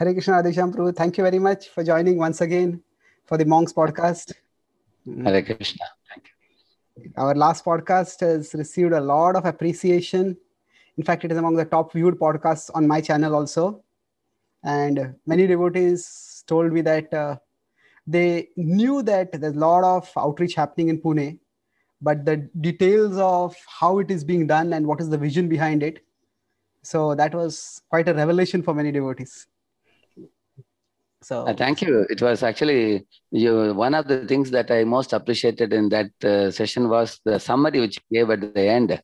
Hare Krishna Adisham Prabhu, thank you very much for joining once again for the Monks podcast. Mm. Hare Krishna. Our last podcast has received a lot of appreciation. In fact, it is among the top viewed podcasts on my channel also. And many devotees told me that uh, they knew that there's a lot of outreach happening in Pune, but the details of how it is being done and what is the vision behind it. So that was quite a revelation for many devotees so uh, thank you it was actually you one of the things that i most appreciated in that uh, session was the summary which you gave at the end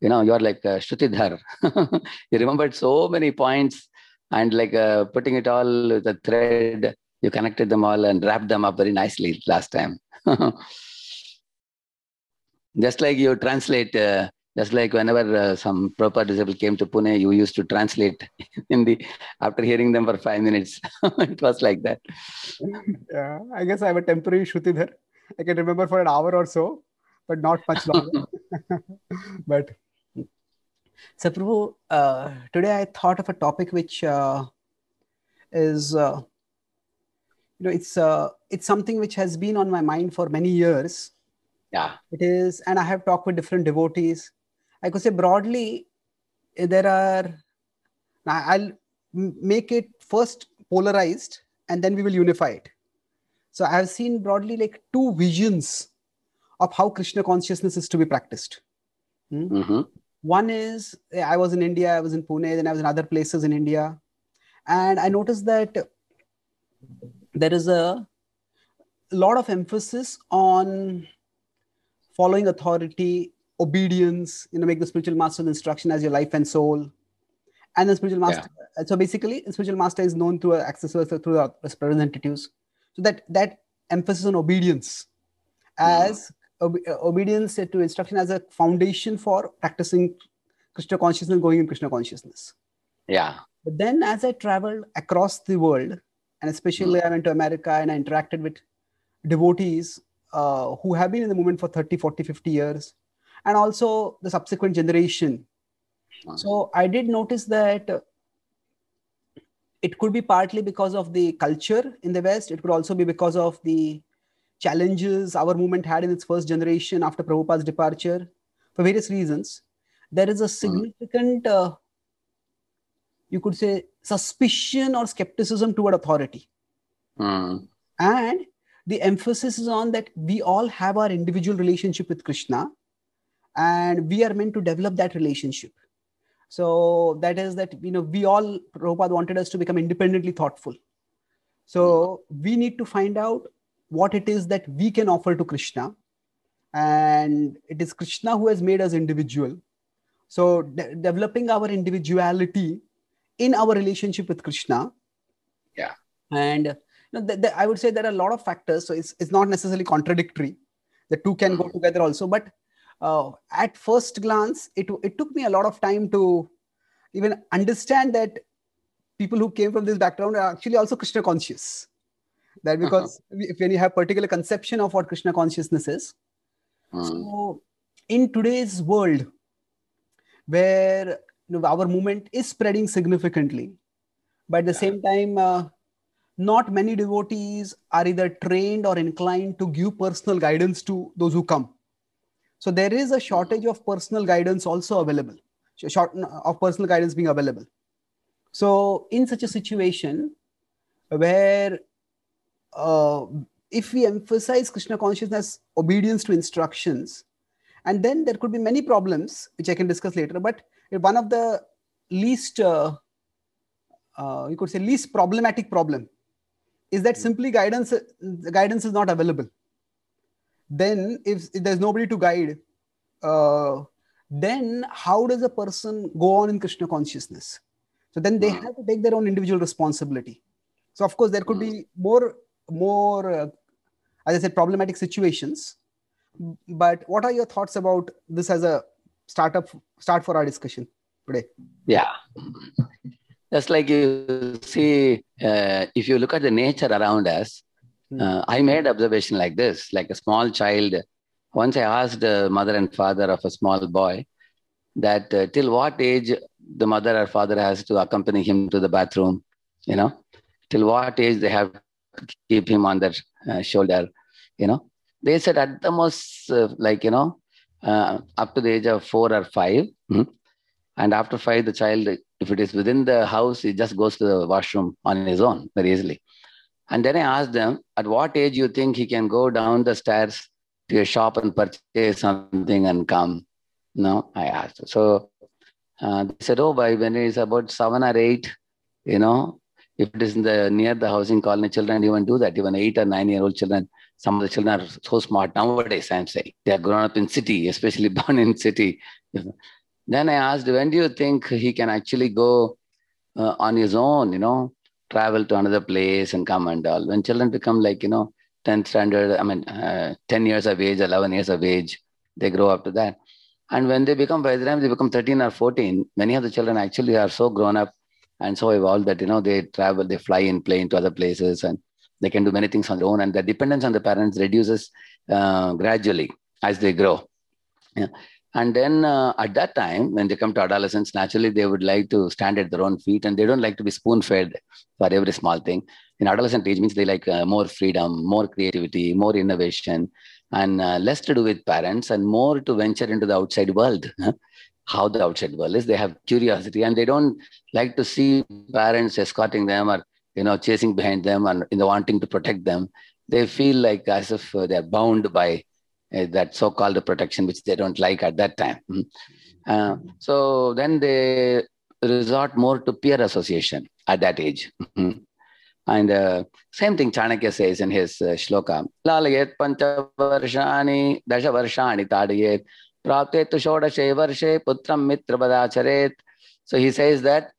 you know you're like uh, shrutidhar you remembered so many points and like uh, putting it all with a thread you connected them all and wrapped them up very nicely last time just like you translate uh, just like whenever uh, some proper disabled came to Pune, you used to translate in the after hearing them for five minutes. it was like that. Yeah, I guess I have a temporary Shruti there. I can remember for an hour or so, but not much longer. but so, Prabhu, uh, today I thought of a topic which uh, is, uh, you know, it's uh, it's something which has been on my mind for many years. Yeah, it is, and I have talked with different devotees, I could say broadly, there are, I'll make it first polarized and then we will unify it. So I have seen broadly like two visions of how Krishna consciousness is to be practiced. Hmm? Mm-hmm. One is I was in India, I was in Pune, then I was in other places in India. And I noticed that there is a lot of emphasis on following authority obedience, you know, make the spiritual master's instruction as your life and soul. And the spiritual master. Yeah. Uh, so basically, spiritual master is known through accessors uh, through our representatives. So that that emphasis on obedience, as yeah. Hmm. ob- uh, obedience to instruction as a foundation for practicing Krishna consciousness, going in Krishna consciousness. Yeah. But then, as I traveled across the world, and especially mm. I went to America and I interacted with devotees uh, who have been in the movement for 30, 40, 50 years, and also the subsequent generation. Wow. So I did notice that it could be partly because of the culture in the West. It could also be because of the challenges our movement had in its first generation after Prabhupada's departure for various reasons. There is a hmm. significant, uh, you could say, suspicion or skepticism toward authority. Hmm. And the emphasis is on that we all have our individual relationship with Krishna and we are meant to develop that relationship so that is that you know we all Prabhupada wanted us to become independently thoughtful so we need to find out what it is that we can offer to krishna and it is krishna who has made us individual so de- developing our individuality in our relationship with krishna yeah and you know, th- th- i would say there are a lot of factors so it's, it's not necessarily contradictory the two can go mm-hmm. together also but uh, at first glance, it, it took me a lot of time to even understand that people who came from this background are actually also Krishna conscious. That uh-huh. because uh-huh. when you have particular conception of what Krishna consciousness is, uh-huh. so in today's world, where you know, our movement is spreading significantly, but at the yeah. same time, uh, not many devotees are either trained or inclined to give personal guidance to those who come. So there is a shortage of personal guidance also available, short of personal guidance being available. So in such a situation where uh, if we emphasize Krishna consciousness, obedience to instructions, and then there could be many problems which I can discuss later. But one of the least, uh, uh, you could say, least problematic problem is that hmm. simply guidance guidance is not available then if, if there's nobody to guide uh, then how does a person go on in krishna consciousness so then they mm. have to take their own individual responsibility so of course there could mm. be hmm. more more uh, as i said problematic situations but what are your thoughts about this as a startup start for our discussion today yeah just like you see uh, if you look at the nature around us Hmm. uh, I made observation like this, like a small child. Once I asked the mother and father of a small boy that uh, till what age the mother or father has to accompany him to the bathroom, you know, till what age they have to keep him on their uh, shoulder, you know. They said at the most, uh, like, you know, uh, up to the age of four or 5 Mm-hmm. And after five, the child, if it is within the house, he just goes to the washroom on his own very easily and then I asked them, at what age you think he can go down the stairs to a shop and purchase something and come? No, I asked. So uh, they said, oh, by when he's about seven or eight, you know, if it is in the near the housing colony, children even do that. Even eight or nine year old children, some of the children are so smart nowadays. I'm saying they are grown up in city, especially born in city. Then I asked, when do you think he can actually go uh, on his own? You know, travel to another place and come and all. When children become like, you know, 10th standard, I mean, uh, 10 years of age, 11 years of age, they grow up to that. And when they become, by the time they become 13 or 14, many of the children actually are so grown up and so evolved that, you know, they travel, they fly in plane to other places and they can do many things on their own. And the dependence on the parents reduces uh, gradually as they grow. Yeah. And then uh, at that time, when they come to adolescence, naturally they would like to stand at their own feet and they don't like to be spoon fed for every small thing. In adolescent age means they like uh, more freedom, more creativity, more innovation, and uh, less to do with parents and more to venture into the outside world. How the outside world is, they have curiosity and they don't like to see parents escorting them or you know chasing behind them and in wanting to protect them. They feel like as if uh, they are bound by uh, that so-called protection which they don't like at that time. Hmm. Uh, so then they resort more to peer association at that age. Hmm. And uh, same thing Chanakya says in his uh, shloka. Lalayet panchavarshani dashavarshani tadayet prapte tu shodashe varshe putram mitra vadacharet. So he says that,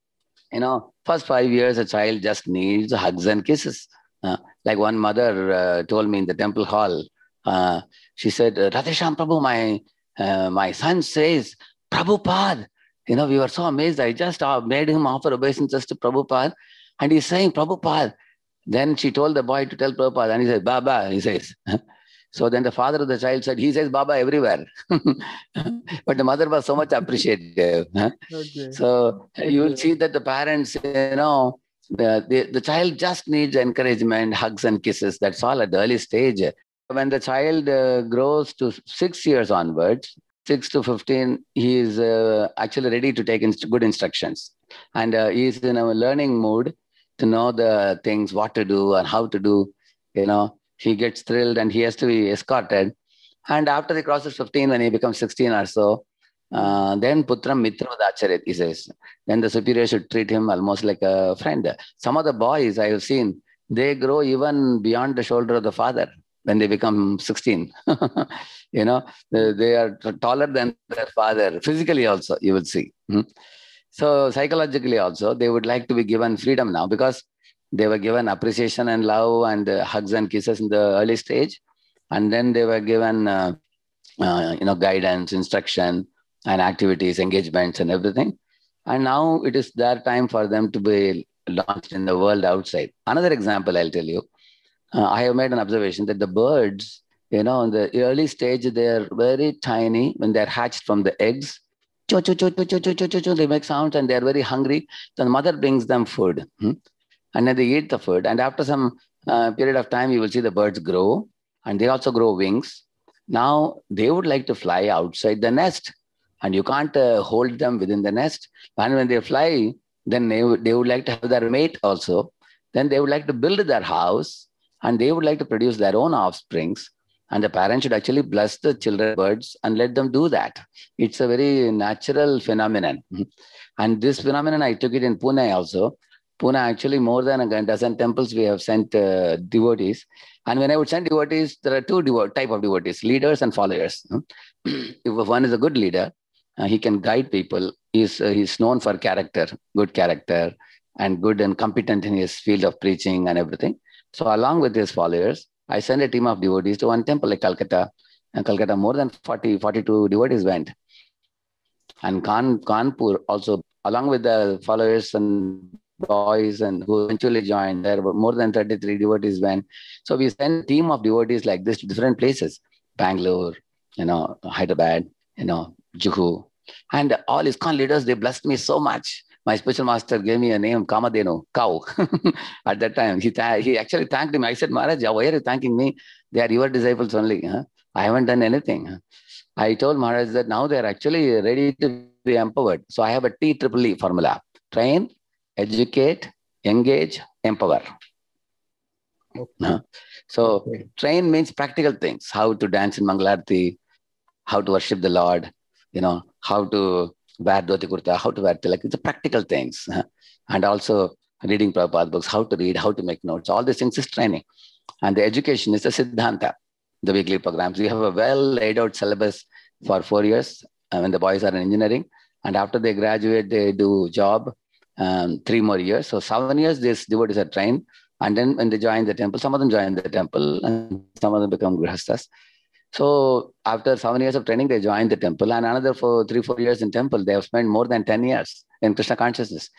you know, first five years a child just needs hugs and kisses. Uh, like one mother uh, told me in the temple hall, uh, she said, uh, Radhesham Prabhu, my, uh, my son says, Prabhupada. You know, we were so amazed. I just uh, made him offer obeisances to Prabhupada. And he's saying, Prabhupada. Then she told the boy to tell Prabhupada. And he says, Baba, he says. So then the father of the child said, he says Baba everywhere. but the mother was so much appreciative. okay. So you will see that the parents, you know, the, the, the, child just needs encouragement, hugs and kisses. That's all at the early stage when the child uh, grows to six years onwards, six to 15, he is uh, actually ready to take inst- good instructions. And uh, he is in a learning mood to know the things, what to do and how to do. You know, he gets thrilled and he has to be escorted. And after he crosses 15, when he becomes 16 or so, uh, then Putram Mitra Acharit, he says. Then the superior should treat him almost like a friend. Some of the boys I have seen, they grow even beyond the shoulder of the father when they become 16 you know they, are taller than their father physically also you will see hmm. so psychologically also they would like to be given freedom now because they were given appreciation and love and uh, hugs and kisses in the early stage and then they were given uh, uh, you know guidance instruction and activities engagements and everything and now it is their time for them to be launched in the world outside another example i'll tell you uh, I have made an observation that the birds, you know, in the early stage, they are very tiny when they're hatched from the eggs. Choo, choo, choo, choo, choo, choo, choo, choo, they make sounds and they're very hungry. So the mother brings them food hmm? and then they eat the food. And after some uh, period of time, you will see the birds grow and they also grow wings. Now they would like to fly outside the nest and you can't uh, hold them within the nest. And when they fly, then they, they would like to have their mate also. Then they would like to build their house and they would like to produce their own offsprings and the parents should actually bless the children birds and let them do that it's a very natural phenomenon and this phenomenon i took it in pune also pune actually more than a dozen temples we have sent uh, devotees and when i would send devotees there are two devo- type of devotees leaders and followers if one is a good leader uh, he can guide people he's, uh, he's known for character good character and good and competent in his field of preaching and everything so along with his followers, I sent a team of devotees to one temple like Calcutta. And Calcutta, more than 40, 42 devotees went. And Khan, Kanpur also, along with the followers and boys and who eventually joined, there were more than 33 devotees went. So we sent a team of devotees like this to different places, Bangalore, you know, Hyderabad, you know, Juhu. And all ISKCON leaders, they blessed me so much my special master gave me a name, Kamadeno, cow, at that time. He, th- he actually thanked me. I said, Maharaj, why are you thanking me? They are your disciples only. Huh? I haven't done anything. I told Maharaj that now they are actually ready to be empowered. So I have a T triple E formula train, educate, engage, empower. Okay. Huh? So okay. train means practical things how to dance in Mangalarti, how to worship the Lord, you know, how to wear dhoti kurta, how to wear tilak. It's a practical things. And also reading Prabhupada books, how to read, how to make notes. All these things is training. And the education is a siddhanta, the weekly programs. We have a well laid out syllabus for four years uh, when the boys are in engineering. And after they graduate, they do job um, three more years. So seven years, these devotees are trained. And then when they join the temple, some of them join the temple and some of them become grihastas. So after seven years of training, they joined the temple, and another for three, four years in temple. They have spent more than 10 years in Krishna consciousness.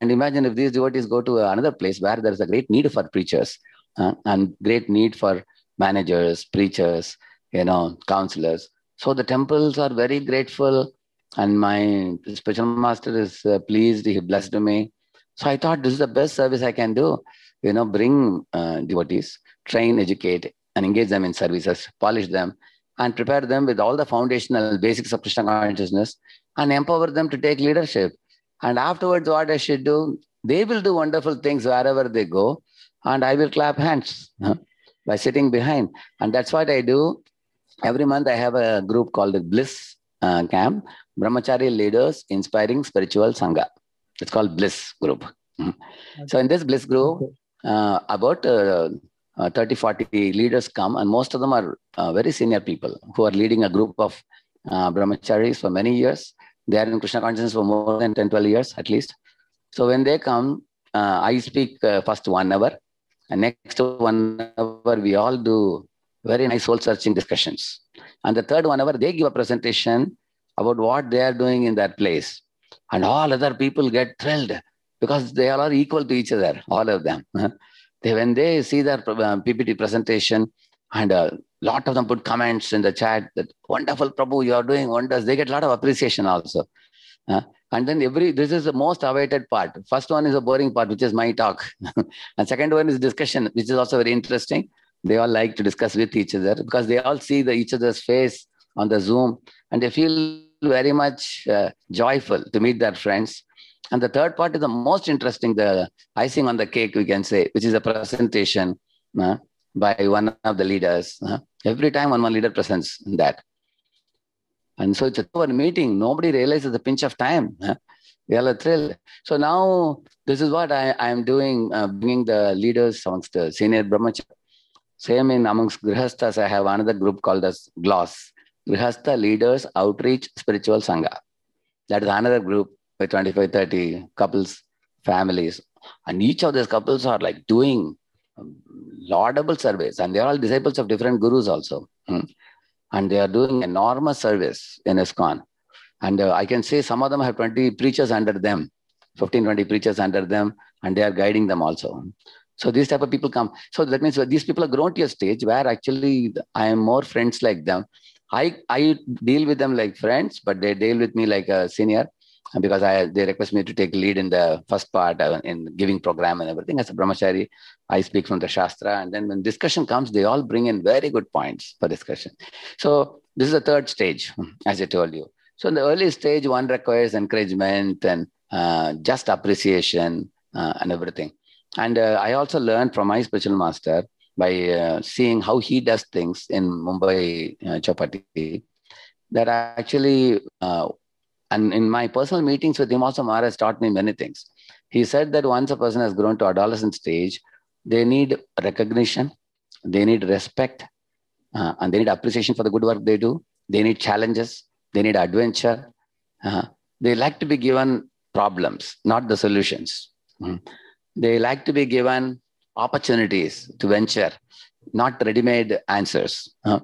And imagine if these devotees go to another place where there is a great need for preachers uh, and great need for managers, preachers, you know, counselors. So the temples are very grateful, and my special master is uh, pleased. He blessed me. So I thought this is the best service I can do. You know, bring uh, devotees, train, educate, and engage them in services, polish them, and prepare them with all the foundational basics of Krishna consciousness and empower them to take leadership. And afterwards, what I should do, they will do wonderful things wherever they go, and I will clap hands by sitting behind. And that's what I do. Every month, I have a group called the Bliss uh, Camp Brahmachari Leaders Inspiring Spiritual Sangha. It's called Bliss Group. Mm-hmm. So, in this Bliss Group, uh, about uh, uh, 30, 40 leaders come, and most of them are uh, very senior people who are leading a group of uh, brahmacharis for many years. They are in Krishna consciousness for more than 10, 12 years at least. So when they come, uh, I speak uh, first one hour, and next one hour, we all do very nice soul searching discussions. And the third one hour, they give a presentation about what they are doing in that place. And all other people get thrilled because they all are equal to each other, all of them. They when they see their uh, PPT presentation and a lot of them put comments in the chat that wonderful Prabhu, you are doing wonders. They get a lot of appreciation also. Uh, and then every this is the most awaited part. First one is a boring part, which is my talk, and second one is discussion, which is also very interesting. They all like to discuss with each other because they all see the each other's face on the Zoom, and they feel very much uh, joyful to meet their friends and the third part is the most interesting, the icing on the cake, we can say, which is a presentation uh, by one of the leaders. Uh, every time one, one leader presents that. And so it's a two meeting. Nobody realizes the pinch of time. Huh? We are a thrill. So now this is what I, am doing, uh, bringing the leaders amongst the senior brahmachari. Same in amongst grihasthas, I have another group called as GLOSS. Grihastha Leaders Outreach Spiritual Sangha. That is another group by 25, 30 couples, families. And each of these couples are like doing um, laudable service. And they're all disciples of different gurus also. Hmm. And they are doing enormous service in ISKCON. And uh, I can say some of them have 20 preachers under them, 15, 20 preachers under them, and they are guiding them also. So these type of people come. So that means these people are grown to a stage where actually I am more friends like them. I I deal with them like friends, but they deal with me like a senior because I they request me to take lead in the first part uh, in giving program and everything. As a brahmachari, I speak from the shastra, and then when discussion comes, they all bring in very good points for discussion. So this is the third stage, as I told you. So in the early stage, one requires encouragement and uh, just appreciation uh, and everything. And uh, I also learned from my spiritual master by uh, seeing how he does things in Mumbai uh, Chapati that actually and in my personal meetings with him, also Maharaj taught me many things. He said that once a person has grown to adolescent stage, they need recognition, they need respect, uh, and they need appreciation for the good work they do. They need challenges, they need adventure. Uh, they like to be given problems, not the solutions. Mm. They like to be given opportunities to venture, not ready made answers. Uh,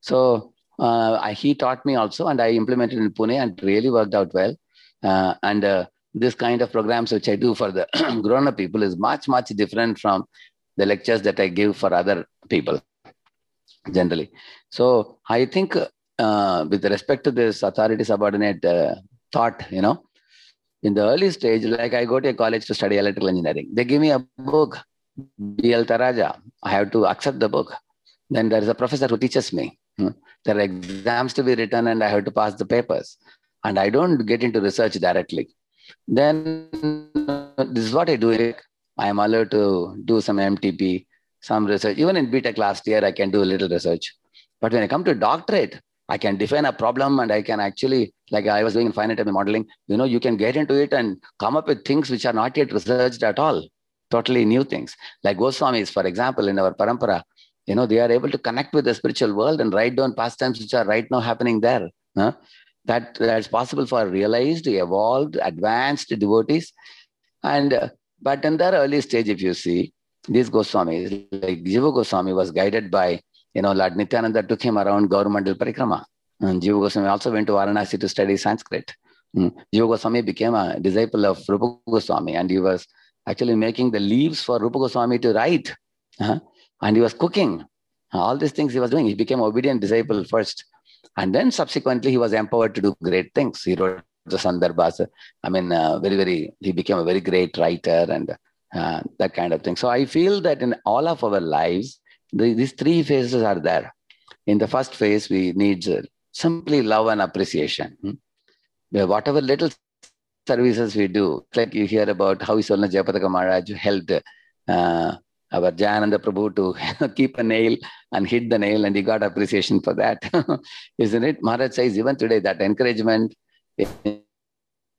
so, uh, he taught me also, and I implemented in Pune, and really worked out well. Uh, and uh, this kind of programs which I do for the grown-up people is much much different from the lectures that I give for other people generally. So I think uh, with respect to this authority subordinate uh, thought, you know, in the early stage, like I go to a college to study electrical engineering, they give me a book, B.L. Taraja. I have to accept the book then there is a professor who teaches me. Hmm? There are exams to be written, and I have to pass the papers. And I don't get into research directly. Then uh, this is what I do. I am allowed to do some MTP, some research. Even in BTEC last year, I can do a little research. But when I come to doctorate, I can define a problem and I can actually, like I was doing finite finite modeling, you know, you can get into it and come up with things which are not yet researched at all, totally new things. Like Goswamis, for example, in our parampara, you know they are able to connect with the spiritual world and write down pastimes which are right now happening there huh? that that's possible for realized evolved advanced devotees and uh, but in the early stage if you see these goswamis like jiva goswami was guided by you know lord nityananda took him around governmental parikrama and jiva goswami also went to varanasi to study sanskrit mm. jiva goswami became a disciple of rupa goswami and he was actually making the leaves for rupa goswami to write uh-huh and he was cooking. All these things he was doing. He became obedient disciple first. And then subsequently, he was empowered to do great things. He wrote the Sandarbhas. I mean, uh, very, very, he became a very great writer and uh, that kind of thing. So I feel that in all of our lives, the, these three phases are there. In the first phase, we need uh, simply love and appreciation. Hmm? Whatever little services we do, like you hear about how Isolna Jayapathaka Maharaj helped uh, our Jananda Prabhu to keep a nail and hit the nail, and he got appreciation for that, isn't it? Maharaj says even today that encouragement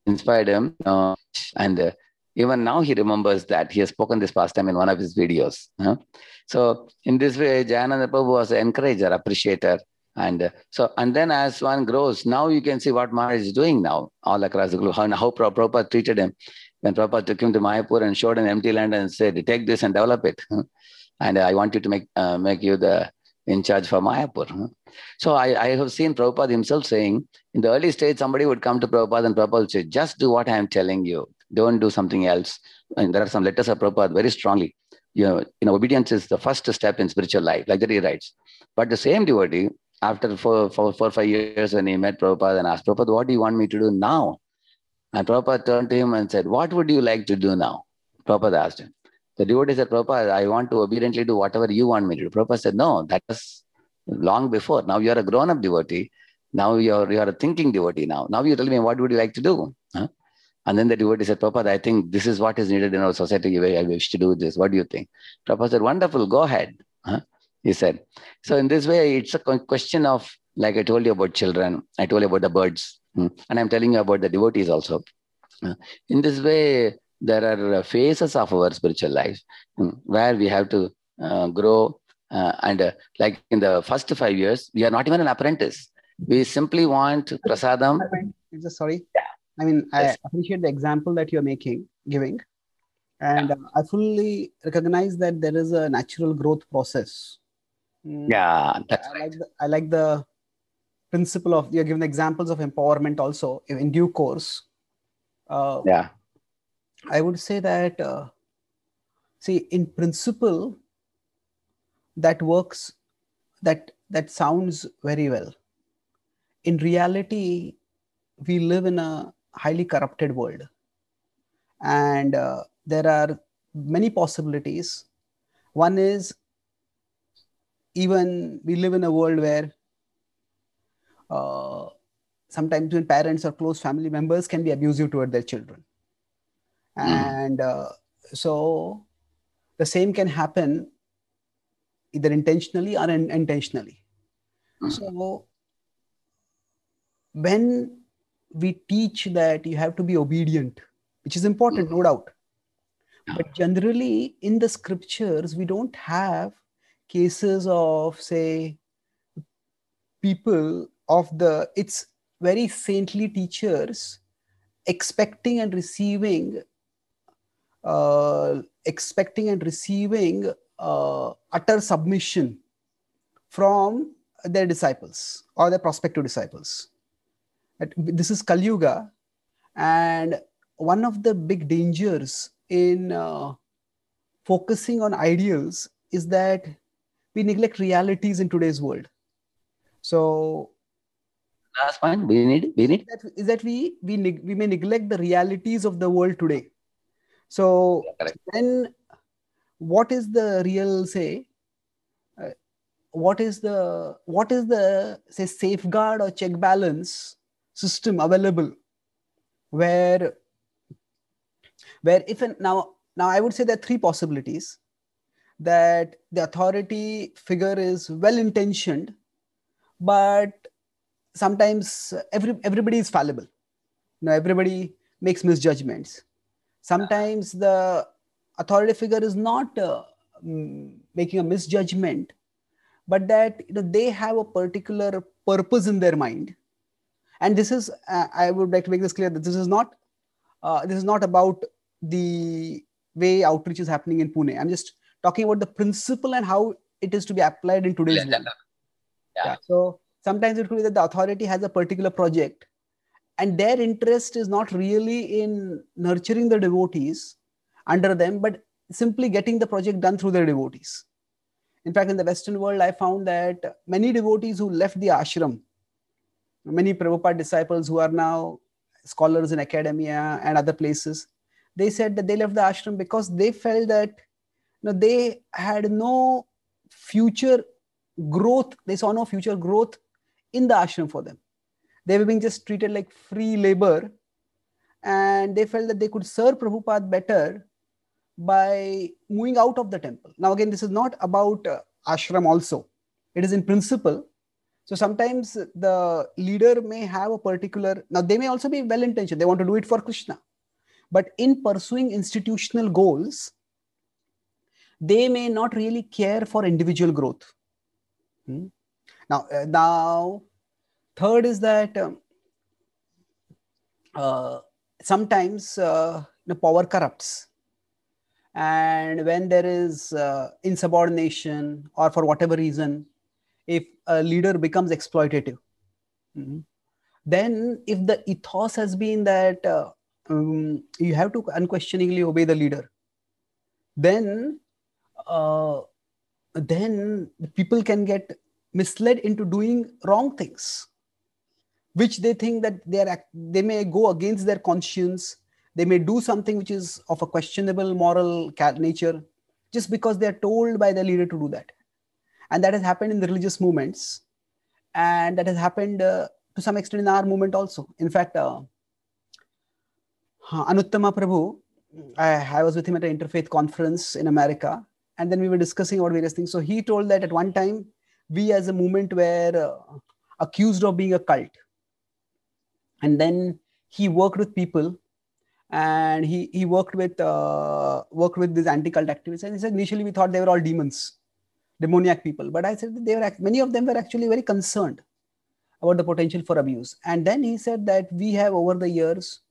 inspired him, uh, and uh, even now he remembers that he has spoken this past time in one of his videos. So in this way, Jananda Prabhu was an encourager, appreciator, and uh, so, and then as one grows, now you can see what Maharaj is doing now all across the globe, how, how Prabhupada treated him. Then Prabhupada took him to Mayapur and showed an empty land and said, Take this and develop it. and I want you to make, uh, make you the in charge for Mayapur. So I, I have seen Prabhupada himself saying, in the early stage, somebody would come to Prabhupada and Prabhupada would say, just do what I am telling you. Don't do something else. And there are some letters of Prabhupada very strongly. You know, you know, obedience is the first step in spiritual life, like that he writes. But the same devotee, after four, four, four five years, when he met Prabhupada and asked Prabhupada, what do you want me to do now? And Prabhupada turned to him and said, What would you like to do now? Prabhupada asked him. The devotee said, Prabhupada, I want to obediently do whatever you want me to do. Prabhupada said, No, that was long before. Now you are a grown up devotee. Now you are, you are a thinking devotee now. Now you tell me, what would you like to do? Huh? And then the devotee said, Prabhupada, I think this is what is needed in our society. I wish to do this. What do you think? Prabhupada said, Wonderful, go ahead. Huh? He said. So in this way, it's a question of, like I told you about children, I told you about the birds. Hmm. And I'm telling you about the devotees also. Hmm. In this way, there are phases of our spiritual life hmm, where we have to uh, grow. Uh, and uh, like in the first five years, we are not even an apprentice. We simply want prasadam. Just sorry. Yeah. I mean, yes. I appreciate the example that you're making, giving. And yeah. Uh, I fully recognize that there is a natural growth process. Yeah, that's I Like the, I like the principle of you're given examples of empowerment also in due course uh, yeah i would say that uh, see in principle that works that that sounds very well in reality we live in a highly corrupted world and uh, there are many possibilities one is even we live in a world where uh, sometimes when parents or close family members can be abusive toward their children hmm. and uh, so the same can happen either intentionally or unintentionally mm so when we teach that you have to be obedient which is important mm no doubt but generally in the scriptures we don't have cases of say people of the its very saintly teachers expecting and receiving uh, expecting and receiving uh, utter submission from their disciples or their prospective disciples this is kali yuga and one of the big dangers in uh, focusing on ideals is that we neglect realities in today's world so that's fine we need we need that is that we we we may neglect the realities of the world today so yeah, then what is the real say uh, what is the what is the say safeguard or check balance system available where where if an, now now i would say there are three possibilities that the authority figure is well intentioned but sometimes every, everybody is fallible. You know, everybody makes misjudgments. Sometimes the authority figure is not uh, mm, making a misjudgment, but that you know, they have a particular purpose in their mind. And this is, uh, I would like to make this clear that this is not, uh, this is not about the way outreach is happening in Pune. I'm just talking about the principle and how it is to be applied in today's. Yeah, yeah. yeah. So Sometimes it could be that the authority has a particular project and their interest is not really in nurturing the devotees under them, but simply getting the project done through their devotees. In fact, in the Western world, I found that many devotees who left the ashram, many Prabhupada disciples who are now scholars in academia and other places, they said that they left the ashram because they felt that you know, they had no future growth, they saw no future growth in the ashram for them. They were being just treated like free labor, and they felt that they could serve Prabhupada better by moving out of the temple. Now, again, this is not about uh, ashram, also, it is in principle. So sometimes the leader may have a particular, now they may also be well intentioned, they want to do it for Krishna. But in pursuing institutional goals, they may not really care for individual growth. Hmm? Now, uh, now third is that um, uh, sometimes uh, the power corrupts. And when there is uh, insubordination or for whatever reason, if a leader becomes exploitative, mm-hmm. then if the ethos has been that uh, um, you have to unquestioningly obey the leader, then uh, then people can get misled into doing wrong things which they think that they are they may go against their conscience they may do something which is of a questionable moral nature just because they are told by their leader to do that and that has happened in the religious movements and that has happened uh, to some extent in our movement also in fact uh, anuttama prabhu I, I was with him at an interfaith conference in america and then we were discussing about various things so he told that at one time we as a movement were uh, accused of being a cult. And then he worked with people and he, he worked with uh, worked with these anti-cult activists. And he said initially we thought they were all demons, demoniac people. But I said they were many of them were actually very concerned about the potential for abuse. And then he said that we have over the years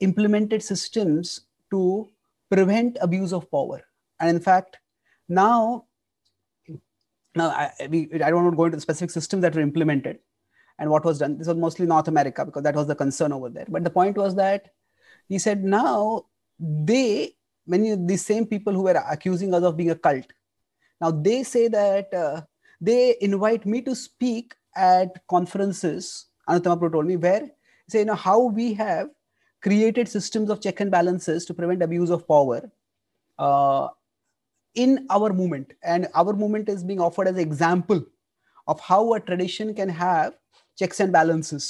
implemented systems to prevent abuse of power. And in fact, now now, I, we, I don't want to go into the specific systems that were implemented and what was done. This was mostly North America because that was the concern over there. But the point was that he said now they, many of these same people who were accusing us of being a cult, now they say that uh, they invite me to speak at conferences. Anutamapur told me where say you know how we have created systems of check and balances to prevent abuse of power uh, in our movement and our movement is being offered as an example of how a tradition can have checks and balances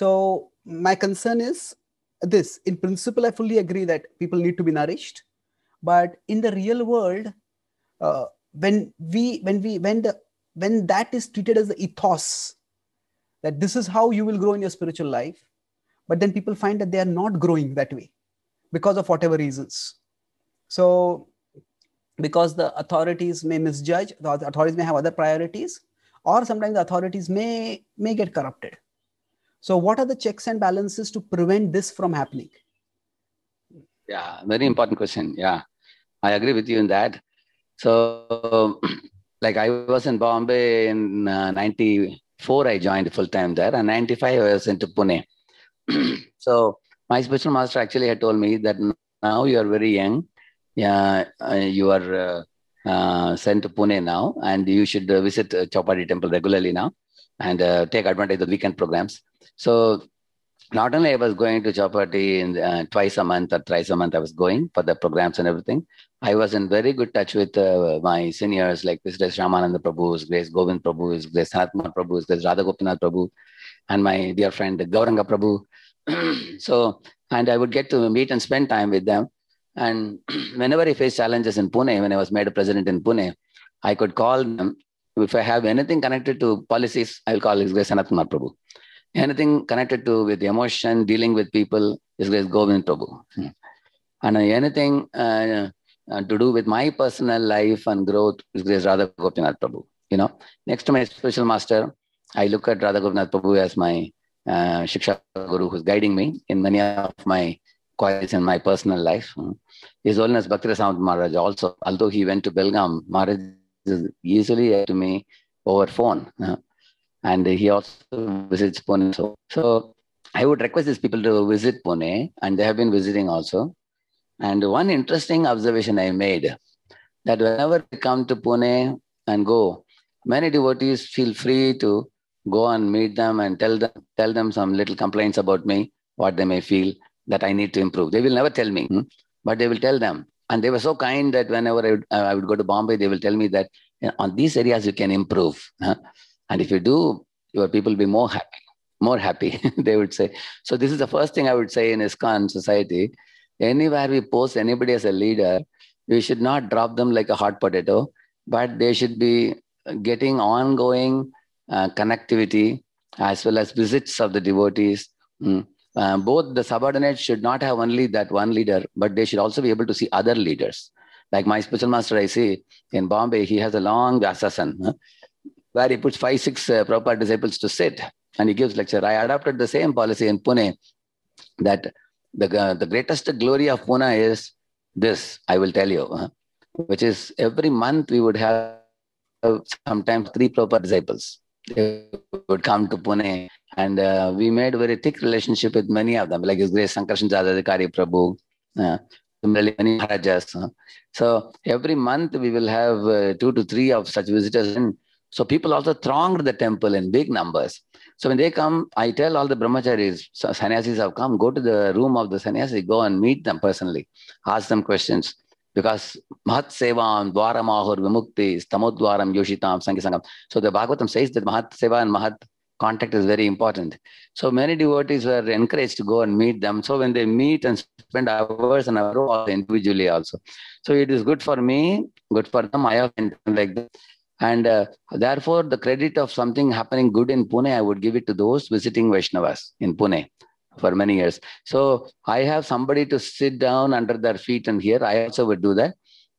so my concern is this in principle i fully agree that people need to be nourished but in the real world uh, when we when we when the when that is treated as the ethos that this is how you will grow in your spiritual life but then people find that they are not growing that way because of whatever reasons so because the authorities may misjudge, the authorities may have other priorities, or sometimes the authorities may, may get corrupted. So, what are the checks and balances to prevent this from happening? Yeah, very important question. Yeah, I agree with you in that. So, like I was in Bombay in uh, 94, I joined full time there, and 95, I was into Pune. so, my special master actually had told me that now you are very young, uh, you are uh, uh, sent to Pune now, and you should visit uh, Chopadi Temple regularly now and take advantage of the weekend programs. So not only I was going to Chopati in, uh, twice a month or thrice a month, I was going for the programs and everything. I was in very good touch with uh, my seniors like this Grace Ramananda Prabhu, Grace Govind Prabhu, Grace Sanatma Prabhu, Grace Radha Gopinath Prabhu, and my dear friend Gauranga Prabhu. so, and I would get to meet and spend time with them. And whenever I faced challenges in Pune, when I was made a president in Pune, I could call them. If I have anything connected to policies, I'll call His Grace Kumar Prabhu. Anything connected to with emotion, dealing with people, His Grace Govind Prabhu. Hmm. And anything uh, uh, to do with my personal life and growth, His Grace Radha Gopinath Prabhu. You know, next to my special master, I look at Radha Gopinath Prabhu as my uh, Shiksha Guru who's guiding me in many of my quite in my personal life. His Holiness Bhaktirasant Maharaj also, although he went to Belgaum, Maharaj is usually to me over phone. and he also visits Pune. So, so I would request these people to visit Pune, and they have been visiting also. And one interesting observation I made that whenever they come to Pune and go, many devotees feel free to go and meet them and tell them tell them some little complaints about me, what they may feel that I need to improve. They will never tell me, hmm. but they will tell them. And they were so kind that whenever I would, uh, I would go to Bombay, they will tell me that you know, on these areas you can improve. And if you do, your people will be more happy, more happy, they would say. So this is the first thing I would say in ISKCON society. Anywhere we post anybody as a leader, we should not drop them like a hot potato, but they should be getting ongoing uh, connectivity as well as visits of the devotees. Mm. Um, both the subordinates should not have only that one leader, but they should also be able to see other leaders. Like my special master, I see in Bombay, he has a long assassin huh, where he puts five, six uh, proper disciples to sit and he gives lecture. I adopted the same policy in Pune that the, uh, the greatest glory of Pune is this, I will tell you, huh, which is every month we would have sometimes three proper disciples. They would come to Pune and uh, we made very thick relationship with many of them, like His Grace Sankarshan Jadadikari Prabhu, uh, many Maharajas. Uh. so every month we will have uh, two to three of such visitors. And so people also thronged the temple in big numbers. So when they come, I tell all the brahmacharis, so sannyasis have come, go to the room of the sannyasi, go and meet them personally, ask them questions. Because Mahat Sevan, Dwaram Vimukti, Tamodwaram, Yoshitam, Sangi Sangam. So the Bhagavatam says that Mahat Seva and Mahat contact is very important. So many devotees were encouraged to go and meet them. So when they meet and spend hours and hours individually also. So it is good for me, good for them. I have like that. And uh, therefore, the credit of something happening good in Pune, I would give it to those visiting Vaishnavas in Pune for many years. So I have somebody to sit down under their feet and hear. I also would do that.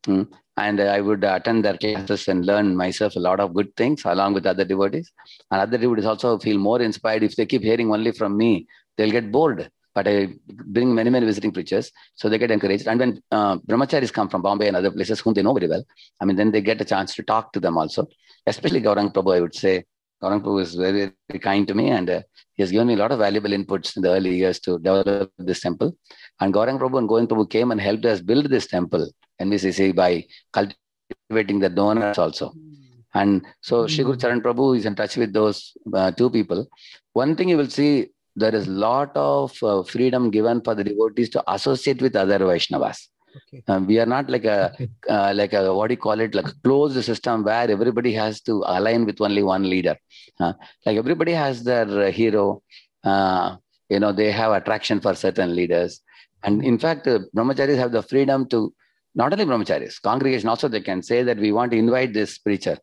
Hmm. And uh, I would attend their classes and learn myself a lot of good things along with other devotees. And other devotees also feel more inspired. If they keep hearing only from me, they'll get bored. But I bring many, many visiting preachers, so they get encouraged. And when uh, brahmacharis come from Bombay and other places whom they know very well, I mean, then they get a chance to talk to them also. Especially Gaurang Prabhu, I would say. Gaurang Prabhu is very, very kind to me and uh, he has given me a lot of valuable inputs in the early years to develop this temple. And Gaurang Prabhu and Gaurang Prabhu came and helped us build this temple. NBCC by cultivating the donors also. Hmm. And so mm-hmm. Shri Guru Charan Prabhu is in touch with those uh, two people. One thing you will see, there is a lot of uh, freedom given for the devotees to associate with other Vaishnavas. Okay. Um, we are not like a okay. uh, like a what do you call it like a closed system where everybody has to align with only one leader. Uh, like everybody has their uh, hero. Uh, you know they have attraction for certain leaders, and in fact, uh, brahmacharis have the freedom to not only brahmacharis congregation also they can say that we want to invite this preacher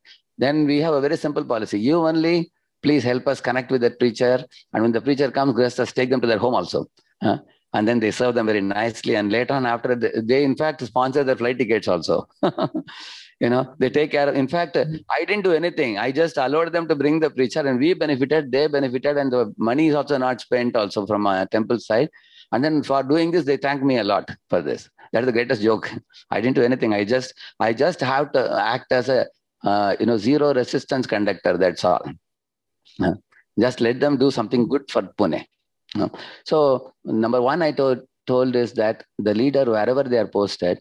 then we have a very simple policy you only please help us connect with that preacher and when the preacher comes just take them to their home also and then they serve them very nicely and later on after they, they in fact sponsor their flight tickets also you know they take care of, in fact i didn't do anything i just allowed them to bring the preacher and we benefited they benefited and the money is also not spent also from a uh, temple side and then for doing this they thank me a lot for this that is the greatest joke i didn't do anything i just i just have to act as a uh, you know zero resistance conductor that's all uh, just let them do something good for pune uh, so number one i told told is that the leader wherever they are posted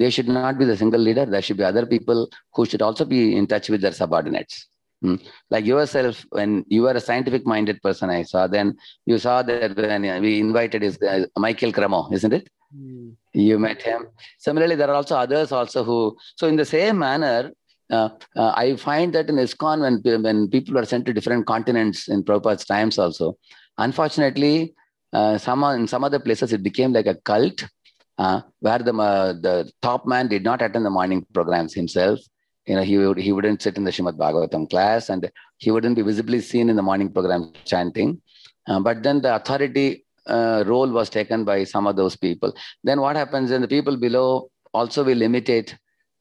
they should not be the single leader there should be other people who should also be in touch with their subordinates hmm. Like yourself, when you were a scientific minded person, I saw, then you saw that when we invited is uh, Michael Cremo, isn't it? Mm. You met him. Similarly, there are also others also who. So in the same manner, uh, uh, I find that in ISKCON, when when people are sent to different continents in Prabhupada's times also, unfortunately, uh, some in some other places it became like a cult, uh, where the uh, the top man did not attend the morning programs himself. You know, he would, he wouldn't sit in the Shrimad Bhagavatam class, and he wouldn't be visibly seen in the morning program chanting. Uh, but then the authority uh, role was taken by some of those people. Then what happens? And the people below also will imitate.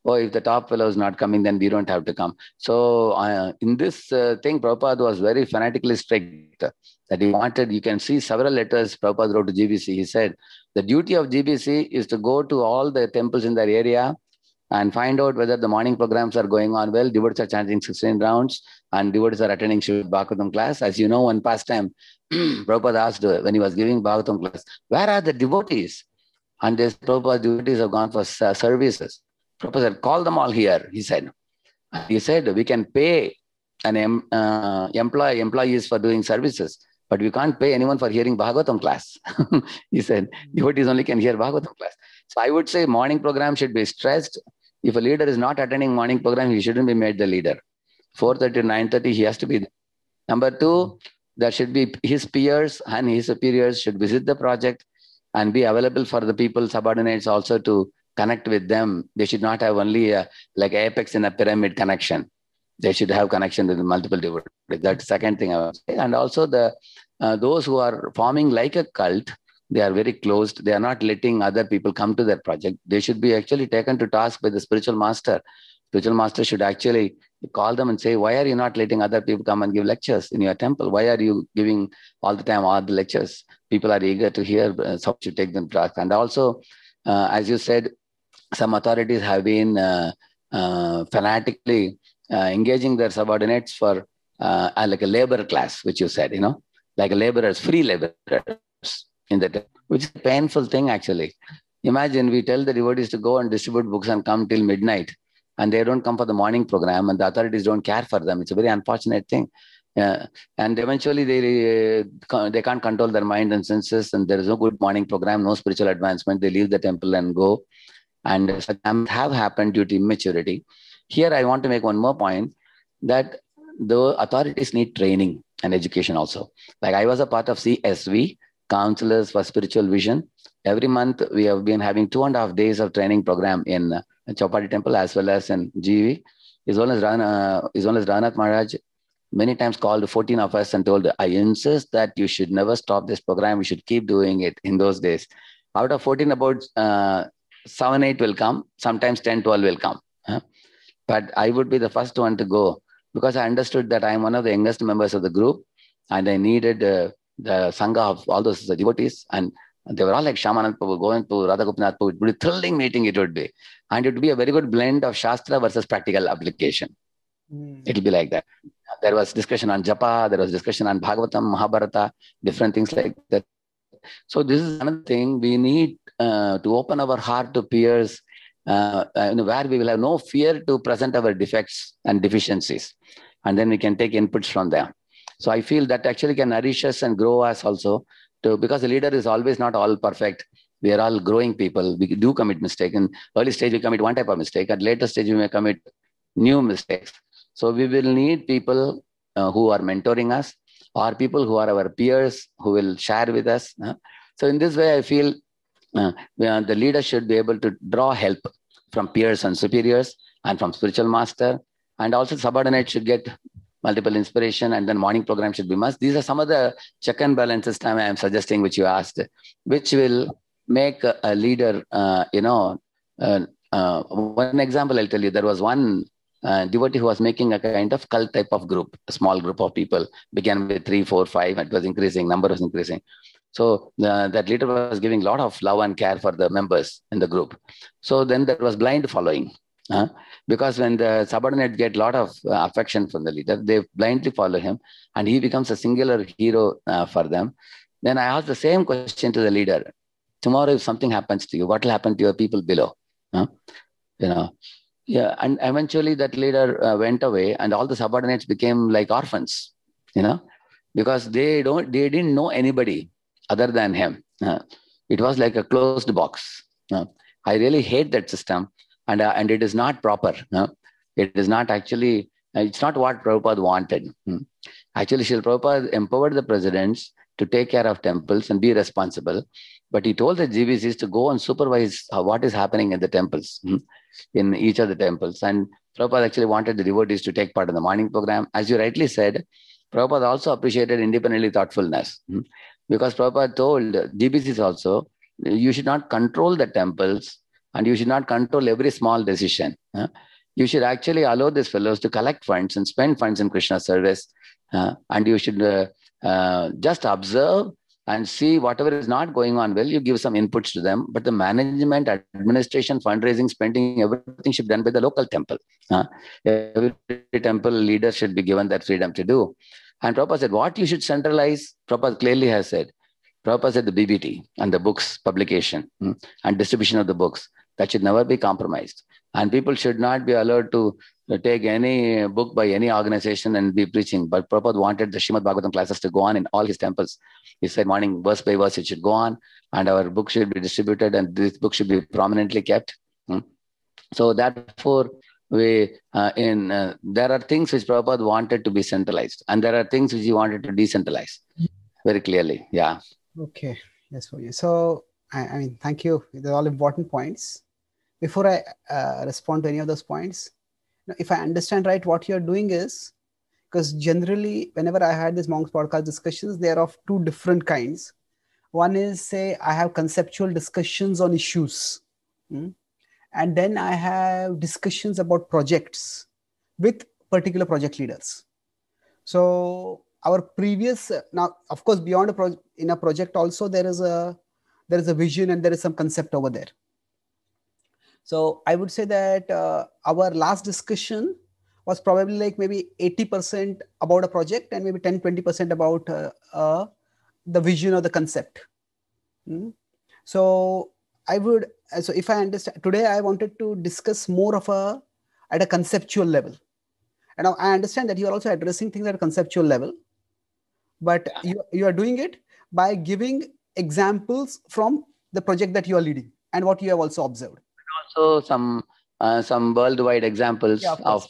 Oh, if the top fellow is not coming, then we don't have to come. So uh, in this uh, thing, Prabhupada was very fanatically strict that he wanted. You can see several letters Prabhupada wrote to GBC. He said the duty of GBC is to go to all the temples in that area and find out whether the morning programs are going on well. Devotees are chanting 16 rounds and devotees are attending Srimad Bhagavatam class. As you know, one past time, Prabhupada asked when he was giving Bhagavatam class, where are the devotees? And this Prabhupada devotees have gone for uh, services. Prabhupada said, call them all here, he said. He said, we can pay an em, uh, employee, employees for doing services, but we can't pay anyone for hearing Bhagavatam class. he said, devotees only can hear Bhagavatam class. So I would say morning program should be stressed. If a leader is not attending morning program, he shouldn't be made the leader. 4.30 he has to be there. Number two, hmm. there should be his peers and his superiors should visit the project and be available for the people, subordinates also to connect with them. They should not have only a, uh, like apex in a pyramid connection. They should have connection with multiple devotees. That's second thing I would say. And also the uh, those who are forming like a cult, they are very closed. They are not letting other people come to their project. They should be actually taken to task by the spiritual master. Spiritual master should actually you call them and say, why are you not letting other people come and give lectures in your temple? Why are you giving all the time all the lectures? People are eager to hear, uh, so you take them class. And also, uh, as you said, some authorities have been uh, uh, fanatically uh, engaging their subordinates for uh, like a labor class, which you said, you know, like laborers, free laborers in the temple, which is a painful thing actually. Imagine we tell the devotees to go and distribute books and come till midnight and they don't come for the morning program and the authorities don't care for them it's a very unfortunate thing yeah. and eventually they they uh, can't control their mind and senses and there is no good morning program no spiritual advancement they leave the temple and go and such have happened due to immaturity here i want to make one more point that the authorities need training and education also like i was a part of csv counselors for spiritual vision every month we have been having two and a half days of training program in Chopati temple as well as in GV. His as, Rana, well as Ranath Maharaj many times called the 14 of us and told, I insist that you should never stop this program. You should keep doing it in those days. Out of 14, about uh, 7, 8 will come. Sometimes 10, 12 will come. But I would be the first one to go because I understood that I am one of the youngest members of the group and I needed uh, the Sangha of all those devotees. And they were all like Shamanand Prabhu, Govind Prabhu, Radha Gopinath Prabhu. It would be thrilling meeting it would be. And it would be a very good blend of Shastra versus practical application. Mm. It'll be like that. There was discussion on Japa, there was discussion on Bhagavatam, Mahabharata, different things like that. So this is another thing we need uh, to open our heart to peers, uh, uh where we will have no fear to present our defects and deficiencies, and then we can take inputs from them. So I feel that actually can nourish us and grow us also to because the leader is always not all perfect we are all growing people we do commit mistakes in early stage we commit one type of mistake at later stage we may commit new mistakes so we will need people uh, who are mentoring us or people who are our peers who will share with us uh, so in this way i feel uh, the leader should be able to draw help from peers and superiors and from spiritual master and also subordinates should get multiple inspiration, and then morning program should be must. These are some of the check and balances time I am suggesting, which you asked, which will make a, leader, uh, you know, uh, uh, one example I'll tell you, there was one uh, devotee who was making a kind of cult type of group, a small group of people, began with three, four, five, it was increasing, number was increasing. So uh, that leader was giving a lot of love and care for the members in the group. So then there was blind following. Uh, because when the subordinates get a lot of uh, affection from the leader, they blindly follow him and he becomes a singular hero uh, for them. Then I ask the same question to the leader. Tomorrow, if something happens to you, what will happen to your people below? You know, yeah. And eventually that leader uh, went away and all the subordinates became like orphans, you know, because they don't, they didn't know anybody other than him. it was like a closed box. I really hate that system and uh, and it is not proper. No? It is not actually. Uh, it's not what Prabhupada wanted. Hmm? Actually, Srila Prabhupada empowered the presidents to take care of temples and be responsible, but he told the DBCs to go and supervise uh, what is happening in the temples, hmm? in each of the temples. And Prabhupada actually wanted the devotees to take part in the morning program. As you rightly said, Prabhupada also appreciated independently thoughtfulness hmm? because Prabhupada told GBCs also, you should not control the temples and you should not control every small decision. Uh, you should actually allow these fellows to collect funds and spend funds in Krishna service. Uh, and you should uh, uh, just observe and see whatever is not going on well. You give some inputs to them, but the management, administration, fundraising, spending, everything should be done by the local temple. every temple leader should be given that freedom to do. And Prabhupada said, what you should centralize, Prabhupada clearly has said, Prabhupada said the BBT and the books publication hmm, and distribution of the books. That should never be compromised. And people should not be allowed to take any book by any organization and be preaching. But Prabhupada wanted the Shrimad Bhagavatam classes to go on in all his temples. He said, morning, verse by verse, it should go on, and our book should be distributed, and this book should be prominently kept. Hmm. So, therefore, we uh, in uh, there are things which Prabhupada wanted to be centralized, and there are things which he wanted to decentralize very clearly. Yeah. Okay. Yes, for you. So, I, I mean, thank you. they are all important points before I uh, respond to any of those points, if I understand right, what you're doing is because generally, whenever I had these monks podcast discussions, they are of two different kinds. One is say I have conceptual discussions on issues, mm? and then I have discussions about projects with particular project leaders. So our previous now, of course, beyond a project in a project also there is a there is a vision and there is some concept over there so I would say that uh, our last discussion was probably like maybe 80% about a project and maybe 10, 20% about uh, uh, the vision or the concept. Mm. So I would, uh, so if I understand, today I wanted to discuss more of a, at a conceptual level. And I understand that you are also addressing things at a conceptual level, but you, you are doing it by giving examples from the project that you are leading and what you have also observed also some uh, some worldwide examples yeah, of, of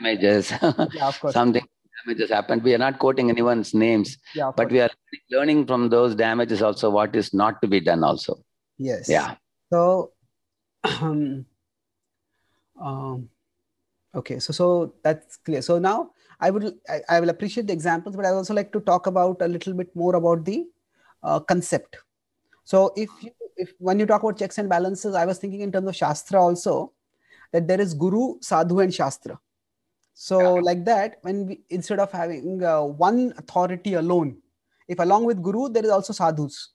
damages. yeah, of course. Something damages happened. We are not quoting anyone's names, yeah, but course. we are learning from those damages also what is not to be done also. Yes. Yeah. So, um, um, okay. So so that's clear. So now I would I, I will appreciate the examples, but I also like to talk about a little bit more about the uh, concept. So if you if when you talk about checks and balances, I was thinking in terms of Shastra also, that there is Guru, Sadhu, and Shastra. So, yeah. like that, when we, instead of having uh, one authority alone, if along with Guru, there is also Sadhus.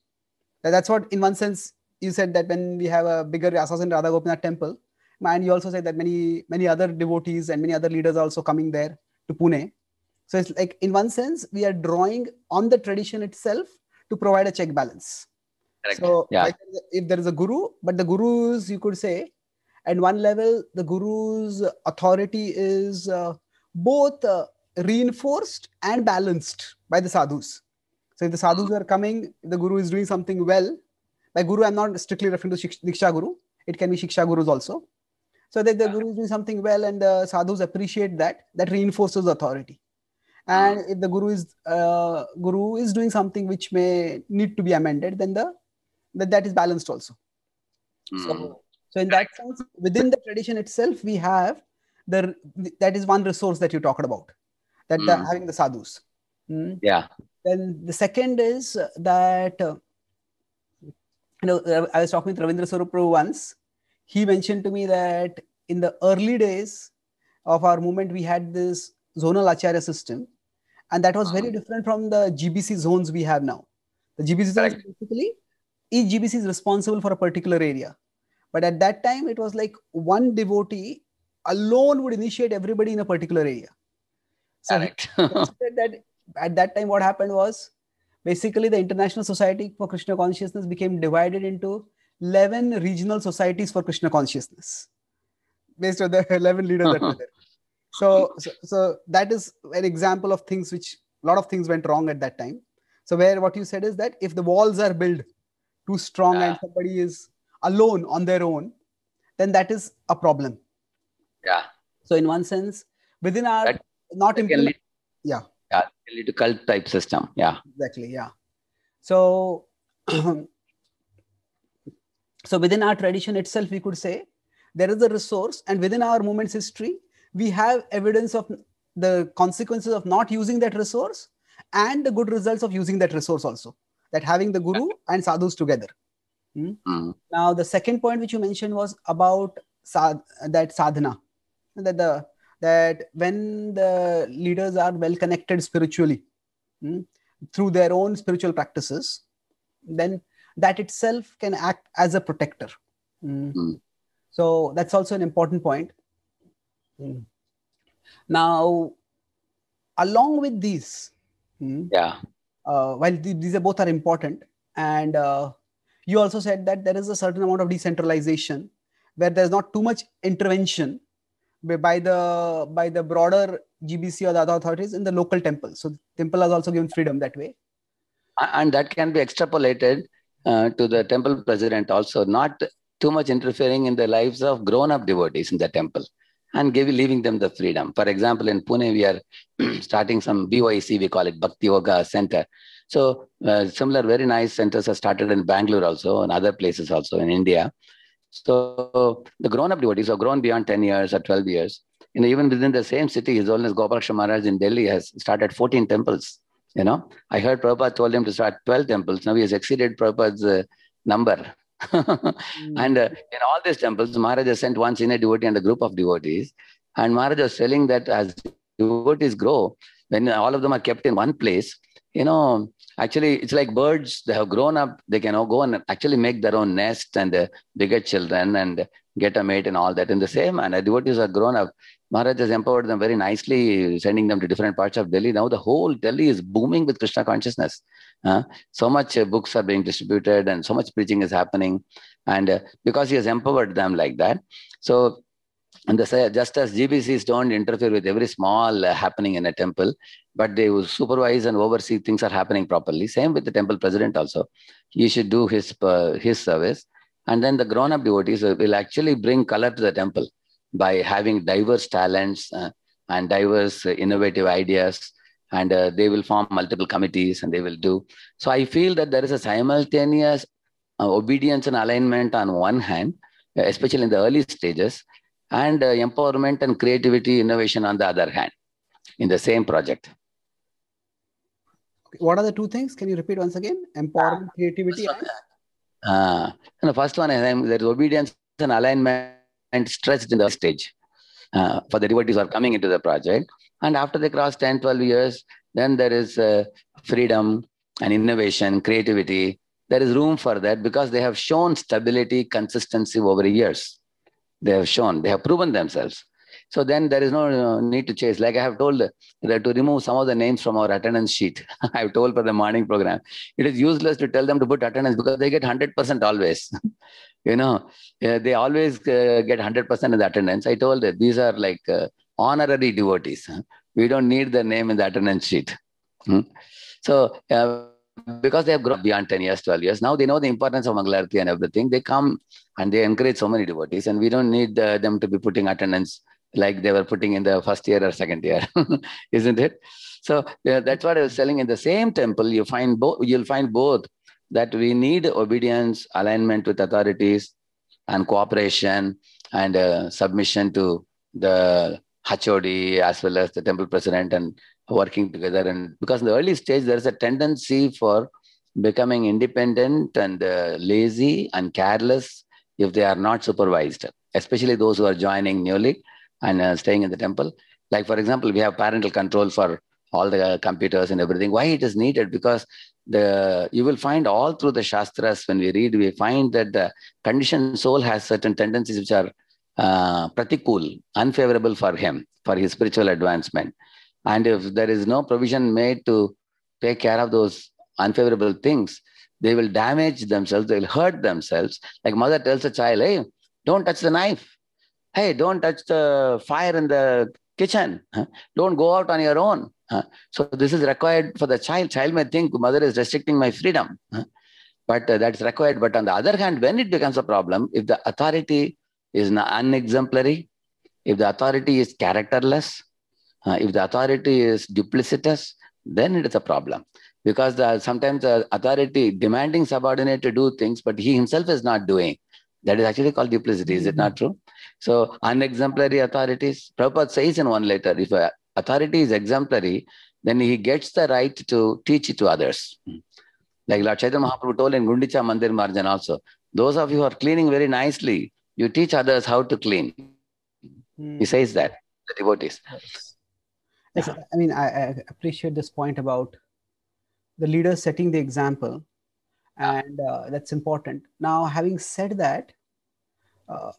That's what, in one sense, you said that when we have a bigger Vyasas and Radha Gopinath temple, and you also said that many many other devotees and many other leaders are also coming there to Pune. So it's like in one sense we are drawing on the tradition itself to provide a check balance. Correct. So yeah. Like if there is a guru, but the gurus, you could say, at one level, the guru's authority is uh, both uh, reinforced and balanced by the sadhus. So if the sadhus hmm. are coming, the guru is doing something well. By guru, I'm not strictly referring to Diksha Guru. It can be Shiksha Gurus also. So that the guru is doing something well and the uh, sadhus appreciate that, that reinforces authority. Hmm. And if the guru is uh, guru is doing something which may need to be amended, then the that that is balanced also mm. so, so in that sense within the tradition itself we have the that is one resource that you talked about that mm. the, hmm. having the sadhus mm. yeah then the second is that uh, you know uh, i was talking with ravindra Sarupru once he mentioned to me that in the early days of our movement we had this zonal acharya system and that was very hmm. different from the gbc zones we have now the gbc zones basically each GBC is responsible for a particular area. But at that time, it was like one devotee alone would initiate everybody in a particular area. So that at that time, what happened was basically the International Society for Krishna Consciousness became divided into 11 regional societies for Krishna Consciousness based on the 11 leaders that were uh-huh. there. So, so, so that is an example of things which a lot of things went wrong at that time. So where what you said is that if the walls are built too strong yeah. and somebody is alone on their own then that is a problem yeah so in one sense within our that, not that implement- lead, yeah yeah lead to cult type system yeah exactly yeah so so within our tradition itself we could say there is a resource and within our movement's history we have evidence of the consequences of not using that resource and the good results of using that resource also that having the guru and sadhus together Mm. now the second point which you mentioned was about that sadhana that the that when the leaders are well connected spiritually hmm, through their own spiritual practices then that itself can act as a protector hmm. so that's also an important point now along with these yeah uh, while th- these are both are important and uh, you also said that there is a certain amount of decentralization where there's not too much intervention by the by the broader gbc or the other authorities in the local temple so temple has also given freedom that way and that can be extrapolated uh, to the temple president also not too much interfering in the lives of grown up devotees in the temple and giving, leaving them the freedom. For example, in Pune, we are starting some BYC, we call it Bhakti Yoga Center. So uh, similar, very nice centers are started in Bangalore also and other places also in India. So the grown-up devotees are grown beyond 10 years or 12 years. You know, even within the same city, His Holiness Gopalakrishna Maharaj in Delhi has started 14 temples. You know, I heard Prabhupada told him to start 12 temples. Now he has exceeded Prabhupada's uh, number and uh, mm-hmm. in all these temples, Maharaj sent once in a devotee and a group of devotees. And Maharaj was telling that as devotees grow, when all of them are kept in one place, you know, actually it's like birds they have grown up they can all go and actually make their own nest and uh, they get children and get a mate and all that in the same manner devotees are grown up maharaj has empowered them very nicely sending them to different parts of delhi now the whole delhi is booming with krishna consciousness uh, so much uh, books are being distributed and so much preaching is happening and uh, because he has empowered them like that so and the, just as GBCs don't interfere with every small uh, happening in a temple, but they will supervise and oversee things are happening properly. Same with the temple president also. He should do his uh, his service, and then the grown-up devotees will actually bring color to the temple by having diverse talents uh, and diverse uh, innovative ideas, and uh, they will form multiple committees and they will do. So I feel that there is a simultaneous uh, obedience and alignment on one hand, uh, especially in the early stages, and empowerment and creativity innovation on the other hand in the same project what are the two things? Can you repeat once again? Empowerment, ah, creativity. First Uh, and the ah, first one is um, there is obedience and alignment stressed in the stage uh, for the devotees who are coming into the project. And after they cross 10, 12 years, then there is uh, freedom and innovation, creativity. There is room for that because they have shown stability, consistency over years. They have shown, they have proven themselves. So then there is no uh, need to chase. Like I have told that to remove some of the names from our attendance sheet. I've told for the morning program. It is useless to tell them to put attendance because they get 100% always. you know, uh, they always uh, get 100% in the attendance. I told that these are like honorary devotees. We don't need the name in the attendance sheet. Hmm? So, because they have grown beyond 10 years, 12 years. Now they know the importance of Mangalarati and everything. They come and they encourage so many devotees, and we don't need them to be putting attendance like they were putting in the first year or second year, isn't it? So yeah, that's what I was saying. In the same temple, you find both. You'll find both that we need obedience, alignment with authorities, and cooperation and uh, submission to the HOD as well as the temple president and working together. And because in the early stage, there is a tendency for becoming independent and uh, lazy and careless if they are not supervised, especially those who are joining newly and uh, staying in the temple. Like, for example, we have parental control for all the computers and everything. Why it is needed? Because the you will find all through the Shastras, when we read, we find that the conditioned soul has certain tendencies which are uh, cool, unfavorable for him, for his spiritual advancement. And if there is no provision made to take care of those unfavorable things, they will damage themselves, they will hurt themselves. Like mother tells a child, hey, don't touch the knife hey, don't touch the fire in the kitchen. Don't go out on your own. So this is required for the child. Child may think mother is restricting my freedom, but uh, that's required. But on the other hand, when it becomes a problem, if the authority is unexemplary, if the authority is characterless, if the authority is duplicitous, then it is a problem because the, sometimes the authority demanding subordinate to do things, but he himself is not doing. That is actually called duplicity. Is it not mm-hmm. true? So unexemplary authorities, Prabhupada says in one letter, if an authority is exemplary, then he gets the right to teach it to others. Hmm. Like Lord Chaitanya Mahaprabhu told in Gundicha Mandir Marjan also, those of you who are cleaning very nicely, you teach others how to clean. Hmm. He says that, the devotees. Yes, I mean, I, I, appreciate this point about the leader setting the example, and uh, that's important. Now, having said that, uh,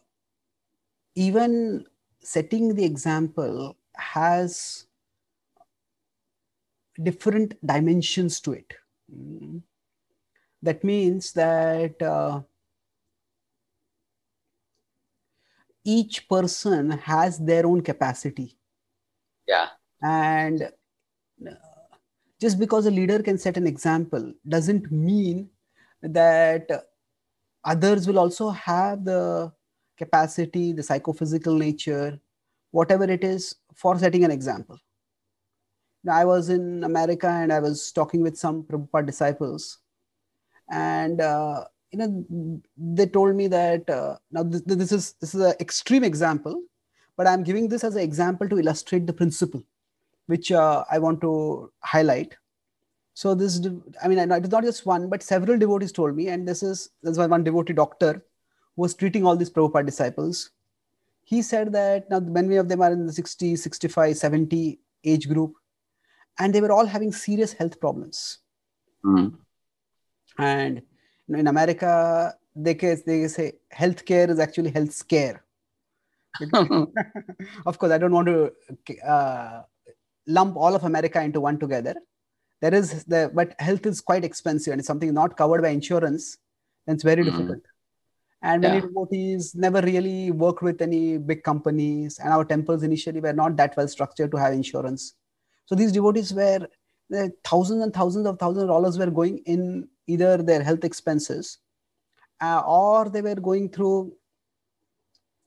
even setting the example has different dimensions to it. Mm. That means that uh, each person has their own capacity. Yeah. And uh, just because a leader can set an example doesn't mean that others will also have the capacity, the psychophysical nature, whatever it is, for setting an example. Now, I was in America and I was talking with some Prabhupada disciples, and uh, you know they told me that uh, now this, this is this is an extreme example, but I'm giving this as an example to illustrate the principle, which uh, I want to highlight. So this, I mean, it's not just one, but several devotees told me, and this is there's one, one devotee doctor was treating all these Prabhupada disciples. He said that now many of them are in the 60, 65, 70 age group, and they were all having serious health problems. Mm-hmm. And in America, they, they say healthcare is actually health scare. of course, I don't want to uh, lump all of America into one together. There is the but health is quite expensive and it's something not covered by insurance. Then it's very mm-hmm. difficult and many yeah. devotees never really worked with any big companies and our temples initially were not that well structured to have insurance so these devotees were thousands and thousands of thousands of dollars were going in either their health expenses uh, or they were going through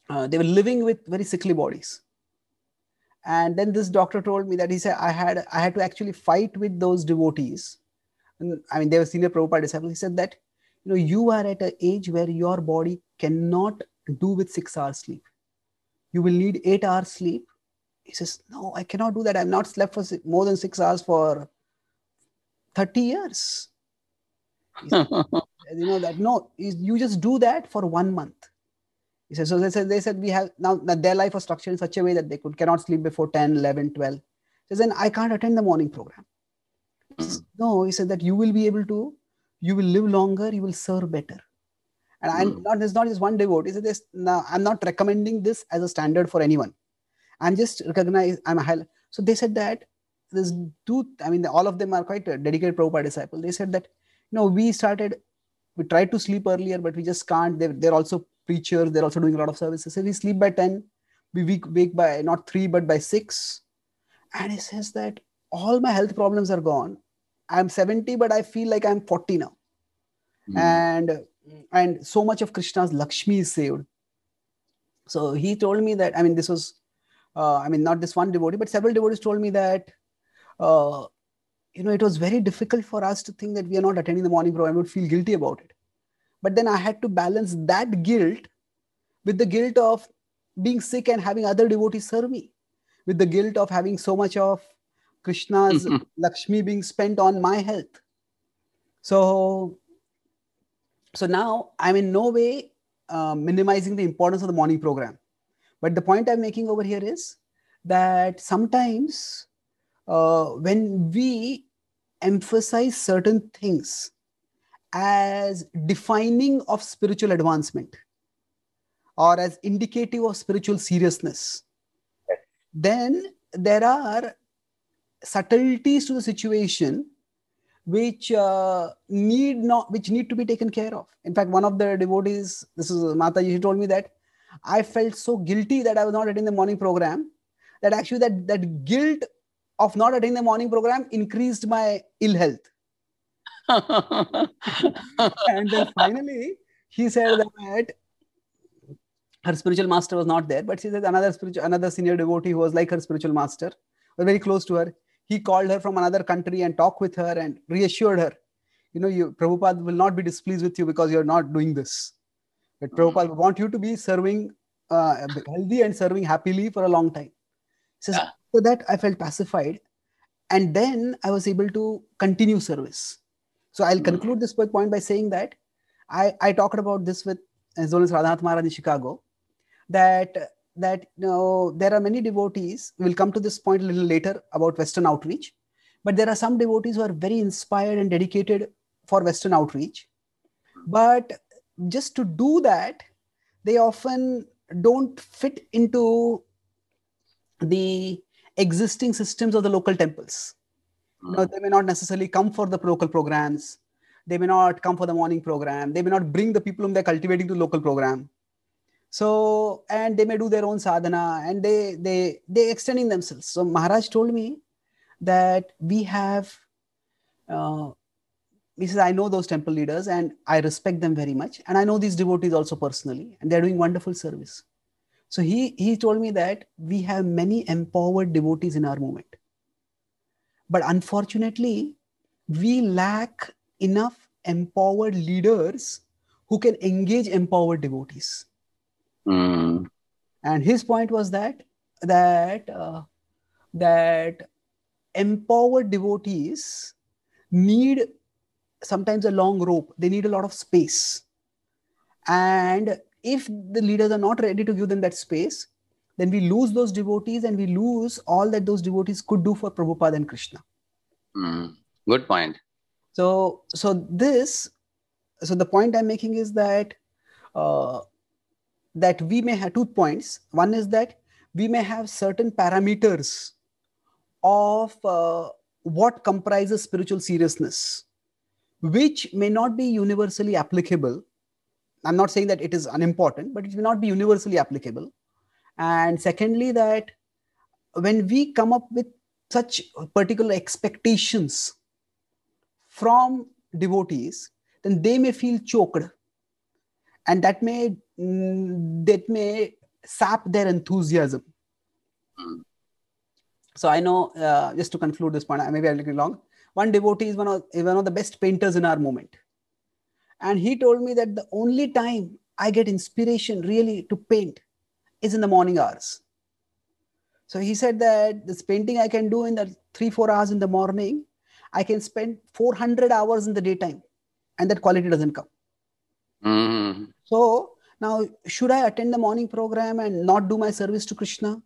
uh, they were living with very sickly bodies and then this doctor told me that he said i had i had to actually fight with those devotees and, i mean they were senior Prabhupada disciples he said that you know you are at an age where your body cannot do with six hours sleep you will need eight hours sleep he says no i cannot do that i've not slept for more than six hours for 30 years says, you know that no you just do that for one month he says so they said they said we have now their life was structured in such a way that they could cannot sleep before 10 11 12 he says then i can't attend the morning program he says, mm. no he said that you will be able to you will live longer, you will serve better. And I'm hmm. not, it's not just one devotee. it this, now I'm not recommending this as a standard for anyone. I'm just recognize I'm a high. So they said that there's two, I mean, all of them are quite uh, dedicated Prabhupada disciple. They said that, you know, we started, we tried to sleep earlier, but we just can't. They're, they're also preachers. They're also doing a lot of services. So we sleep by 10, we wake by not three, but by six. And he says that all my health problems are gone i'm 70 but i feel like i'm 40 now mm. and and so much of krishna's lakshmi is saved so he told me that i mean this was uh, i mean not this one devotee but several devotees told me that uh, you know it was very difficult for us to think that we are not attending the morning program I would feel guilty about it but then i had to balance that guilt with the guilt of being sick and having other devotees serve me with the guilt of having so much of Krishna's hmm. Lakshmi being spent on my health. So, so now I'm in no way uh, minimizing the importance of the morning program. But the point I'm making over here is that sometimes uh, when we emphasize certain things as defining of spiritual advancement or as indicative of spiritual seriousness, then there are subtleties to the situation which uh, need not which need to be taken care of in fact one of the devotees this is mata she told me that i felt so guilty that i was not attending the morning program that actually that that guilt of not attending the morning program increased my ill health and then finally he said that her spiritual master was not there but she said another spiritual another senior devotee who was like her spiritual master was very close to her he called her from another country and talked with her and reassured her you know you prabhupada will not be displeased with you because you're not doing this but hmm. prabhupada mm-hmm. want you to be serving uh, healthy and serving happily for a long time so yeah. after that i felt pacified and then i was able to continue service so i'll mm-hmm. conclude this point by saying that i i talked about this with as well as radhanath maharaj in chicago that that you know, there are many devotees, we'll come to this point a little later about Western outreach, but there are some devotees who are very inspired and dedicated for Western outreach. But just to do that, they often don't fit into the existing systems of the local temples. You know, they may not necessarily come for the local programs. They may not come for the morning program. They may not bring the people whom they're cultivating to the local program so and they may do their own sadhana and they they they extending themselves so maharaj told me that we have uh, he says i know those temple leaders and i respect them very much and i know these devotees also personally and they're doing wonderful service so he he told me that we have many empowered devotees in our movement but unfortunately we lack enough empowered leaders who can engage empowered devotees Mm. And his point was that that uh, that empowered devotees need sometimes a long rope. They need a lot of space, and if the leaders are not ready to give them that space, then we lose those devotees and we lose all that those devotees could do for Prabhupada and Krishna. Mm. Good point. So, so this, so the point I'm making is that uh, that we may have two points. One is that we may have certain parameters of uh, what comprises spiritual seriousness, which may not be universally applicable. I'm not saying that it is unimportant, but it may not be universally applicable. And secondly, that when we come up with such particular expectations from devotees, then they may feel choked. And that may that may sap their enthusiasm. So I know, uh, just to conclude this point, maybe i be a little long. One devotee is one of, one of the best painters in our moment. And he told me that the only time I get inspiration really to paint is in the morning hours. So he said that this painting I can do in the three, four hours in the morning, I can spend 400 hours in the daytime, and that quality doesn't come. Mm. So now, should I attend the morning program and not do my service to Krishna?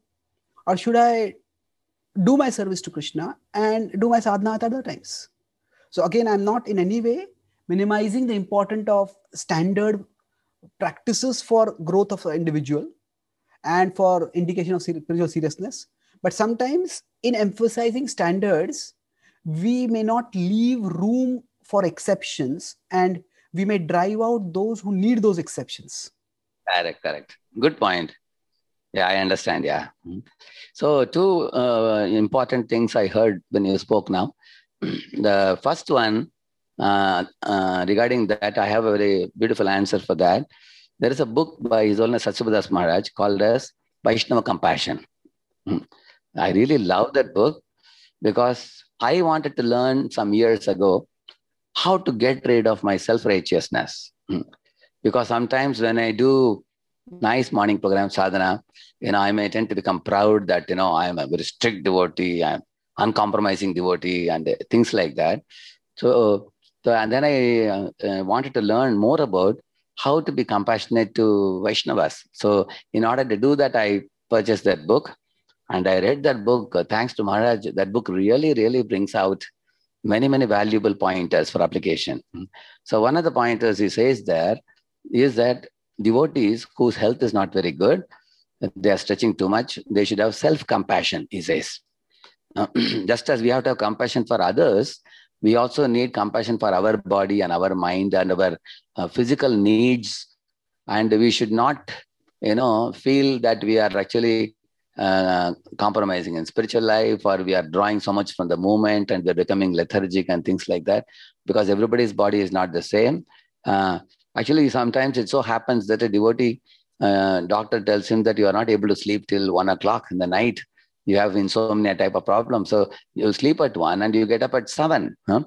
Or should I do my service to Krishna and do my sadhana at other times? So, again, I'm not in any way minimizing the importance of standard practices for growth of an individual and for indication of spiritual seriousness. But sometimes in emphasizing standards, we may not leave room for exceptions and we may drive out those who need those exceptions. Correct, correct. Good point. Yeah, I understand. Yeah. Hmm. So, two uh, important things I heard when you spoke now. the first one, uh, uh, regarding that, I have a very beautiful answer for that. There is a book by His Holiness Satsubadas Maharaj called as Vaishnava Compassion. Hmm. I really love that book because I wanted to learn some years ago how to get rid of my self righteousness. Hmm because sometimes when I do nice morning program sadhana, you know, I may tend to become proud that, you know, I am a very strict devotee, I'm uncompromising devotee and things like that. So, so and then I uh, uh, wanted to learn more about how to be compassionate to Vaishnavas. So in order to do that, I purchased that book and I read that book. thanks to Maharaj, that book really, really brings out many, many valuable pointers for application. So one of the pointers he says there is that devotees whose health is not very good, they are stretching too much, they should have self compassion, he says. just as we have to have compassion for others, we also need compassion for our body and our mind and our uh, physical needs. And we should not, you know, feel that we are actually uh, compromising in spiritual life or we are drawing so much from the movement and we're becoming lethargic and things like that because everybody's body is not the same. Uh, Actually, sometimes it so happens that a devotee uh, doctor tells him that you are not able to sleep till one o'clock in the night. You have insomnia type of problem. So you sleep at one and you get up at seven. Huh?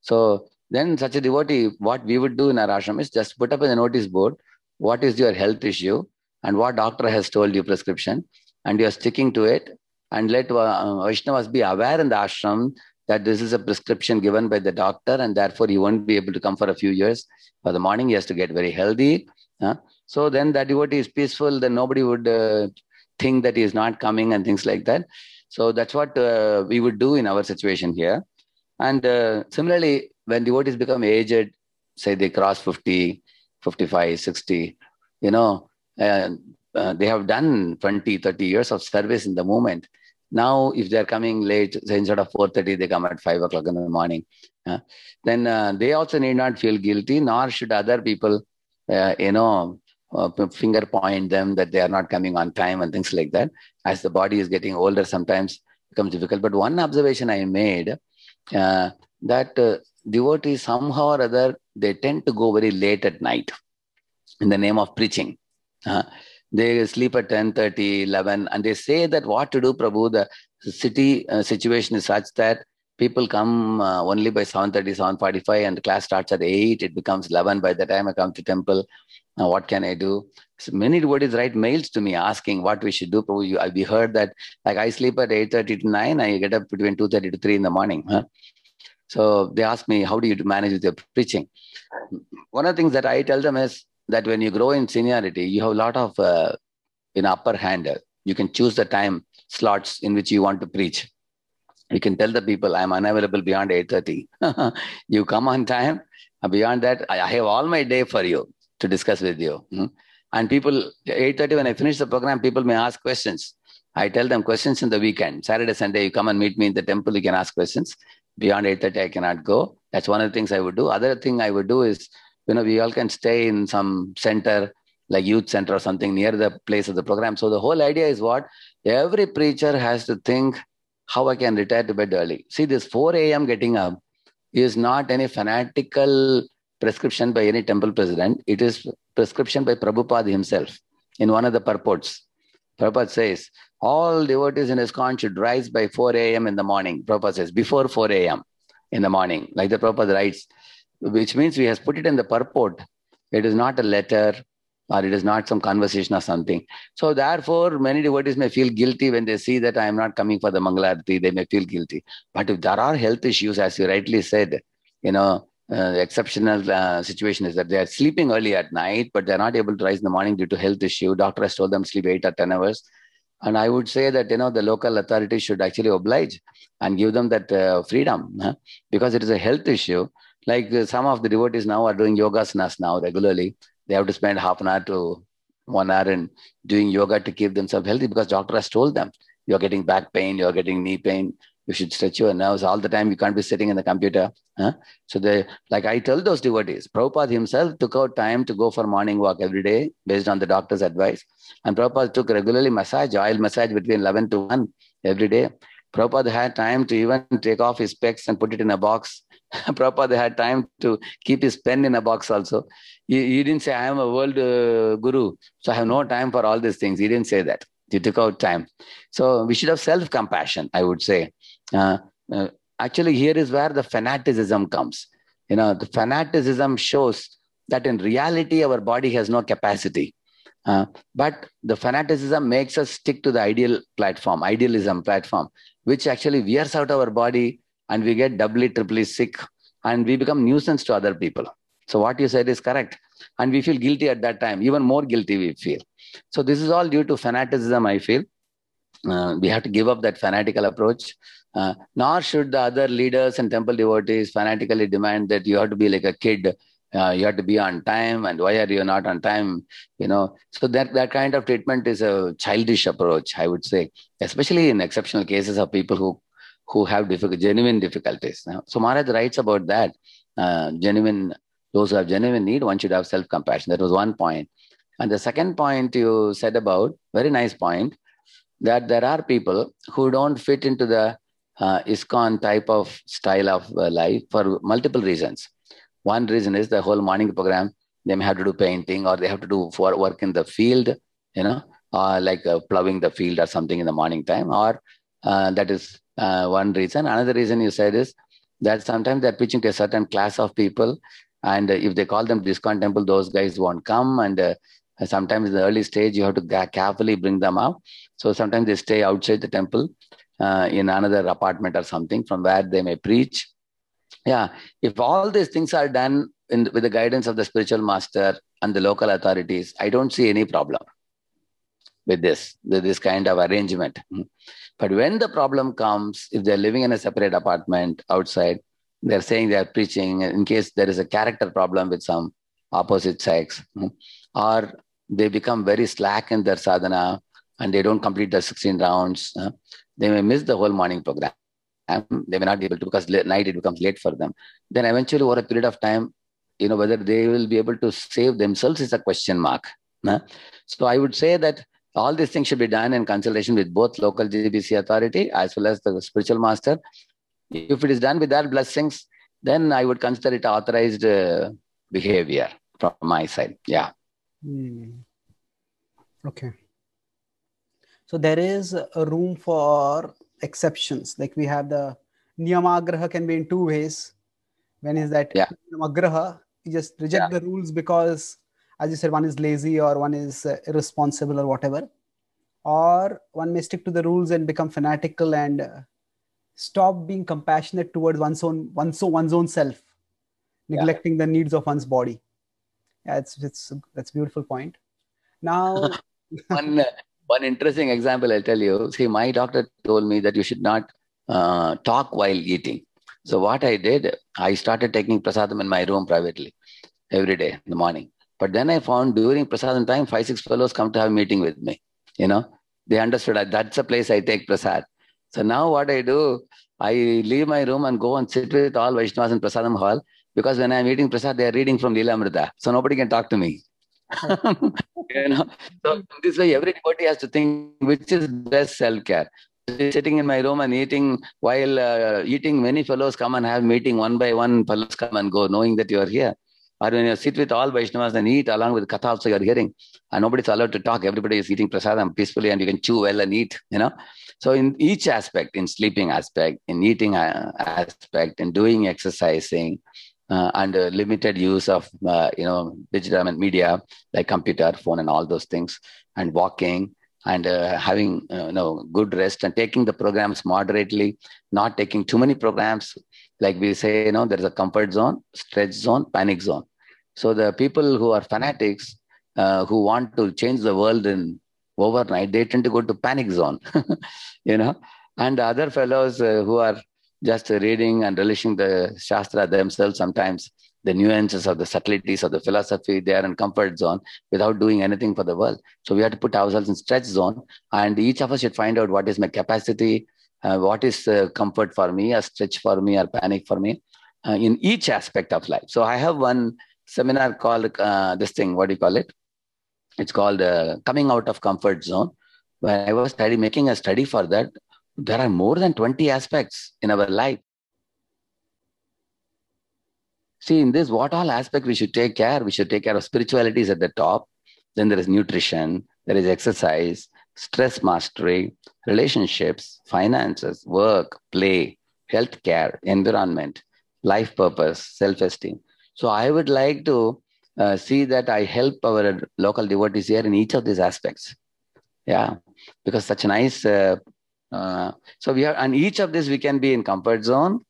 So then such a devotee, what we would do in our ashram is just put up a notice board, what is your health issue and what doctor has told you prescription and you are sticking to it and let uh, Vaishnavas be aware in the ashram that this is a prescription given by the doctor and therefore he won't be able to come for a few years. For the morning, he has to get very healthy. So then that devotee is peaceful, then nobody would uh, think that he is not coming and things like that. So that's what uh, we would do in our situation here. And uh, similarly, when devotees become aged, say they cross 50, 55, 60, you know, uh, uh they have done 20, 30 years of service in the movement. Now, if they're coming late, instead of 4.30, they come at 5 o'clock in the morning. Uh, then uh, they also need not feel guilty, nor should other people, uh, you know, uh, finger point them that they are not coming on time and things like that. As the body is getting older, sometimes becomes difficult. But one observation I made uh, that uh, devotees somehow or other, they tend to go very late at night in the name of preaching they sleep at 10 30 11 and they say that what to do prabhu the city uh, situation is such that people come uh, only by 7.30 7.45 and the class starts at 8 it becomes 11 by the time i come to temple now uh, what can i do so many devotees write mails to me asking what we should do Prabhu, you, we heard that like i sleep at 8.30 to 9 i get up between 2.30 to 3 in the morning huh? so they ask me how do you manage with your preaching one of the things that i tell them is that when you grow in seniority, you have a lot of uh, in upper hand. You can choose the time slots in which you want to preach. You can tell the people, I'm unavailable beyond 8.30. you come on time. Beyond that, I have all my day for you to discuss with you. Hmm? And people, 8.30 when I finish the program, people may ask questions. I tell them questions in the weekend. Saturday, Sunday, you come and meet me in the temple. You can ask questions. Beyond 8.30, I cannot go. That's one of the things I would do. Other thing I would do is you know, we all can stay in some center, like youth center or something near the place of the program. So the whole idea is what every preacher has to think how I can retire to bed early. See, this 4 a.m. getting up is not any fanatical prescription by any temple president. It is prescription by Prabhupada himself in one of the purports. Prabhupada says, all devotees in ISKCON should rise by 4 a.m. in the morning. Prabhupada says, before 4 a.m. in the morning. Like the Prabhupada writes, which means we has put it in the purport. It is not a letter or it is not some conversation or something. So therefore, many devotees may feel guilty when they see that I am not coming for the Mangalarti. They may feel guilty. But if there are health issues, as you rightly said, you know, uh, exceptional uh, situation is that they are sleeping early at night, but they are not able to rise in the morning due to health issue. Doctor has told them sleep eight or ten hours. And I would say that you know the local authorities should actually oblige and give them that uh, freedom huh? because it is a health issue like uh, some of the devotees now are doing yogasanas now regularly. They have to spend half an hour to one hour in doing yoga to keep themselves healthy because doctor has told them you're getting back pain, you're getting knee pain, you should stretch your nerves all the time. You can't be sitting in the computer. Huh? So they like I tell those devotees, Prabhupada himself took out time to go for morning walk every day based on the doctor's advice. And Prabhupada took regularly massage, oil massage between 11 to 1 every day. Prabhupada had time to even take off his specs and put it in a box Prabhupada had time to keep his pen in a box also. He, he didn't say, I am a world uh, guru, so I have no time for all these things. He didn't say that. He took out time. So we should have self compassion, I would say. Uh, uh, actually, here is where the fanaticism comes. You know, the fanaticism shows that in reality, our body has no capacity. Uh, but the fanaticism makes us stick to the ideal platform, idealism platform, which actually wears out our body and we get doubly, triply sick and we become nuisance to other people. So what you said is correct. And we feel guilty at that time, even more guilty we feel. So this is all due to fanaticism, I feel. Uh, we have to give up that fanatical approach. Uh, nor should the other leaders and temple devotees fanatically demand that you have to be like a kid. Uh, you have to be on time and why are you not on time you know so that that kind of treatment is a childish approach i would say especially in exceptional cases of people who who have difficult, genuine difficulties. so Maharaj writes about that. Uh, genuine, those who have genuine need, one should have self-compassion. That was one point. And the second point you said about, very nice point, that there are people who don't fit into the uh, ISKCON type of style of uh, life for multiple reasons. One reason is the whole morning program. They may have to do painting, or they have to do for work in the field. You know, uh, like uh, plowing the field or something in the morning time, or uh, that is uh, one reason. Another reason you said is that sometimes they're pitching to a certain class of people. And uh, if they call them discount temple, those guys won't come. And uh, sometimes in the early stage, you have to carefully bring them out. So sometimes they stay outside the temple uh, in another apartment or something from where they may preach. Yeah. If all these things are done in, with the guidance of the spiritual master and the local authorities, I don't see any problem with this, with this kind of arrangement. But when the problem comes, if they're living in a separate apartment outside, they're saying they're preaching in case there is a character problem with some opposite sex, or they become very slack in their sadhana and they don't complete the 16 rounds, uh, they may miss the whole morning program. They may not be able to because late night it becomes late for them. Then eventually, over a period of time, you know whether they will be able to save themselves is a question mark. Uh. So I would say that all these things should be done in consultation with both local GBC authority as well as the spiritual master. If it is done with their blessings, then I would consider it authorized uh, behavior from my side. Yeah. Hmm. Okay. So there is a room for exceptions. Like we have the niyamagraha can be in two ways. When is that yeah. niyamagraha? You just reject yeah. the rules because as you said one is lazy or one is uh, irresponsible or whatever or one may stick to the rules and become fanatical and uh, stop being compassionate towards one's own one's, one's own self neglecting yeah. the needs of one's body yeah it's it's that's beautiful point now one uh, one interesting example i'll tell you see my doctor told me that you should not uh, talk while eating so what i did i started taking prasadam in my room privately every day in the morning but then I found during prasadam time, five, six fellows come to have a meeting with me. You know, they understood that that's the place I take prasad. So now what I do, I leave my room and go and sit with all Vaishnavas in prasadam hall because when I'm eating prasad, they're reading from Leelamrita. So nobody can talk to me. you know, so this way everybody has to think which is best self-care sitting in my room and eating while uh, eating many fellows come and have meeting one by one fellows come and go knowing that you are here or when you sit with all Vaishnavas and eat along with Katha also, you're hearing. And nobody's allowed to talk. Everybody is eating prasadam peacefully and you can chew well and eat, you know. So in each aspect, in sleeping aspect, in eating uh, aspect, in doing exercising, uh, and uh, limited use of uh, you know digital and media like computer, phone, and all those things, and walking and uh, having uh, you know good rest and taking the programs moderately, not taking too many programs. Like we say, you know, there is a comfort zone, stretch zone, panic zone. So the people who are fanatics, uh, who want to change the world in overnight, they tend to go to panic zone, you know. And other fellows uh, who are just reading and relishing the shastra themselves, sometimes the nuances of the subtleties of the philosophy, they are in comfort zone without doing anything for the world. So we have to put ourselves in stretch zone, and each of us should find out what is my capacity, uh, what is comfort for me, a stretch for me, or panic for me. Uh, in each aspect of life. So I have one seminar called uh, this thing, what do you call it? It's called uh, Coming Out of Comfort Zone. When I was study, making a study for that, there are more than 20 aspects in our life. See, in this, what all aspect we should take care? We should take care of spirituality is at the top. Then there is nutrition, there is exercise, stress mastery, relationships, finances, work, play, health care, environment, life purpose, self esteem. So I would like to uh, see that I help our local devotees here in each of these aspects. Yeah, because such a nice. Uh, uh, so we are, and each of these we can be in comfort zone,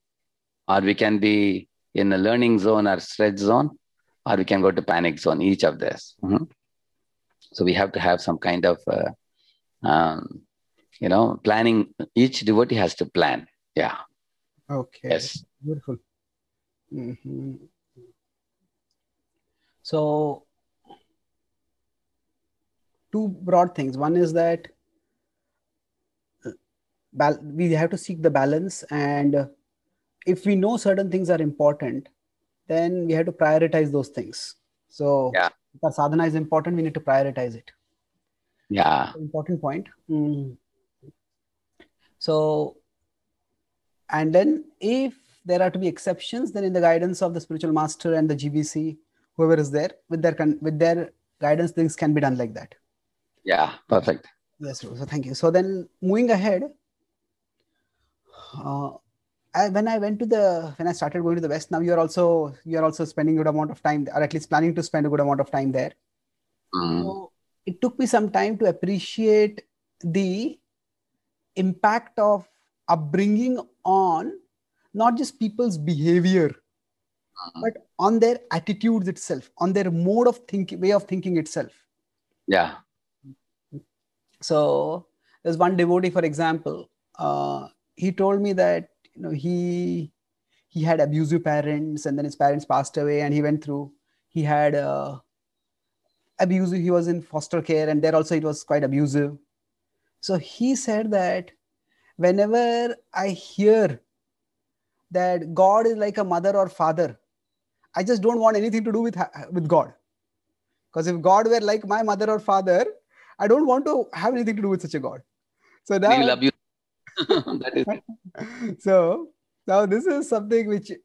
or we can be in a learning zone or stretch zone, or we can go to panic zone. Each of this. Mm-hmm. So we have to have some kind of, uh, um, you know, planning. Each devotee has to plan. Yeah. Okay. Yes. Beautiful. Mm-hmm. So two broad things. One is that uh, we have to seek the balance and if we know certain things are important, then we have to prioritize those things. So yeah. if sadhana is important, we need to prioritize it. Yeah. Important point. Mm. So, and then if there are to be exceptions, then in the guidance of the spiritual master and the GBC, whoever is there with their with their guidance things can be done like that yeah perfect yes so thank you so then moving ahead uh, I, when i went to the when i started going to the west now you're also you're also spending a good amount of time or at least planning to spend a good amount of time there mm. so it took me some time to appreciate the impact of upbringing on not just people's behavior mm-hmm. but on their attitudes itself on their mode of thinking way of thinking itself yeah so there's one devotee for example uh, he told me that you know he he had abusive parents and then his parents passed away and he went through he had uh, abusive he was in foster care and there also it was quite abusive so he said that whenever i hear that god is like a mother or father I just don't want anything to do with, with God. Because if God were like my mother or father, I don't want to have anything to do with such a God. So now, we love you. that is so now this is something which it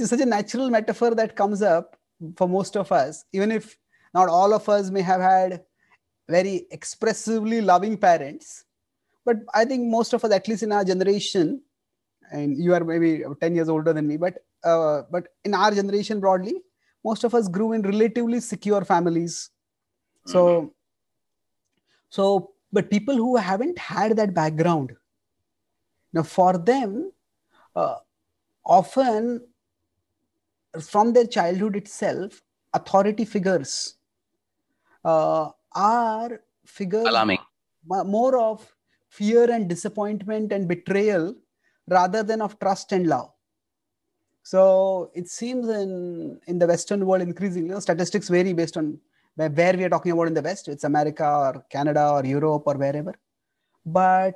is such a natural metaphor that comes up for most of us, even if not all of us may have had very expressively loving parents. But I think most of us, at least in our generation, and you are maybe 10 years older than me, but uh, but in our generation broadly most of us grew in relatively secure families so mm-hmm. so but people who haven't had that background now for them uh, often from their childhood itself authority figures uh, are figures alarming more of fear and disappointment and betrayal rather than of trust and love so it seems in in the Western world increasingly, you know, statistics vary based on where we are talking about in the West. It's America or Canada or Europe or wherever. But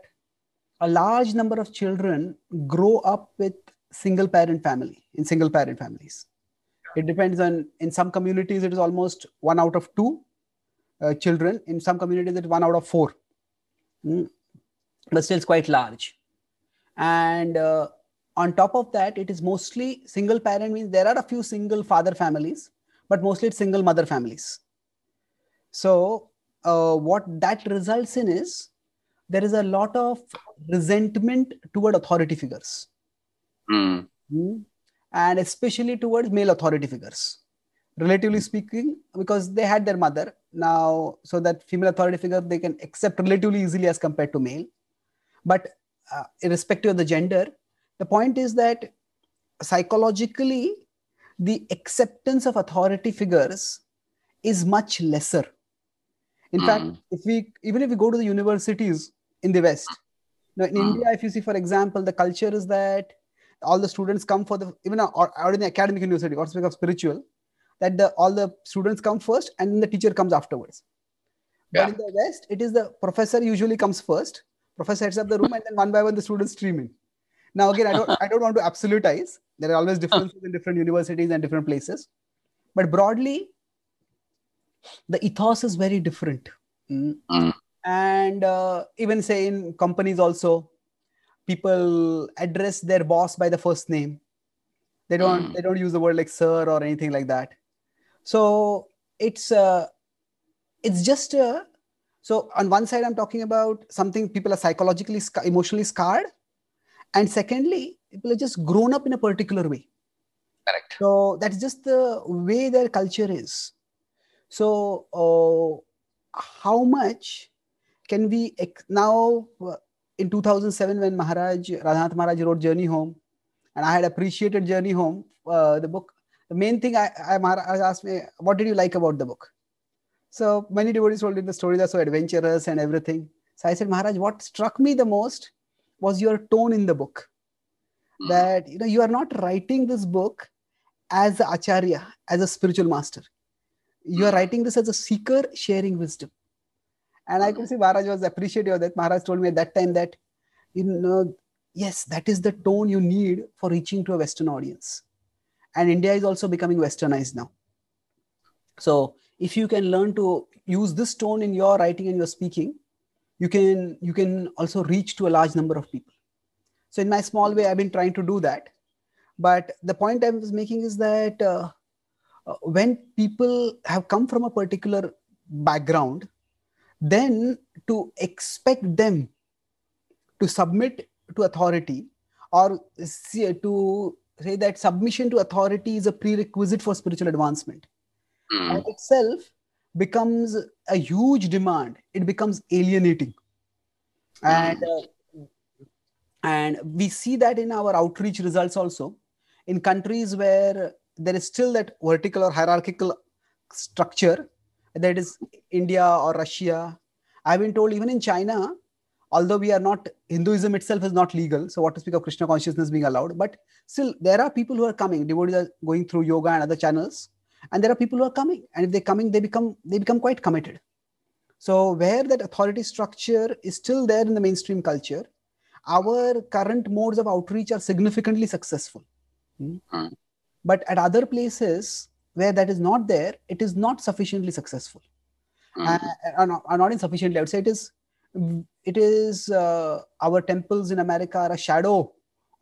a large number of children grow up with single parent family in single parent families. It depends on in some communities it is almost one out of two uh, children. In some communities it's one out of four, mm. but still it's quite large. And uh, on top of that, it is mostly single parent means there are a few single father families, but mostly it's single mother families. So uh, what that results in is there is a lot of resentment toward authority figures. Mm. Mm? And especially towards male authority figures, relatively hmm. speaking, because they had their mother now, so that female authority figure they can accept relatively easily as compared to male. But uh, irrespective of the gender, the point is that psychologically, the acceptance of authority figures is much lesser. In mm. fact, if we even if we go to the universities in the West, now in mm. India, if you see, for example, the culture is that all the students come for the even or, or in the academic university or speak of spiritual, that the all the students come first and the teacher comes afterwards. Yeah. But in the West, it is the professor usually comes first. Professor heads up the room and then one by one the students stream in. Now, again, I don't, I don't want to absolutize. There are always differences in different universities and different places. But broadly, the ethos is very different. Mm. Mm. And uh, even, say, in companies also, people address their boss by the first name. They don't, mm. they don't use the word like sir or anything like that. So it's, uh, it's just uh, so on one side i'm talking about something people are psychologically sc- emotionally scarred and secondly, people are just grown up in a particular way. Correct. So that's just the way their culture is. So uh, how much can we ex- now uh, in 2007 when Maharaj Radhanath Maharaj wrote Journey Home, and I had appreciated Journey Home, uh, the book. The main thing I, I Maharaj asked me, what did you like about the book? So many devotees told me the stories are so adventurous and everything. So I said, Maharaj, what struck me the most was your tone in the book mm. that you know you are not writing this book as a acharya as a spiritual master you are hmm. writing this as a seeker sharing wisdom and i could hmm. see maharaj was appreciative of that maharaj told me at that time that you know yes that is the tone you need for reaching to a western audience and india is also becoming westernized now so if you can learn to use this tone in your writing and your speaking you can you can also reach to a large number of people so in my small way i've been trying to do that but the point i was making is that uh, uh when people have come from a particular background then to expect them to submit to authority or see, to say that submission to authority is a prerequisite for spiritual advancement mm. itself becomes a huge demand it becomes alienating and hmm. uh, and we see that in our outreach results also in countries where there is still that vertical or hierarchical structure that is india or russia i've been told even in china although we are not hinduism itself is not legal so what to speak of krishna consciousness being allowed but still there are people who are coming devotees are going through yoga and other channels and there are people who are coming and if they're coming they become they become quite committed so where that authority structure is still there in the mainstream culture our current modes of outreach are significantly successful mm-hmm. but at other places where that is not there it is not sufficiently successful mm-hmm. and, or, not insufficiently i would say it is it is uh, our temples in america are a shadow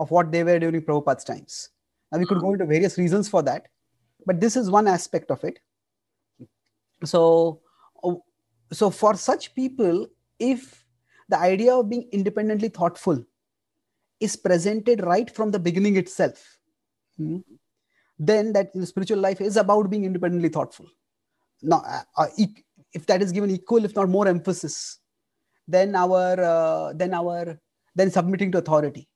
of what they were during prabhupada's times now we could hmm. go into various reasons for that but this is one aspect of it so oh, so for such people if the idea of being independently thoughtful is presented right from the beginning itself hmm, then that spiritual life is about being independently thoughtful now uh, uh, if that is given equal if not more emphasis then our uh, then our then submitting to authority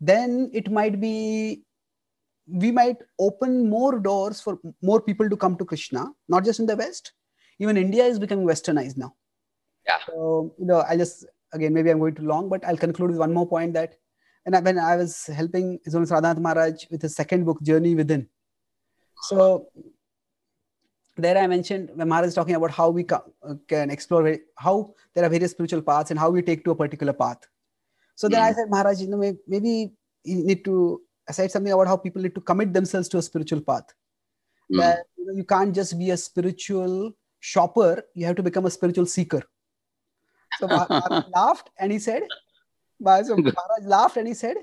then it might be we might open more doors for more people to come to krishna not just in the west even india is becoming westernized now yeah so you know i just again maybe i'm going too long but i'll conclude with one more point that and when i was helping his Holiness Radhanath maharaj with his second book journey within so there i mentioned when maharaj is talking about how we uh, can explore how there are various spiritual paths and how we take to a particular path so then i hmm. said maharaj you know maybe you need to I said something about how people need to commit themselves to a spiritual path. Mm. That you, know, you can't just be a spiritual shopper, you have to become a spiritual seeker. So laughed and he said, so Maharaj laughed and he said,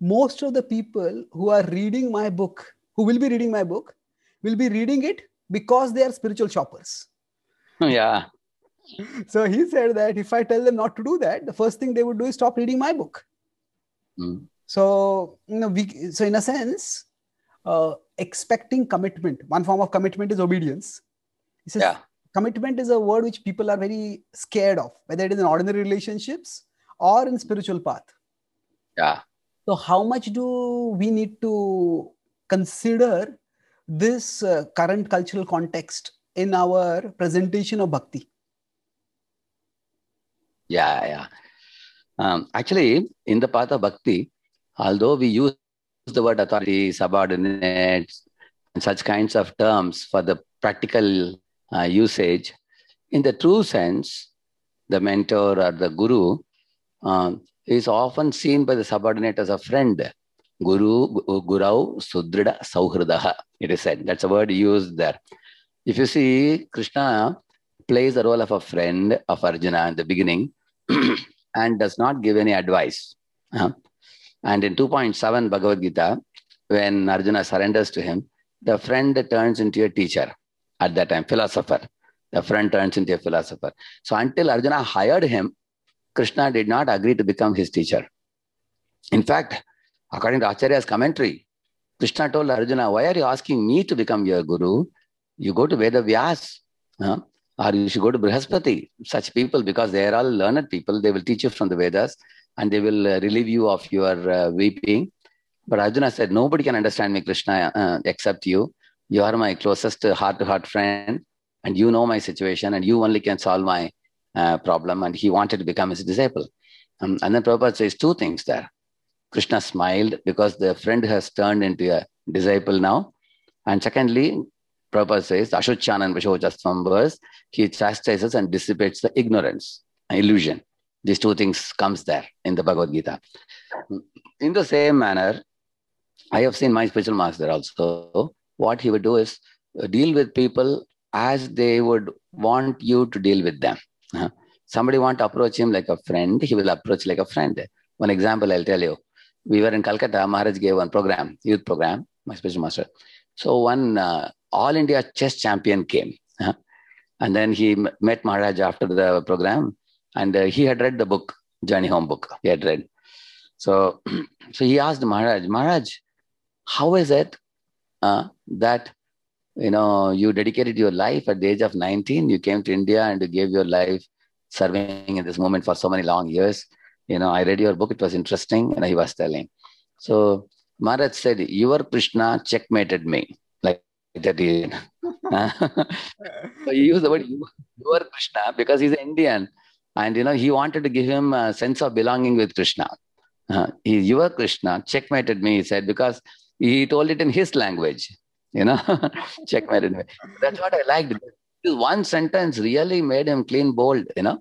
most of the people who are reading my book, who will be reading my book, will be reading it because they are spiritual shoppers. Yeah. So he said that if I tell them not to do that, the first thing they would do is stop reading my book. Mm so you know we so in a sense uh, expecting commitment one form of commitment is obedience says, yeah. commitment is a word which people are very scared of whether it is in ordinary relationships or in spiritual path yeah so how much do we need to consider this uh, current cultural context in our presentation of bhakti yeah yeah um, actually in the path of bhakti although we use the word authority, subordinate, and such kinds of terms for the practical uh, usage, in the true sense, the mentor or the guru uh, is often seen by the subordinate as a friend. Guru, Gurau, Sudrida, Sauhradaha, it is said. That's a word used there. If you see, Krishna plays the role of a friend of Arjuna in the beginning and does not give any advice. Uh -huh. And in 2.7 Bhagavad Gita, when Arjuna surrenders to him, the friend turns into a teacher at that time, philosopher. The friend turns into a philosopher. So until Arjuna hired him, Krishna did not agree to become his teacher. In fact, according to Acharya's commentary, Krishna told Arjuna, Why are you asking me to become your guru? You go to Veda Vyas, huh? or you should go to Brihaspati. Such people, because they are all learned people, they will teach you from the Vedas and they will uh, relieve you of your uh, weeping. But Arjuna said, Nobody can understand me, Krishna, uh, except you. You are my closest heart to heart friend, and you know my situation, and you only can solve my problem. And he wanted to become his disciple. Um, and then Prabhupada says two things there. Krishna smiled because the friend has turned into a disciple now. And secondly, Prabhupada says, Ashutchanan Vashojastvam verse, he chastises and dissipates the ignorance, illusion. These two things comes there in the Bhagavad Gita. In the same manner, I have seen my spiritual master also. What he would do is uh, deal with people as they would want you to deal with them. Uh-huh. Somebody want to approach him like a friend, he will approach like a friend. One example I'll tell you. We were in Calcutta, Maharaj gave one program, youth program, my spiritual master. So one uh, all India chess champion came. Uh-huh. And then he met Maharaj after the program. And uh, he had read the book, Journey Home book, he had read. So, so he asked Maharaj, Maharaj, how is it uh, that you know you dedicated your life at the age of 19 you came to india and you gave your life serving in this moment for so many long years you know i read your book it was interesting and he was telling so maharaj said your krishna checkmated me like that he so he used the word your krishna because he's indian and you know, he wanted to give him a sense of belonging with Krishna. Uh, he, your Krishna checkmated me, he said, because he told it in his language. You know, checkmated me. That's what I liked. One sentence really made him clean bold, you know.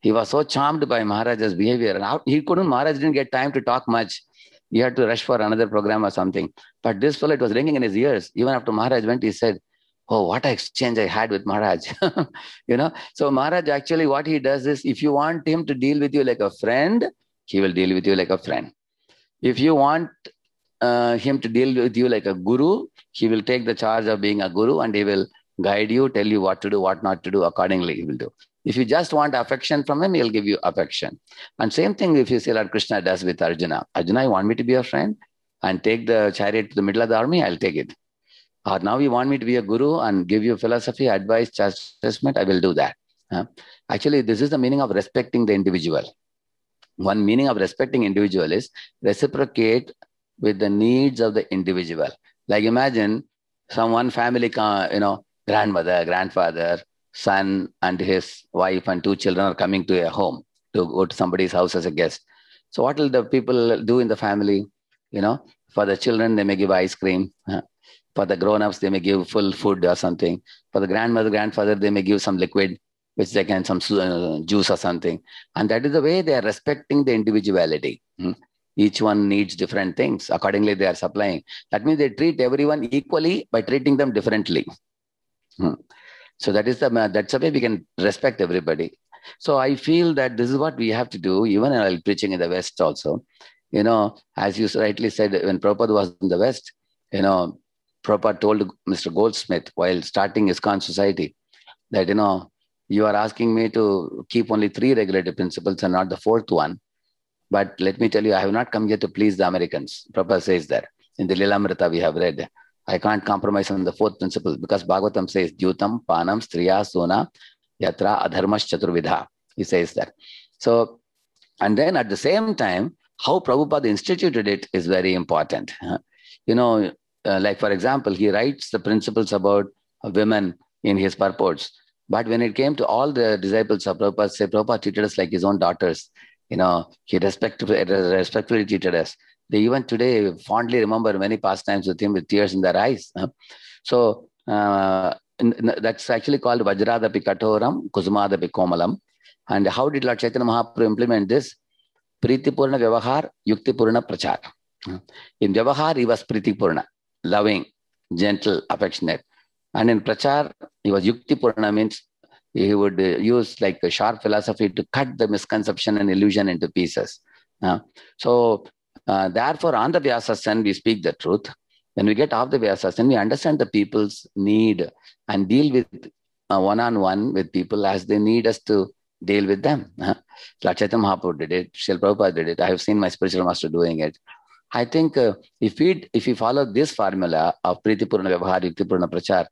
He was so charmed by Maharaj's behavior. And he couldn't, Maharaj didn't get time to talk much. He had to rush for another program or something. But this fellow, it was ringing in his ears. Even after Maharaj went, he said, oh what exchange i had with maharaj you know so maharaj actually what he does is if you want him to deal with you like a friend he will deal with you like a friend if you want uh, him to deal with you like a guru he will take the charge of being a guru and he will guide you tell you what to do what not to do accordingly he will do if you just want affection from him he'll give you affection and same thing if you see lord krishna does with arjuna arjuna you want me to be your friend and take the chariot to the middle of the army i'll take it uh, now you want me to be a guru and give you philosophy, advice, chastisement, I will do that. Uh, actually, this is the meaning of respecting the individual. One meaning of respecting individual is reciprocate with the needs of the individual. Like imagine some one family, you know, grandmother, grandfather, son and his wife and two children are coming to a home to go to somebody's house as a guest. So what will the people do in the family? You know, for the children, they may give ice cream. For the grown-ups, they may give full food or something. For the grandmother, grandfather, they may give some liquid, which they can some uh, juice or something. And that is the way they are respecting the individuality. Hmm? Each one needs different things. Accordingly, they are supplying. That means they treat everyone equally by treating them differently. Hmm. So that is the uh, that's the way we can respect everybody. So I feel that this is what we have to do, even while preaching in the West also. You know, as you rightly said, when Prabhupada was in the West, you know, Prabhupada told Mr. Goldsmith while starting his Society that, you know, you are asking me to keep only three regulative principles and not the fourth one. But let me tell you, I have not come here to please the Americans. Prabhupada says that. In the Lilamrita, we have read, I can't compromise on the fourth principle because Bhagavatam says, Dyutam, Panam, Striya, Sona, Yatra, Adharmas, Chaturvidha. He says that. So, and then at the same time, how Prabhupada instituted it is very important. You know, uh, like for example he writes the principles about women in his purports but when it came to all the disciples of Prabhupada, say Prabhupada treated us like his own daughters. You know, he respectfully, uh, respectfully treated us. They even today fondly remember many pastimes with him with tears in their eyes. So uh, that's actually called Vajradapi Katoram, Kusumadapi Komalam. And how did Lord Chaitanya Mahaprabhu implement this? Pritipurna Vyavahar, Yuktipurna Prachar. Hmm. In Vyavahar, he was Pritipurna loving, gentle, affectionate. And in Prachar, he was Yuktipurna, means he would use like a sharp philosophy to cut the misconception and illusion into pieces. Uh, so, uh, therefore, on the Vyasasan, we speak the truth. When we get off the Vyasasan, we understand the people's need and deal with one on one with people as they need us to deal with them. Uh, Lord Mahaprabhu did it, Srila Prabhupada did it. I have seen my spiritual master doing it. I think uh, if we if we follow this formula of Pritipurna Vyavahar, Yuktipurna Prachar,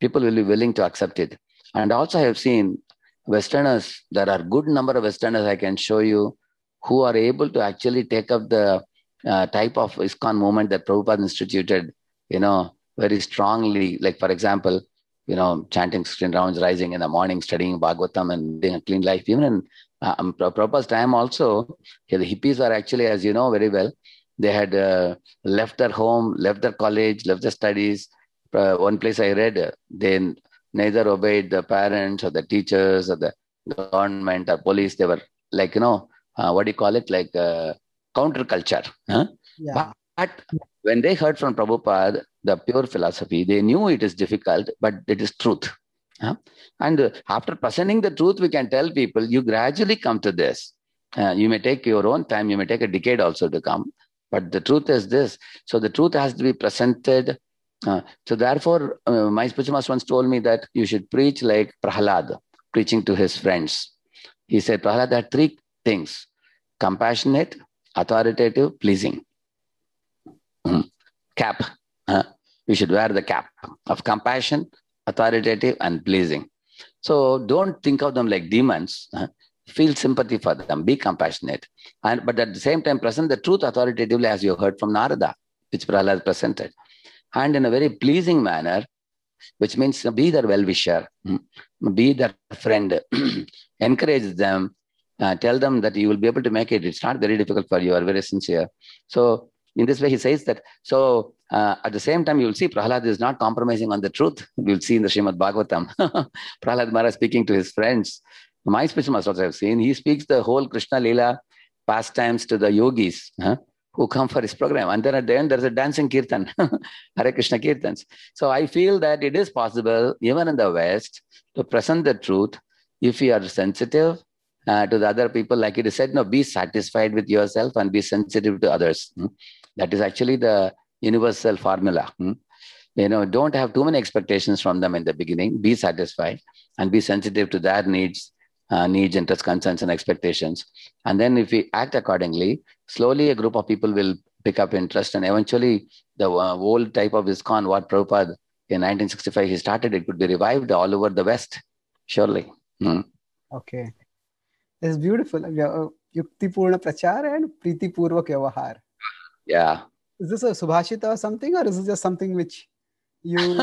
people will be willing to accept it. And also I have seen Westerners, there are good number of Westerners I can show you who are able to actually take up the uh, type of ISKCON movement that Prabhupada instituted, you know, very strongly. Like, for example, you know, chanting screen rounds, rising in the morning, studying Bhagavatam and being a clean life. Even in uh, um, Prabhupada's time also, the hippies are actually, as you know very well, they had uh, left their home, left their college, left their studies. Uh, one place I read, they neither obeyed the parents or the teachers or the government or police. They were like, you know, uh, what do you call it? Like uh, counterculture. Huh? Yeah. But when they heard from Prabhupada the pure philosophy, they knew it is difficult, but it is truth. Huh? And after presenting the truth, we can tell people you gradually come to this. Uh, you may take your own time, you may take a decade also to come, but the truth is this. So the truth has to be presented. Uh, so therefore, uh, my spiritual master once told me that you should preach like Prahalad, preaching to his friends. He said, there had three things compassionate, authoritative, pleasing. Mm-hmm. Cap. Uh, you should wear the cap of compassion, authoritative, and pleasing. So don't think of them like demons. Uh, feel sympathy for them, be compassionate, and but at the same time present the truth authoritatively, as you heard from Narada, which Prahlad presented, and in a very pleasing manner, which means be their well-wisher, mm, be their friend, encourage them, uh, tell them that you will be able to make it. It's not very difficult for you. Are very sincere. So in this way, he says that. So uh, at the same time, you will see Prahlad is not compromising on the truth. You will see in the Srimad Bhagavatam. Prahlad Maharaj speaking to his friends my special must also have seen. He speaks the whole Krishna Lila pastimes to the yogis huh, who come for his program. And then at the end, there's a dancing kirtan, Hare Krishna kirtans. So I feel that it is possible, even in the West, to present the truth if you are sensitive uh, to the other people. Like it is said, no, be satisfied with yourself and be sensitive to others. Hmm. That is actually the universal formula. Hmm. you know don't have too many expectations from them in the beginning be satisfied and be sensitive to their needs uh, needs, interests, concerns, and expectations. And then if we act accordingly, slowly a group of people will pick up interest. And eventually, the uh, old type of ISKCON, what Prabhupada in 1965 he started, it could be revived all over the West, surely. Mm. Okay. It's beautiful. Uh, yuktipurna Prachar and Priti Purva Yeah. Is this a Subhashita or something, or is this just something which you.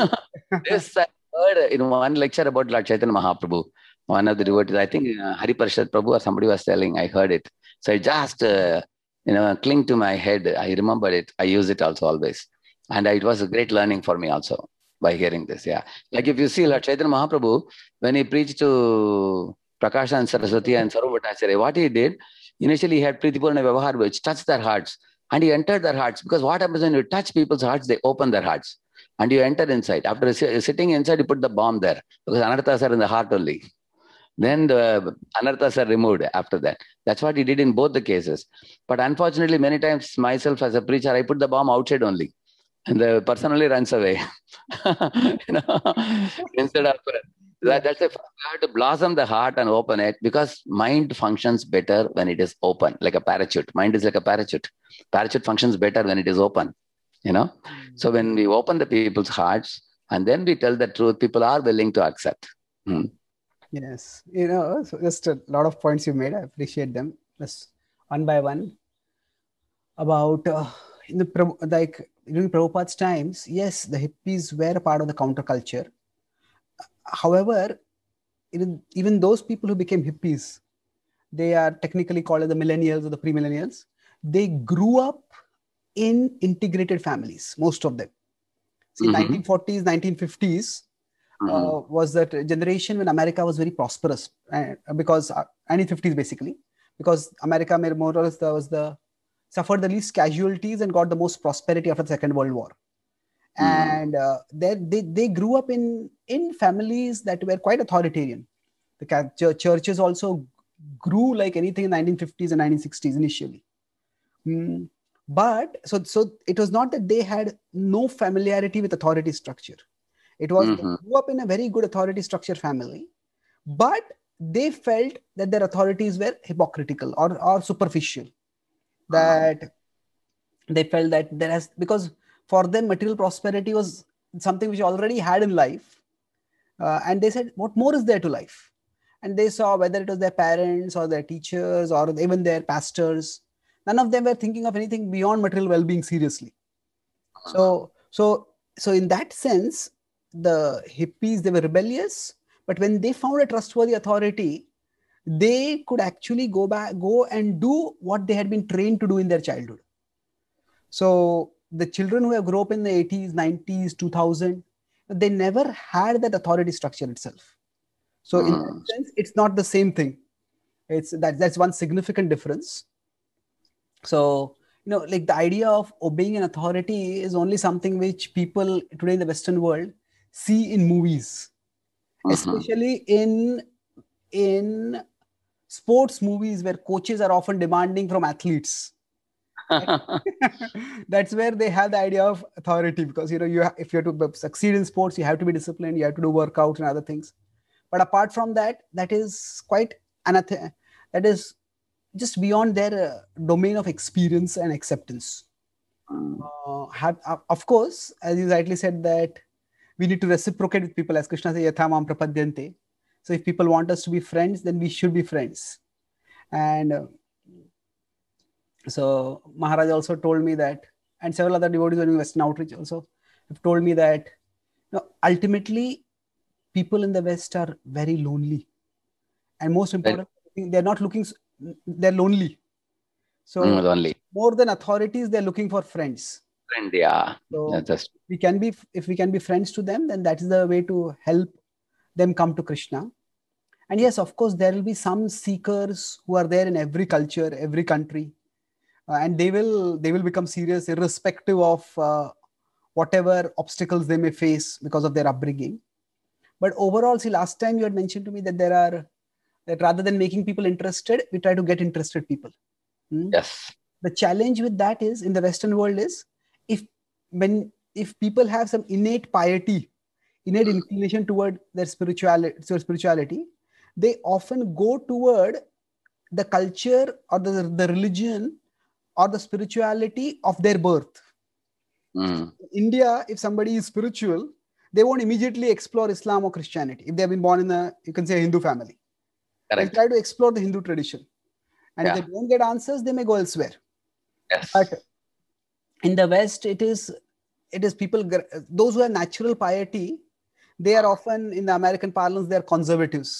this I heard in one lecture about Lord Chaitanya Mahaprabhu one of the devotees, I think uh, Hari Parshad Prabhu or somebody was telling, I heard it. So I just, uh, you know, cling to my head. I remember it. I use it also always. And it was a great learning for me also by hearing this. Yeah. Like if you see Lord Chaitanya Mahaprabhu, when he preached to Prakasha and Saraswati and Sarvabhattacharya, what he did, initially he had Pritipurna Vyavahar, which touched their hearts. And he entered their hearts because what happens when you touch people's hearts, they open their hearts. And you enter inside. After sitting inside, you put the bomb there because anarthas are in the heart only. Then the anarthas are removed after that. That's what he did in both the cases. But unfortunately, many times myself as a preacher, I put the bomb outside only. And the person only runs away. you know, instead of that, that's a you have to blossom the heart and open it because mind functions better when it is open, like a parachute. Mind is like a parachute. Parachute functions better when it is open. You know, mm-hmm. so when we open the people's hearts and then we tell the truth, people are willing to accept. Mm. Yes, you know, so just a lot of points you made. I appreciate them. Just one by one. About uh, in the like during Prabhupada's times, yes, the hippies were a part of the counterculture. However, even, even those people who became hippies, they are technically called as the millennials or the pre-millennials. They grew up in integrated families, most of them. See, mm-hmm. 1940s, 1950s, uh, mm-hmm. was that generation when America was very prosperous uh, because uh, 50s basically because America more or less was the suffered the least casualties and got the most prosperity after the Second World War. Mm-hmm. And uh, they, they, they grew up in, in families that were quite authoritarian. The ch- churches also grew like anything in 1950s and 1960s initially. Mm. But so, so it was not that they had no familiarity with authority structure. It was mm-hmm. grew up in a very good authority structure family, but they felt that their authorities were hypocritical or, or superficial. That they felt that there has because for them material prosperity was something which already had in life, uh, and they said, what more is there to life? And they saw whether it was their parents or their teachers or even their pastors, none of them were thinking of anything beyond material well-being seriously. Uh-huh. So so so in that sense the hippies, they were rebellious, but when they found a trustworthy authority, they could actually go back, go and do what they had been trained to do in their childhood. So the children who have grown up in the 80s, 90s, 2000, they never had that authority structure itself. So in that hmm. sense, it's not the same thing. It's that that's one significant difference. So you know, like the idea of obeying an authority is only something which people today in the Western world see in movies, uh-huh. especially in in sports movies where coaches are often demanding from athletes. that's where they have the idea of authority because you know you if you're to succeed in sports you have to be disciplined you have to do workouts and other things but apart from that that is quite anath- that is just beyond their uh, domain of experience and acceptance uh-huh. uh, have, uh, of course as you rightly said that we need to reciprocate with people as krishna says yathamam prapadyante so if people want us to be friends then we should be friends and uh, so maharaj also told me that and several other devotees in western outreach also have told me that you know, ultimately people in the west are very lonely and most important right. they're not looking they're lonely so mm, lonely. more than authorities they're looking for friends friend yeah so just... we can be if we can be friends to them then that is the way to help them come to krishna and yes of course there will be some seekers who are there in every culture every country uh, and they will they will become serious irrespective of uh, whatever obstacles they may face because of their upbringing but overall see last time you had mentioned to me that there are that rather than making people interested we try to get interested people hmm? yes the challenge with that is in the western world is when if people have some innate piety innate inclination toward their spirituality, their spirituality they often go toward the culture or the, the religion or the spirituality of their birth mm. in india if somebody is spiritual they won't immediately explore islam or christianity if they have been born in a you can say a hindu family Correct. they try to explore the hindu tradition and yeah. if they don't get answers they may go elsewhere yes. but in the west it is it is people those who have natural piety they are often in the american parlance they are conservatives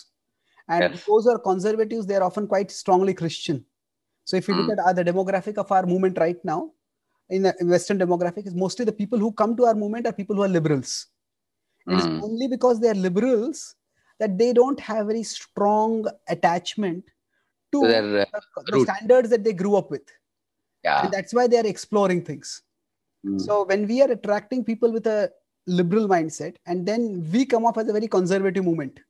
and yes. those who are conservatives they are often quite strongly christian so if you mm. look hmm. at the demographic of our movement right now in the western demographic is mostly the people who come to our movement are people who are liberals mm. it's only because they are liberals that they don't have very strong attachment to, their, uh, the, the standards that they grew up with yeah. that's why they are exploring things mm. so when we are attracting people with a liberal mindset and then we come off as a very conservative movement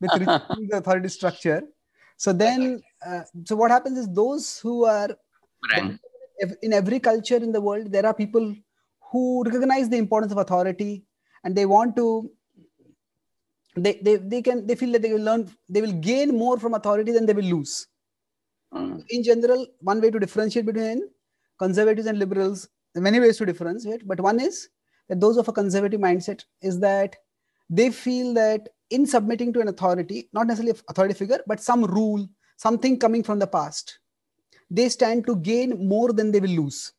with the authority structure so then uh, so what happens is those who are right. in every culture in the world there are people who recognize the importance of authority and they want to they, they they can they feel that they will learn they will gain more from authority than they will lose mm. in general one way to differentiate between conservatives and liberals, many ways to differentiate, but one is that those of a conservative mindset is that they feel that in submitting to an authority, not necessarily authority figure, but some rule, something coming from the past, they stand to gain more than they will lose.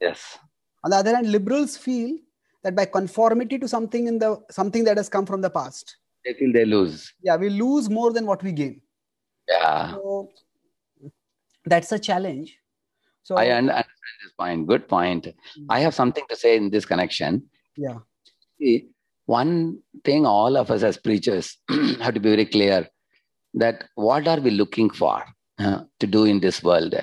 Yes. On the other hand, liberals feel that by conformity to something in the something that has come from the past, they feel they lose. Yeah, we lose more than what we gain. Yeah. So that's a challenge so I understand this point. Good point. Mm-hmm. I have something to say in this connection. Yeah. See, one thing all of us as preachers have to be very clear that what are we looking for uh, to do in this world?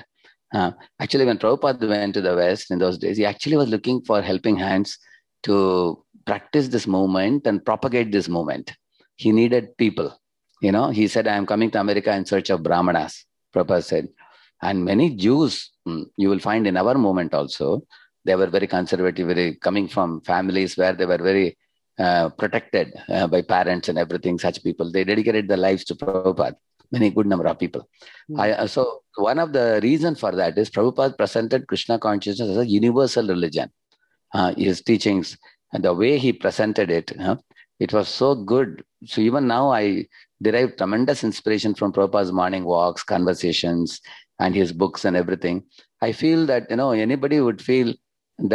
Uh, actually, when Prabhupada went to the West in those days, he actually was looking for helping hands to practice this movement and propagate this movement. He needed people. You know, he said, I am coming to America in search of Brahmanas, Prabhupada said. And many Jews, mm, you will find in our movement also, they were very conservative, very coming from families where they were very uh, protected uh, by parents and everything. Such people, they dedicated their lives to Prabhupada. Many good number of people. mm I, uh, so one of the reason for that is Prabhupada presented Krishna consciousness as a universal religion. Uh, his teachings and the way he presented it, it was so good. So even now I derive tremendous inspiration from Prabhupada's morning walks, conversations, and his books and everything i feel that you know anybody would feel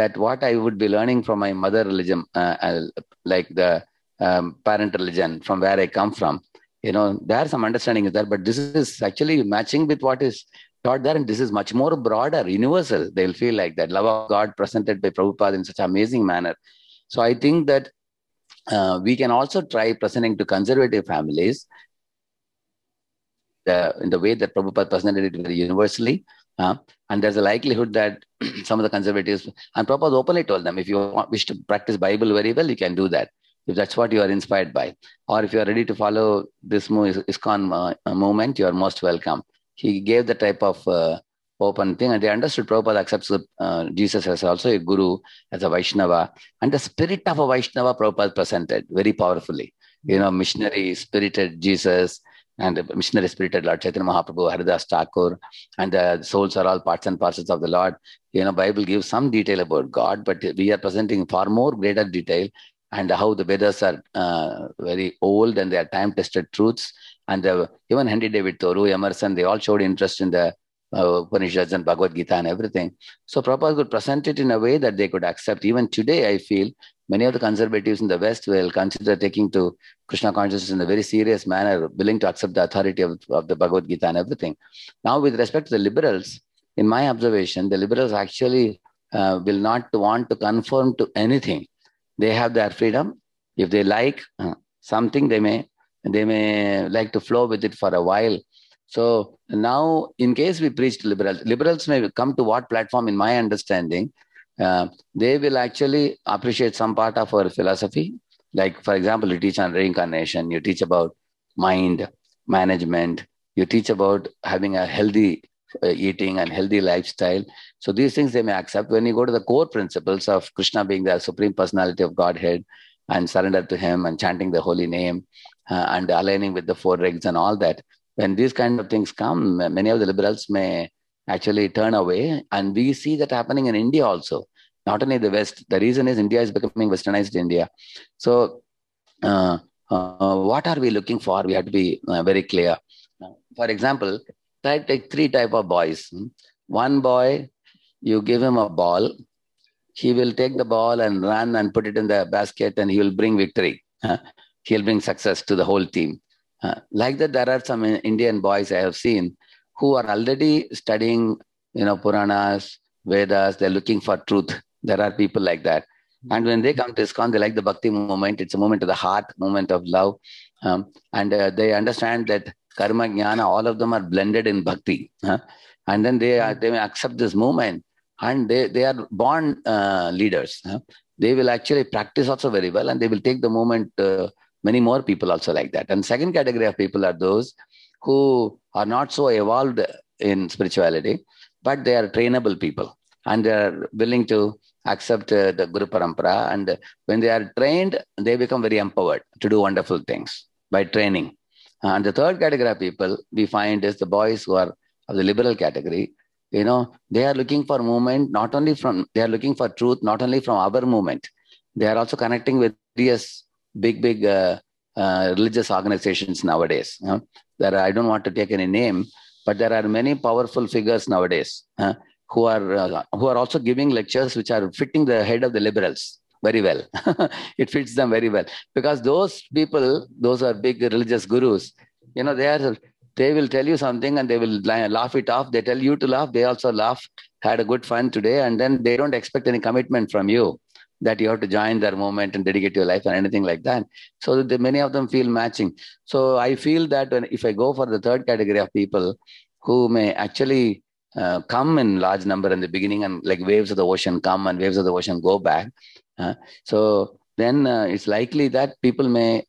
that what i would be learning from my mother religion uh, uh like the um, parent religion from where i come from you know there some understanding is there but this is actually matching with what is taught there and this is much more broader universal they'll feel like that love of god presented by prabhupada in such amazing manner so i think that uh, we can also try presenting to conservative families the, in the way that Prabhupada presented it very universally. Uh, and there's a likelihood that some of the conservatives, and Prabhupada openly told them, if you want, wish to practice Bible very well, you can do that. If that's what you are inspired by. Or if you are ready to follow this ISKCON uh, movement, you are most welcome. He gave the type of uh, open thing, and they understood Prabhupada accepts uh, Jesus as also a guru, as a Vaishnava. And the spirit of a Vaishnava, Prabhupada presented very powerfully. You know, missionary, spirited Jesus, and the missionary spirit spirited Lord Chaitanya Mahaprabhu, Haridas Thakur, and the souls are all parts and parcels of the Lord. You know, Bible gives some detail about God, but we are presenting far more greater detail and how the Vedas are uh, very old and they are time tested truths. And uh, even Henry David Thoreau, Emerson, they all showed interest in the uh, Upanishads and Bhagavad Gita and everything. So Prabhupada could present it in a way that they could accept. Even today, I feel many of the conservatives in the West will consider taking to Krishna consciousness in a very serious manner, willing to accept the authority of, of the Bhagavad Gita and everything. Now, with respect to the liberals, in my observation, the liberals actually uh, will not want to conform to anything. They have their freedom. If they like uh, something, they may they may like to flow with it for a while so now, in case we preach to liberals, liberals may come to what platform, in my understanding, uh, they will actually appreciate some part of our philosophy. Like, for example, you teach on reincarnation, you teach about mind management, you teach about having a healthy uh, eating and healthy lifestyle. So these things they may accept. When you go to the core principles of Krishna being the supreme personality of Godhead and surrender to Him and chanting the holy name uh, and aligning with the four rigs and all that, when these kind of things come, many of the liberals may actually turn away. And we see that happening in India also, not only the West. The reason is India is becoming westernized India. So, uh, uh, what are we looking for? We have to be uh, very clear. For example, I take three type of boys. One boy, you give him a ball, he will take the ball and run and put it in the basket, and he will bring victory. He'll bring success to the whole team. Uh, like that, there are some Indian boys I have seen who are already studying, you know, Puranas, Vedas. They're looking for truth. There are people like that. Hmm. And when they come to ISKCON, they like the bhakti movement. It's a movement of the heart, movement of love. Um, and uh, they understand that karma, jnana, all of them are blended in bhakti. Huh? And then they, are, hmm. they accept this movement and they, they are born uh, leaders. Huh? They will actually practice also very well and they will take the movement uh, many more people also like that and second category of people are those who are not so evolved in spirituality but they are trainable people and they are willing to accept uh, the guru parampara and when they are trained they become very empowered to do wonderful things by training uh, and the third category of people we find is the boys who are of the liberal category you know they are looking for movement not only from they are looking for truth not only from our movement they are also connecting with various big big uh, uh, religious organizations nowadays. Huh? There, I don't want to take any name, but there are many powerful figures nowadays who are uh, who are also giving lectures which are fitting the head of the liberals very well. it fits them very well because those people, those are big religious gurus. You know, they are they will tell you something and they will laugh it off. They tell you to laugh. They also laugh, had a good fun today, and then they don't expect any commitment from you that you have to join their movement and dedicate your life and anything like that. So the, many of them feel matching. So I feel that when, if I go for the third category of people who may actually uh, come in large number in the beginning and like waves of the ocean come and waves of the ocean go back, uh, so then uh, it's likely that people may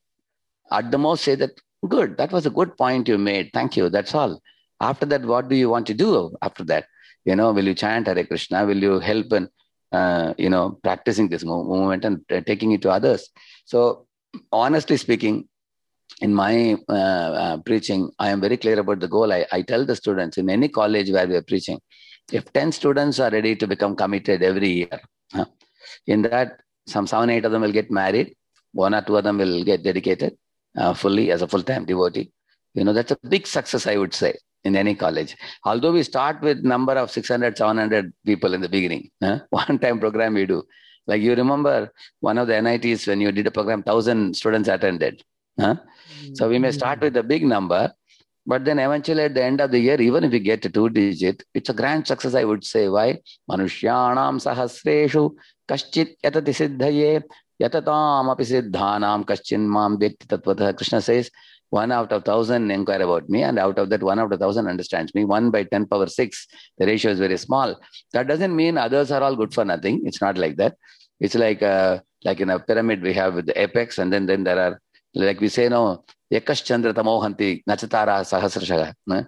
at the most say that good that was a good point you made thank you that's all after that what do you want to do after that you know will you chant hare krishna will you help and uh, you know practicing this movement and uh, taking it to others so honestly speaking in my uh, uh, preaching i am very clear about the goal I, I tell the students in any college where we are preaching if 10 students are ready to become committed every year huh, in that some seven eight of them will get married one or two of them will get dedicated uh, fully as a full-time devotee you know that's a big success i would say in any college. Although we start with number of 600, 700 people in the beginning. Huh? One time program we do. Like you remember one of the NITs when you did a program, 1,000 students attended. Huh? Mm-hmm. So we may start with a big number, but then eventually at the end of the year, even if we get to two digit, it's a grand success, I would say. Why? Manushyanam sahasreshu kaschit yatati siddhaye yatataam api siddhanam kaschin mam vetti tatvata. Krishna says, one out of thousand inquire about me, and out of that, one out of thousand understands me. One by 10 power six, the ratio is very small. That doesn't mean others are all good for nothing. It's not like that. It's like uh, like in a pyramid, we have the apex, and then, then there are, like we say now, Chandra Tamohanti Nachatara Sahasrashaga.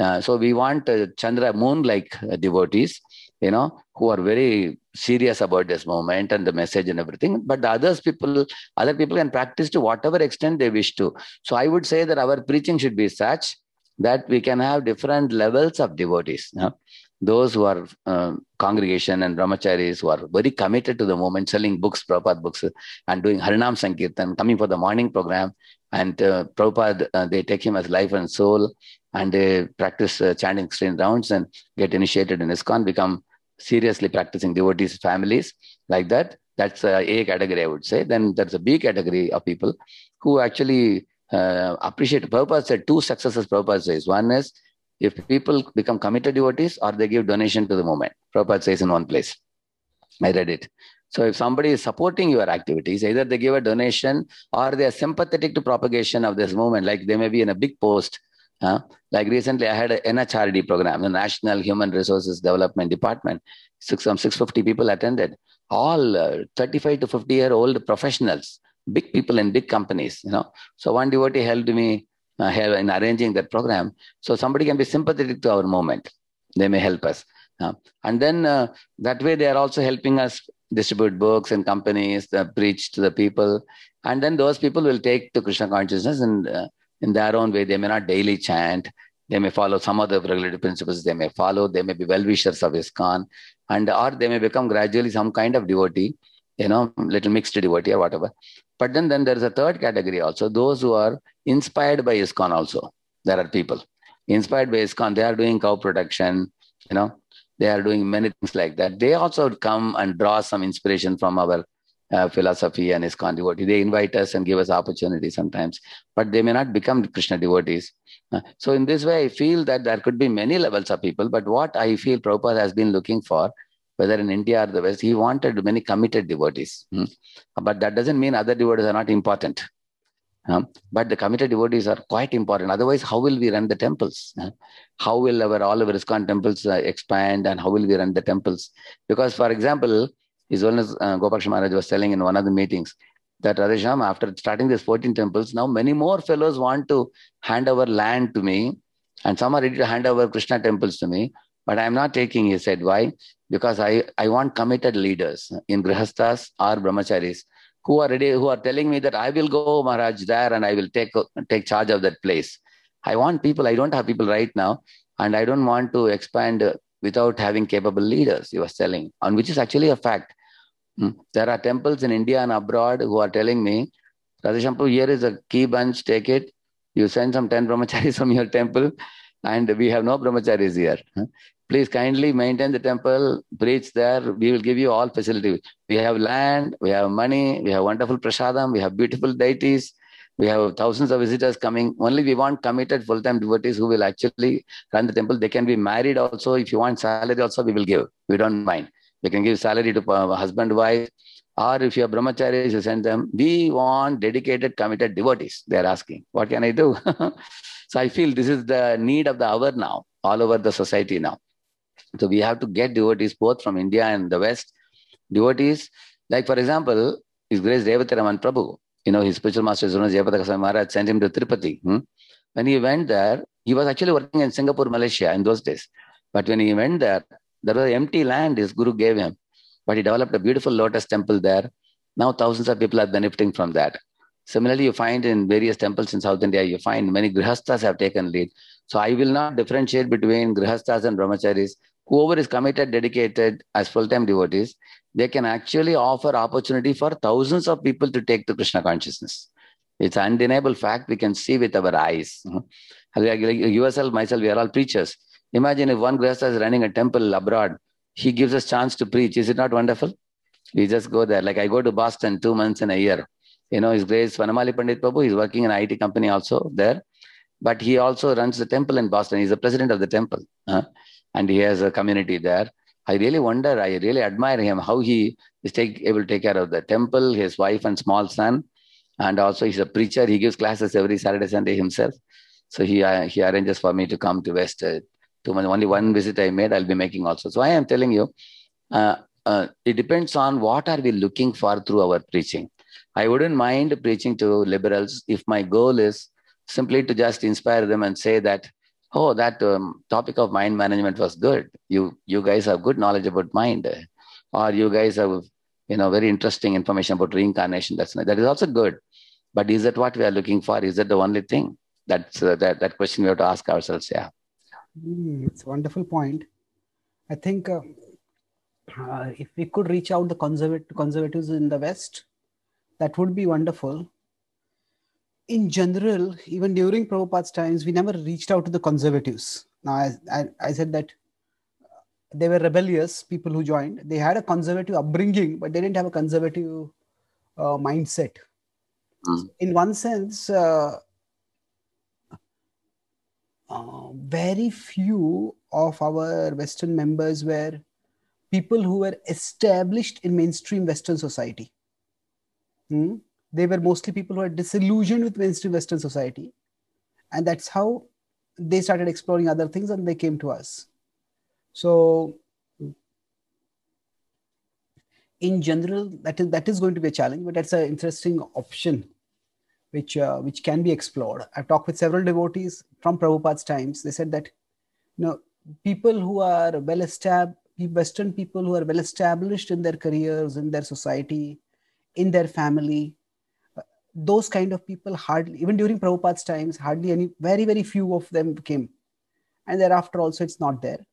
Uh, so we want uh, Chandra moon like uh, devotees you know, who are very serious about this movement and the message and everything. But the others people, other people can practice to whatever extent they wish to. So I would say that our preaching should be such that we can have different levels of devotees. You know? Those who are uh, congregation and brahmacharis who are very committed to the movement, selling books, Prabhupada books, and doing Harinam Sankirtan, coming for the morning program. And uh, Prabhupada, uh, they take him as life and soul, and they practice uh, chanting screen rounds and get initiated in ISKCON, become seriously practicing devotees families like that that's a a category i would say then there's a b category of people who actually uh, appreciate Prabhupada said two successes Prabhupada says one is if people become committed devotees or they give donation to the movement Purpose says in one place i read it so if somebody is supporting your activities, either they give a donation or they are sympathetic to propagation of this movement, like they may be in a big post like recently, I had an NHRD program, the National Human Resources Development Department. Six, some 650 people attended, all uh, 35 to 50 year old professionals, big people in big companies. You know, so one devotee helped me uh, in arranging that program. So somebody can be sympathetic to our movement; they may help us. Uh, and then uh, that way, they are also helping us distribute books and companies, preach to the people, and then those people will take to Krishna consciousness and uh, in their own way. They may not daily chant. They may follow some other regulative principles. They may follow. They may be well-wishers of ISKCON, and or they may become gradually some kind of devotee, you know, little mixed devotee or whatever. But then, then there is a third category also. Those who are inspired by ISKCON also. There are people inspired by ISKCON. They are doing cow production. You know, they are doing many things like that. They also come and draw some inspiration from our uh, philosophy and his devotee. They invite us and give us opportunity sometimes, but they may not become Krishna devotees. Uh, so in this way, I feel that there could be many levels of people, but what I feel Prabhupada has been looking for, whether in India or the West, he wanted many committed devotees. Hmm. But that doesn't mean other devotees are not important. Um, but the committed devotees are quite important. Otherwise, how will we run the temples? Uh, how will our all our ISKCON temples uh, expand, and how will we run the temples? Because, for example, his Holiness uh, Gopal Maharaj was telling in one of the meetings that Radhesham, after starting these 14 temples, now many more fellows want to hand over land to me, and some are ready to hand over Krishna temples to me, but I'm not taking, he said. Why? Because I, I want committed leaders in Grihasthas or Brahmacharis who are ready, who are telling me that I will go, Maharaj, there and I will take, take charge of that place. I want people, I don't have people right now, and I don't want to expand without having capable leaders, you are selling, and which is actually a fact. Hmm. There are temples in India and abroad who are telling me, example, here is a key bunch, take it. You send some 10 brahmacharis from your temple, and we have no brahmacharis here. Hmm. Please kindly maintain the temple, preach there. We will give you all facilities. We have land, we have money, we have wonderful prasadam, we have beautiful deities we have thousands of visitors coming. Only we want committed full time devotees who will actually run the temple. They can be married also. If you want salary, also we will give. We don't mind. We can give salary to uh, husband, wife, or if you are brahmacharis, you send them. We want dedicated, committed devotees. They are asking, what can I do? so I feel this is the need of the hour now, all over the society now. So we have to get devotees both from India and the West. Devotees, like for example, His Grace Devataraman Prabhu you know, his spiritual master, is known as Jayapataka Swami Maharaj, sent him to Tirupati. Hmm? When he went there, he was actually working in Singapore, Malaysia in those days. But when he went there, there was empty land his guru gave him. But he developed a beautiful lotus temple there. Now thousands of people are benefiting from that. Similarly, you find in various temples in South India, you find many grihasthas have taken lead. So I will not differentiate between grihasthas and brahmacharis. Whoever is committed, dedicated as full-time devotees, they can actually offer opportunity for thousands of people to take the krishna consciousness it's undeniable fact we can see with our eyes yourself myself we are all preachers imagine if one Grace is running a temple abroad he gives us chance to preach is it not wonderful we just go there like i go to boston two months in a year you know his grace vanamali pandit prabhu is working in an it company also there but he also runs the temple in boston he's the president of the temple huh? and he has a community there I really wonder, I really admire him, how he is take, able to take care of the temple, his wife and small son. And also he's a preacher. He gives classes every Saturday, Sunday himself. So he, uh, he arranges for me to come to West uh, Only one visit I made, I'll be making also. So I am telling you, uh, uh, it depends on what are we looking for through our preaching. I wouldn't mind preaching to liberals if my goal is simply to just inspire them and say that oh that um, topic of mind management was good you you guys have good knowledge about mind or you guys have you know very interesting information about reincarnation that's that is also good but is that what we are looking for is that the only thing that's uh, that, that question we have to ask ourselves yeah mm, it's a wonderful point i think uh, uh, if we could reach out the conservat- conservatives in the west that would be wonderful in general, even during Prabhupada's times, we never reached out to the conservatives. Now, I, I, I said that they were rebellious people who joined. They had a conservative upbringing, but they didn't have a conservative uh, mindset. Mm. In one sense, uh, uh, very few of our Western members were people who were established in mainstream Western society. Hmm they were mostly people who are disillusioned with mainstream Western society. And that's how they started exploring other things and they came to us. So, in general, that is, that is going to be a challenge, but that's an interesting option which, uh, which can be explored. I've talked with several devotees from Prabhupada's times. They said that you know, people who are well established, Western people who are well established in their careers, in their society, in their family, those kind of people hardly, even during Prabhupada's times, hardly any, very, very few of them came. And thereafter also it's not there.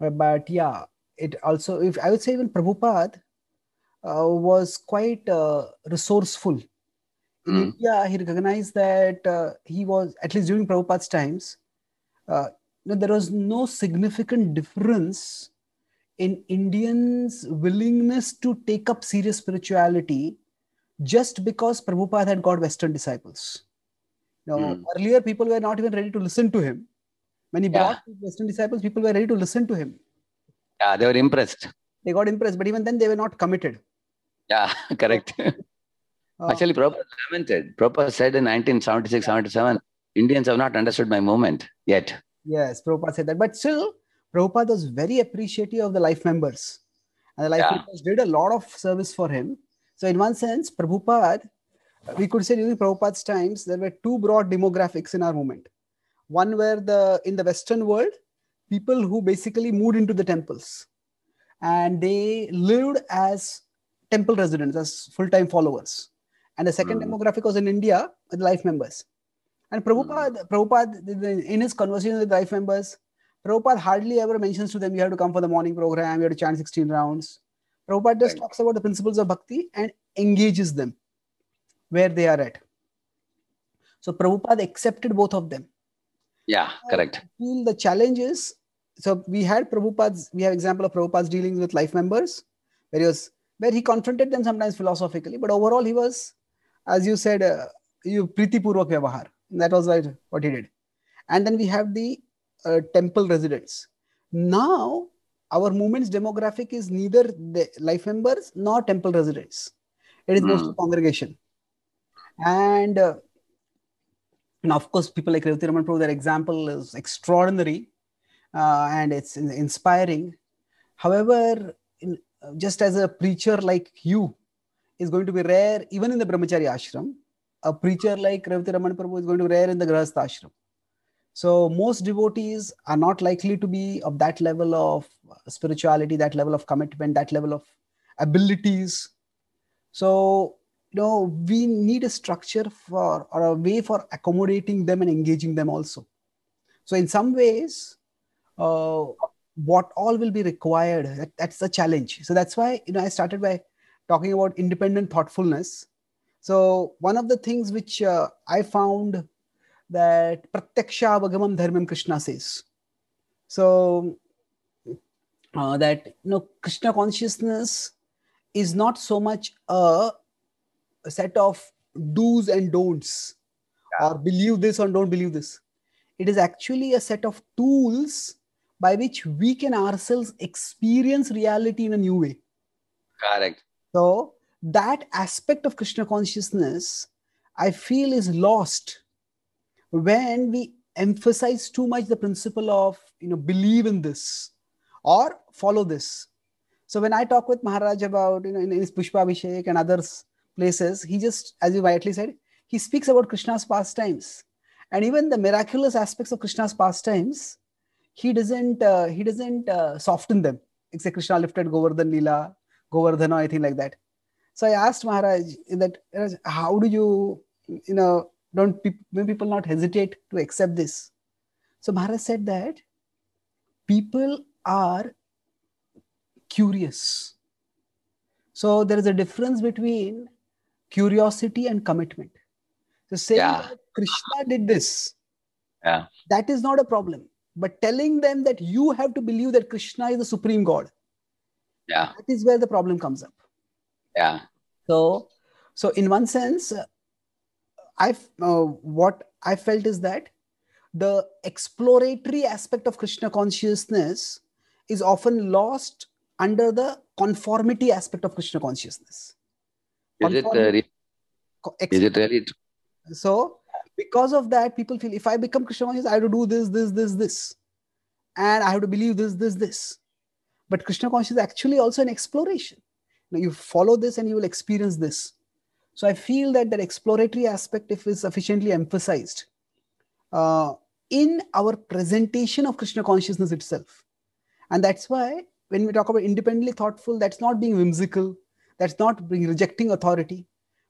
But, yeah, it also, if I would say even Prabhupada uh, was quite uh, resourceful. Yeah, mm. he recognized that uh, he was, at least during Prabhupada's times, uh, there was no significant difference in Indians' willingness to take up serious spirituality just because Prabhupada had got Western disciples. Now, mm. earlier people were not even ready to listen to him. When he brought yeah. Western disciples, people were ready to listen to him. Yeah, they were impressed. They got impressed, but even then they were not committed. Yeah, correct. Uh, Actually, Prabhupada lamented. Prabhupada said in 1976 77, Indians have not understood my movement yet. Yes, Prabhupada said that. But still, Prabhupada was very appreciative of the life members. And the life yeah. members did a lot of service for him. So in one sense, Prabhupada, we could say during Prabhupada's times, there were two broad demographics in our movement. One where the in the Western world, people who basically moved into the temples and they lived as temple residents, as full-time followers. And the second mm. demographic was in India with life members. And Prabhupada, mm. Prabhupada, in his conversation with life members, Prabhupada hardly ever mentions to them, you have to come for the morning program, you have to chant 16 rounds. Prabhupada just right. talks about the principles of bhakti and engages them where they are at. So Prabhupada accepted both of them. Yeah, correct. the challenge is so we had Prabhupada's, we have example of Prabhupada's dealings with life members, where he was where he confronted them sometimes philosophically, but overall he was, as you said, uh, you priti purvak vyavahar. That was right, what he did. And then we have the uh, temple residents. Now our movement's demographic is neither the life members nor temple residents. It is mm. mostly hmm. congregation. And, uh, and of course, people like Revati Raman Prabhu, their example is extraordinary uh, and it's inspiring. However, in, uh, just as a preacher like you is going to be rare, even in the brahmachari ashram, a preacher like Revati Raman Prabhu is going to be rare in the grahastha ashram. So most devotees are not likely to be of that level of spirituality that level of commitment that level of abilities so you know we need a structure for or a way for accommodating them and engaging them also so in some ways uh, what all will be required that, that's the challenge so that's why you know i started by talking about independent thoughtfulness so one of the things which uh, i found that pratyaksha avagamam dharmam krishna says so uh, that you know krishna consciousness is not so much a, a set of do's and don'ts yeah. or believe this or don't believe this it is actually a set of tools by which we can ourselves experience reality in a new way correct so that aspect of krishna consciousness i feel is lost when we emphasize too much the principle of you know believe in this or follow this. So when I talk with Maharaj about you know in his Pushpa Abhishek and others places, he just, as you rightly said, he speaks about Krishna's pastimes and even the miraculous aspects of Krishna's pastimes. He doesn't uh, he doesn't uh, soften them. Except Krishna lifted Govardhan Leela, Govardhana, anything like that. So I asked Maharaj that how do you you know don't when people not hesitate to accept this? So Maharaj said that people are curious. So there is a difference between curiosity and commitment. So saying yeah. Krishna did this, yeah. that is not a problem. But telling them that you have to believe that Krishna is the supreme God, yeah, that is where the problem comes up. Yeah. So, so in one sense, uh, I uh, what I felt is that the exploratory aspect of Krishna consciousness is often lost under the conformity aspect of Krishna consciousness. is it, uh, is it really So, because of that, people feel if I become Krishna conscious, I have to do this, this, this, this. And I have to believe this, this, this. But Krishna consciousness is actually also an exploration. Now, you follow this and you will experience this. So I feel that that exploratory aspect, if is sufficiently emphasized uh, in our presentation of Krishna consciousness itself, and that's why when we talk about independently thoughtful, that's not being whimsical, that's not being rejecting authority,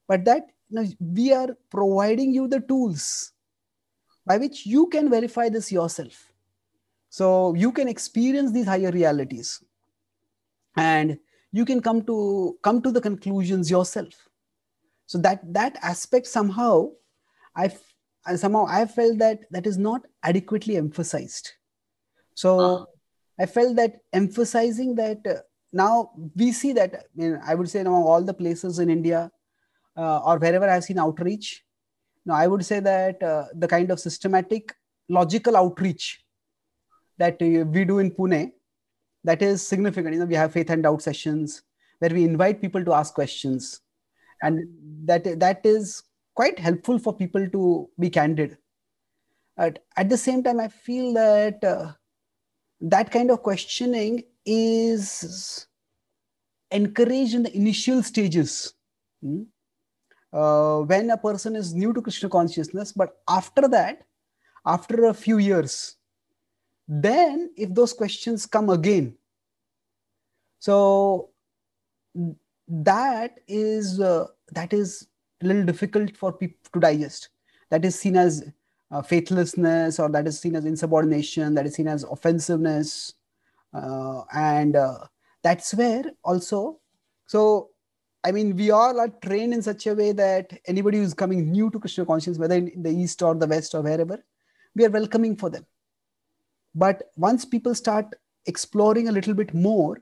but that you know, we are providing you the tools by which you can verify this yourself. So you can experience these higher realities and you can come to come to the conclusions yourself. So that that aspect somehow I somehow I felt that that is not adequately emphasized. So uh-huh. I felt that emphasizing that uh, now we see that I, mean, I would say now all the places in India uh, or wherever I've seen outreach, now I would say that uh, the kind of systematic, logical outreach that uh, we do in Pune, that is significant. You know, we have faith and doubt sessions where we invite people to ask questions, and that that is quite helpful for people to be candid. At, at the same time, I feel that uh, that kind of questioning is encouraged in the initial stages. Hmm? Uh, when a person is new to Krishna consciousness, but after that, after a few years, then if those questions come again, so that is uh, that is a little difficult for people to digest. That is seen as uh, faithlessness or that is seen as insubordination that is seen as offensiveness uh, and uh, that's where also so i mean we all are trained in such a way that anybody who's coming new to krishna consciousness whether in the east or the west or wherever we are welcoming for them but once people start exploring a little bit more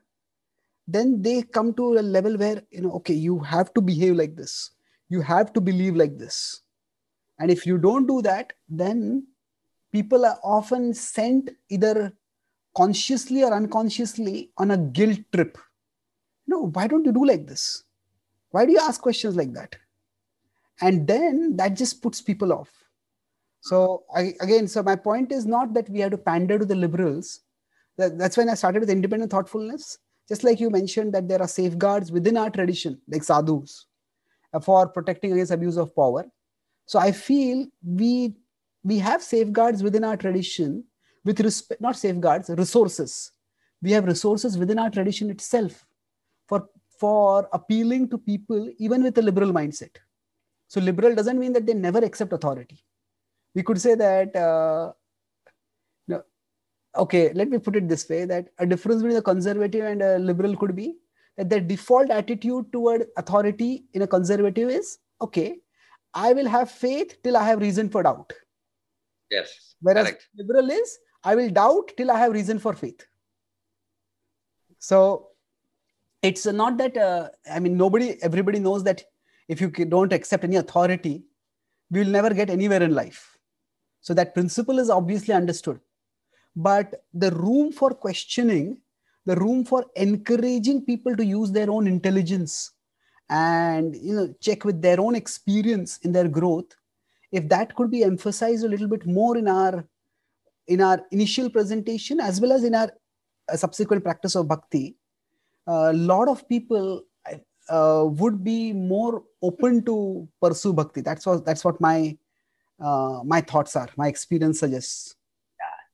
then they come to a level where you know okay you have to behave like this you have to believe like this and if you don't do that then people are often sent either consciously or unconsciously on a guilt trip No, why don't you do like this why do you ask questions like that and then that just puts people off so I, again so my point is not that we have to pander to the liberals that, that's when i started with independent thoughtfulness just like you mentioned that there are safeguards within our tradition like sadhus for protecting against abuse of power so I feel we we have safeguards within our tradition with respect not safeguards resources. We have resources within our tradition itself for for appealing to people even with a liberal mindset. So liberal doesn't mean that they never accept authority. We could say that. Uh, no, okay, let me put it this way: that a difference between a conservative and a liberal could be that their default attitude toward authority in a conservative is okay I will have faith till I have reason for doubt. Yes. Whereas correct. liberal is I will doubt till I have reason for faith. So it's not that uh, I mean nobody, everybody knows that if you don't accept any authority, we will never get anywhere in life. So that principle is obviously understood, but the room for questioning, the room for encouraging people to use their own intelligence and you know check with their own experience in their growth if that could be emphasized a little bit more in our in our initial presentation as well as in our uh, subsequent practice of bhakti a uh, lot of people uh, would be more open to pursue bhakti that's what that's what my uh, my thoughts are my experience suggests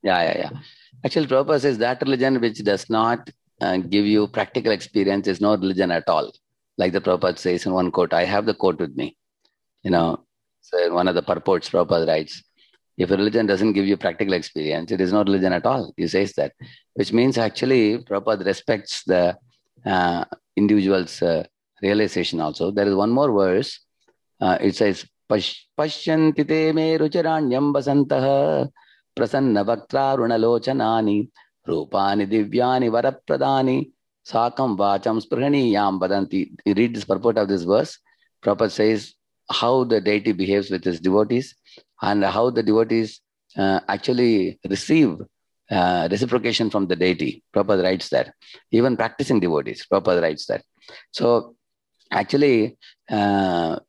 yeah yeah yeah actually Prabhupada says that religion which does not uh, give you practical experience is no religion at all like the Prabhupada says in one quote, I have the quote with me. You know, so one of the purports Prabhupada writes, if religion doesn't give you practical experience, it is not religion at all. He says that, which means actually Prabhupada respects the uh, individual's uh, realization also. There is one more verse. Uh, it says, Pashyanti te me rucharanyam vasantaha prasanna vaktrarunalochanani rupani divyani varapradani Sakam vacham springaniyam Badanti. You read this purport of this verse. Prabhupada says how the deity behaves with his devotees and how the devotees uh, actually receive uh, reciprocation from the deity. Prabhupada writes that. Even practicing devotees, Prabhupada writes that. So actually, uh,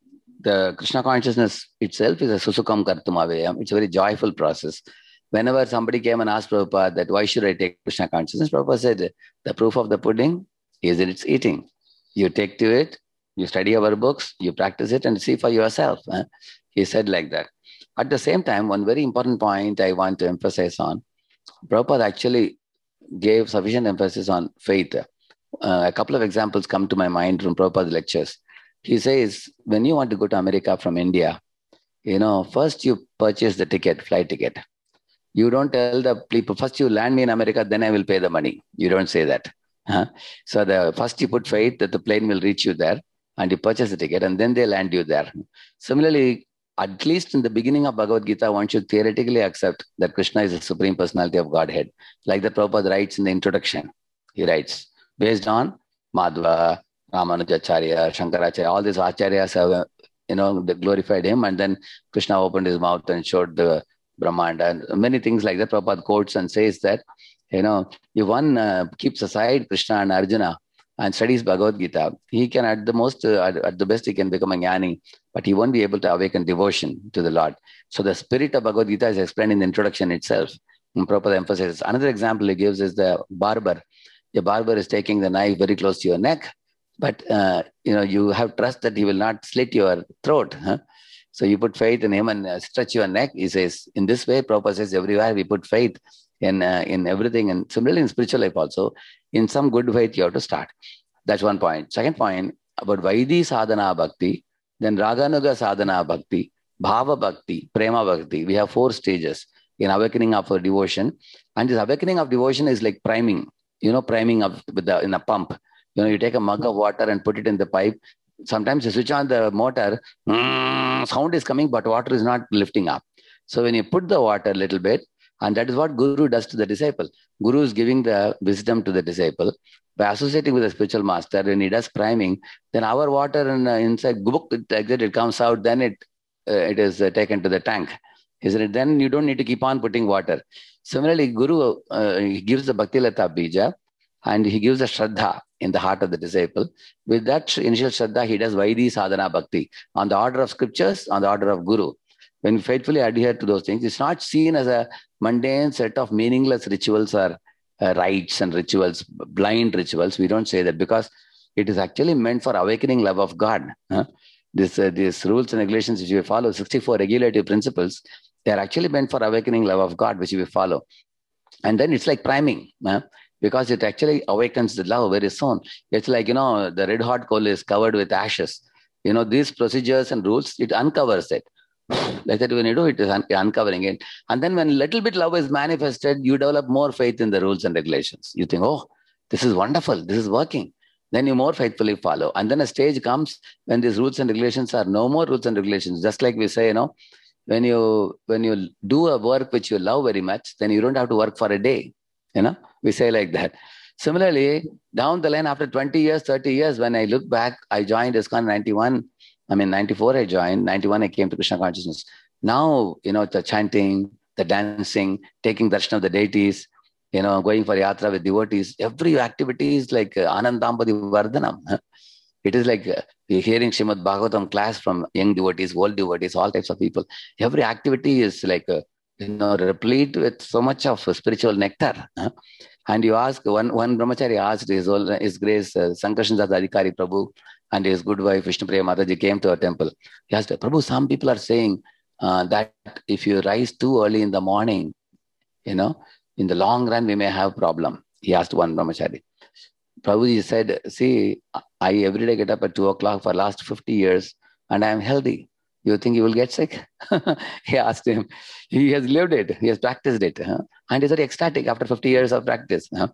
the Krishna consciousness itself is a susukam kartumavayam. It's a very joyful process whenever somebody came and asked Prabhupada that why should I take Krishna consciousness, Prabhupada said, the proof of the pudding is in its eating. You take to it, you study our books, you practice it and see for yourself. He said like that. At the same time, one very important point I want to emphasize on, Prabhupada actually gave sufficient emphasis on faith. Uh, a couple of examples come to my mind from Prabhupada's lectures. He says, when you want to go to America from India, you know, first you purchase the ticket, flight ticket you don't tell the people first you land me in america then i will pay the money you don't say that huh? so the first you put faith that the plane will reach you there and you purchase the ticket and then they land you there similarly at least in the beginning of Bhagavad Gita, one should theoretically accept that Krishna is the Supreme Personality of Godhead. Like the Prabhupada writes in the introduction, he writes, based on Madhva, Ramanujacharya, Shankaracharya, all these acharyas have, you know, they glorified him. And then Krishna opened his mouth and showed the Brahmanda and many things like that. Prabhupada quotes and says that, you know, if one uh, keeps aside Krishna and Arjuna and studies Bhagavad Gita, he can at the most, uh, at, the best, he can become a jnani, but he won't be able to awaken devotion to the Lord. So the spirit of Bhagavad Gita is explained in the introduction itself. And Prabhupada emphasizes. Another example he gives is the barber. The barber is taking the knife very close to your neck, but uh, you know you have trust that he will not slit your throat. Huh? So you put faith in him and uh, stretch your neck. He says, in this way, Prabhupada says, everywhere we put faith in, uh, in everything. And similarly in spiritual life also, in some good faith you have to start. That's one point. Second point, about Vaidhi Sadhana Bhakti, then Raganuga Sadhana Bhakti, Bhava Bhakti, Prema Bhakti. We have four stages in awakening of devotion. And this awakening of devotion is like priming, you know, priming of with the, in a pump. You know, you take a mug of water and put it in the pipe, sometimes you switch on the motor, mm, sound is coming, but water is not lifting up. So when you put the water a little bit, and that is what Guru does to the disciple. Guru is giving the wisdom to the disciple. By associating with the spiritual master, when he does priming, then our water uh, inside gubuk, it, exit, it comes out, then it, uh, it is uh, taken to the tank. Isn't it? Then you don't need to keep on putting water. Similarly, Guru uh, gives the Bhakti Lata Bija and he gives the Shraddha in the heart of the disciple. With that initial Shraddha, he does Vaidhi Sadhana Bhakti on the order of scriptures, on the order of Guru. When you faithfully adhere to those things, it's not seen as a mundane set of meaningless rituals or uh, rites and rituals, blind rituals. We don't say that because it is actually meant for awakening love of God. Huh? This, uh, these rules and regulations which we follow, 64 regulative principles, they are actually meant for awakening love of God, which we follow. And then it's like priming. Huh? because it actually awakens the love very soon. It's like, you know, the red hot coal is covered with ashes. You know, these procedures and rules, it uncovers it. Like that, when you do it, is un- uncovering it. And then when little bit love is manifested, you develop more faith in the rules and regulations. You think, oh, this is wonderful. This is working. Then you more faithfully follow. And then a stage comes when these rules and regulations are no more rules and regulations. Just like we say, you know, when you when you do a work which you love very much, then you don't have to work for a day you know, we say like that. Similarly, down the line, after 20 years, 30 years, when I look back, I joined ISKCON 91. I mean, 94 I joined, 91 I came to Krishna consciousness. Now, you know, the chanting, the dancing, taking darshan of the deities, you know, going for yatra with devotees, every activity is like uh, Anandambadi Vardhanam. It is like uh, hearing Shrimad Bhagavatam class from young devotees, old devotees, all types of people. Every activity is like uh, you know, replete with so much of spiritual nectar. Huh? And you ask, one, one brahmachari asked his, old, his grace, uh, Sankarshandas Adhikari Prabhu, and his good wife Vishnupriya Mataji came to our temple. He asked, Prabhu, some people are saying uh, that if you rise too early in the morning, you know, in the long run, we may have problem. He asked one brahmachari. Prabhuji said, see, I every day get up at 2 o'clock for last 50 years and I am healthy. You think you will get sick? he asked him. He has lived it. He has practiced it. Huh? And he's very ecstatic after 50 years of practice. Huh?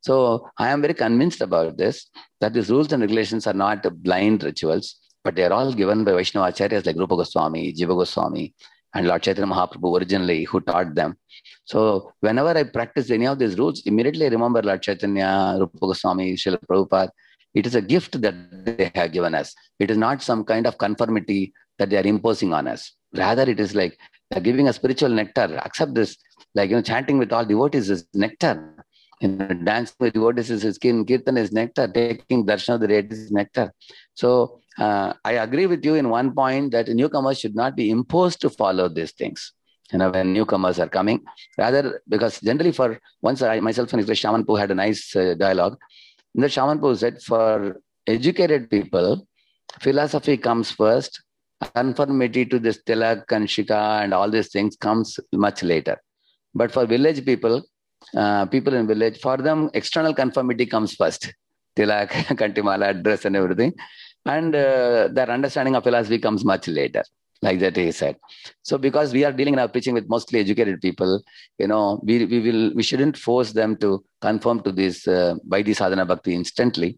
So I am very convinced about this, that these rules and regulations are not blind rituals, but they are all given by Vaishnava acharyas like Rupa Goswami, Jiva Goswami, and Lord Chaitanya Mahaprabhu originally who taught them. So whenever I practice any of these rules, immediately I remember Lord Chaitanya, Rupa Goswami, Srila Prabhupada. It is a gift that they have given us. It is not some kind of conformity that they are imposing on us. Rather, it is like they're giving a spiritual nectar. Accept this. Like, you know, chanting with all devotees is nectar. You know, dancing with devotees is skin. Kirtan is nectar. Taking darshan of the deities is nectar. So, uh, I agree with you in one point that newcomers should not be imposed to follow these things. You know, when newcomers are coming, rather because generally for once I myself and Shamanpu had a nice uh, dialogue. In the Shamanpu said, for educated people, philosophy comes first, conformity to this tilak and shikha and all these things comes much later but for village people uh, people in village for them external conformity comes first tilak kantimala dress and everything and uh, their understanding of philosophy comes much later like that he said so because we are dealing in our preaching with mostly educated people you know we, we will we shouldn't force them to conform to this uh, by sadhana bhakti instantly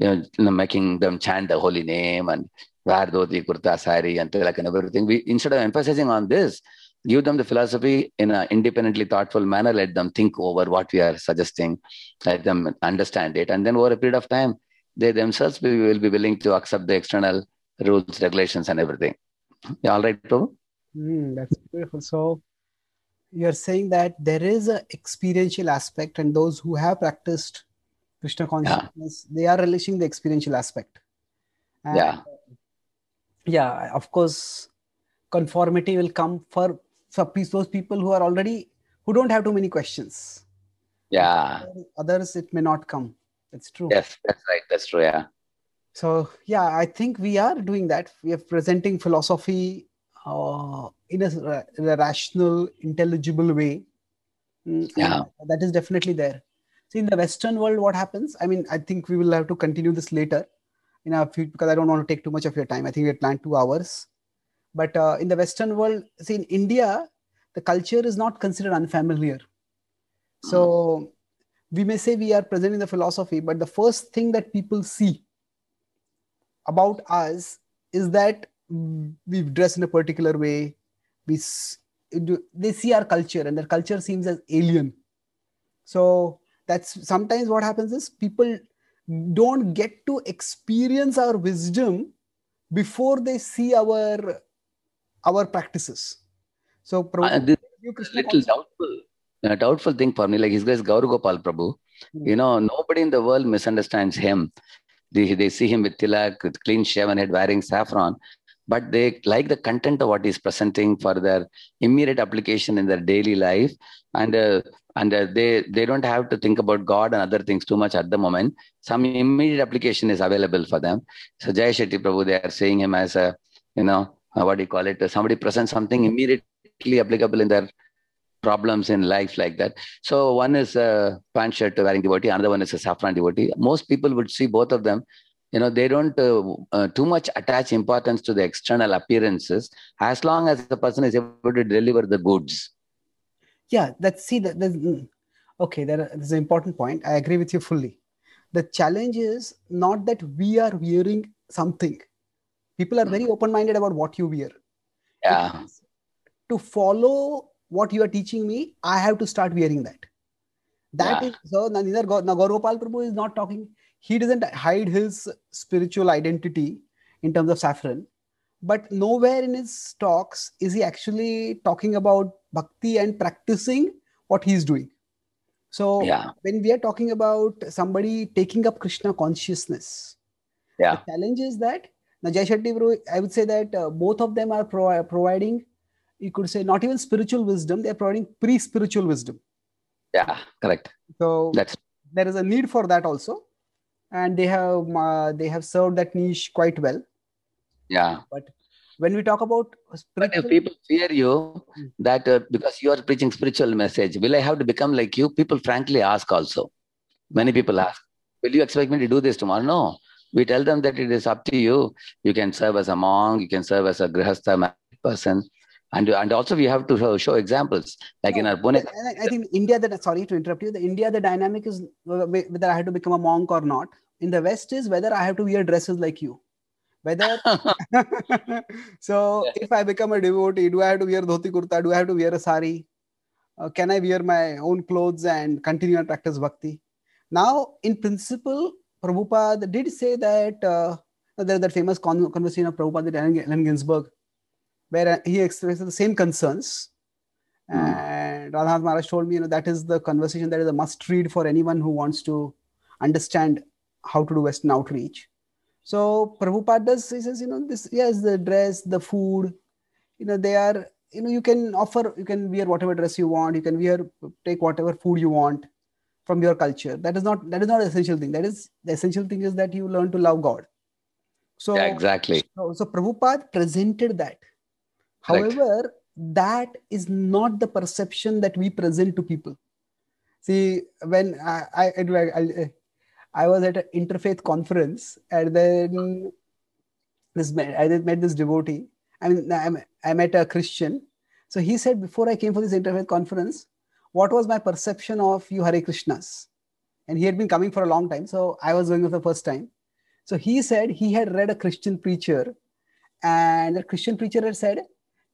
you know making them chant the holy name and wear dhoti, kurta, sari, and tilak and everything. We instead of emphasizing on this, give them the philosophy in an independently thoughtful manner. Let them think over what we are suggesting. Let them understand it, and then over a period of time, they themselves will be willing to accept the external rules, regulations, and everything. all right, Prabhu. Mm, that's beautiful. So you're saying that there is an experiential aspect, and those who have practiced Krishna consciousness, yeah. they are relishing the experiential aspect. And yeah yeah of course conformity will come for, for those people who are already who don't have too many questions yeah others it may not come It's true yes that's right that's true yeah so yeah i think we are doing that we are presenting philosophy uh, in a, a, rational intelligible way mm, yeah that is definitely there see in the western world what happens i mean i think we will have to continue this later in our because I don't want to take too much of your time. I think we had planned two hours. But uh, in the Western world, see, in India, the culture is not considered unfamiliar. So we may say we are present in the philosophy, but the first thing that people see about us is that we dress in a particular way. We they see our culture, and their culture seems as alien. So that's sometimes what happens is people don't get to experience our wisdom before they see our our practices. So, uh, Prabhu, uh, this little doubtful, doubtful thing for me, like his grace Gaur Gopal Prabhu, hmm. you know, nobody in the world misunderstands him. They, they see him with tilak, with clean shaven head, wearing saffron, but they like the content of what he's presenting for their immediate application in their daily life. And uh, and uh, they they don't have to think about god and other things too much at the moment some immediate application is available for them so jay shetty prabhu they are seeing him as a you know uh, what do you call it uh, somebody presents something immediately applicable in their problems in life like that so one is a uh, pant shirt wearing devotee another one is a saffron devotee most people would see both of them you know they don't uh, uh, too much attach importance to the external appearances as long as the person is able to deliver the goods yeah that's see that that's, mm, okay that, uh, that's an important point i agree with you fully the challenge is not that we are wearing something people are very mm. open minded about what you wear yeah to follow what you are teaching me i have to start wearing that That yeah. is so neither Nagorgopal prabhu is not talking he doesn't hide his spiritual identity in terms of saffron but nowhere in his talks is he actually talking about bhakti and practicing what he's doing so yeah. when we are talking about somebody taking up krishna consciousness yeah. the challenge is that now shetty bro i would say that uh, both of them are pro- providing you could say not even spiritual wisdom they are providing pre-spiritual wisdom yeah correct so that's there is a need for that also and they have uh, they have served that niche quite well yeah but when we talk about spiritual... but if people fear you hmm. that uh, because you are preaching spiritual message will i have to become like you people frankly ask also many people ask will you expect me to do this tomorrow no we tell them that it is up to you you can serve as a monk you can serve as a grihastha person and and also we have to show, show examples like in our Pune. I think India that sorry to interrupt you. The India the dynamic is whether I have to become a monk or not. In the West is whether I have to wear dresses like you whether so yeah. if i become a devotee do i have to wear dhoti kurta do i have to wear a sari uh, can i wear my own clothes and continue and practice bhakti now in principle prabhupada did say that uh, there's that famous con- conversation of prabhupada with Allen ginsberg where uh, he expressed the same concerns mm and Radhanath Maharaj told me, you know, that is the conversation that is a must read for anyone who wants to understand how to do Western outreach so Prabhupada says, you know, this, yes, the dress, the food, you know, they are, you know, you can offer, you can wear whatever dress you want. You can wear, take whatever food you want from your culture. That is not, that is not essential thing. That is, the essential thing is that you learn to love God. So yeah, exactly. So, so Prabhupada presented that. Correct. However, that is not the perception that we present to people. See, when I, I, I, I I was at an interfaith conference, and then this I met this devotee. I mean, I met a Christian. So he said, before I came for this interfaith conference, what was my perception of you Hare Krishnas? And he had been coming for a long time, so I was going for the first time. So he said he had read a Christian preacher, and the Christian preacher had said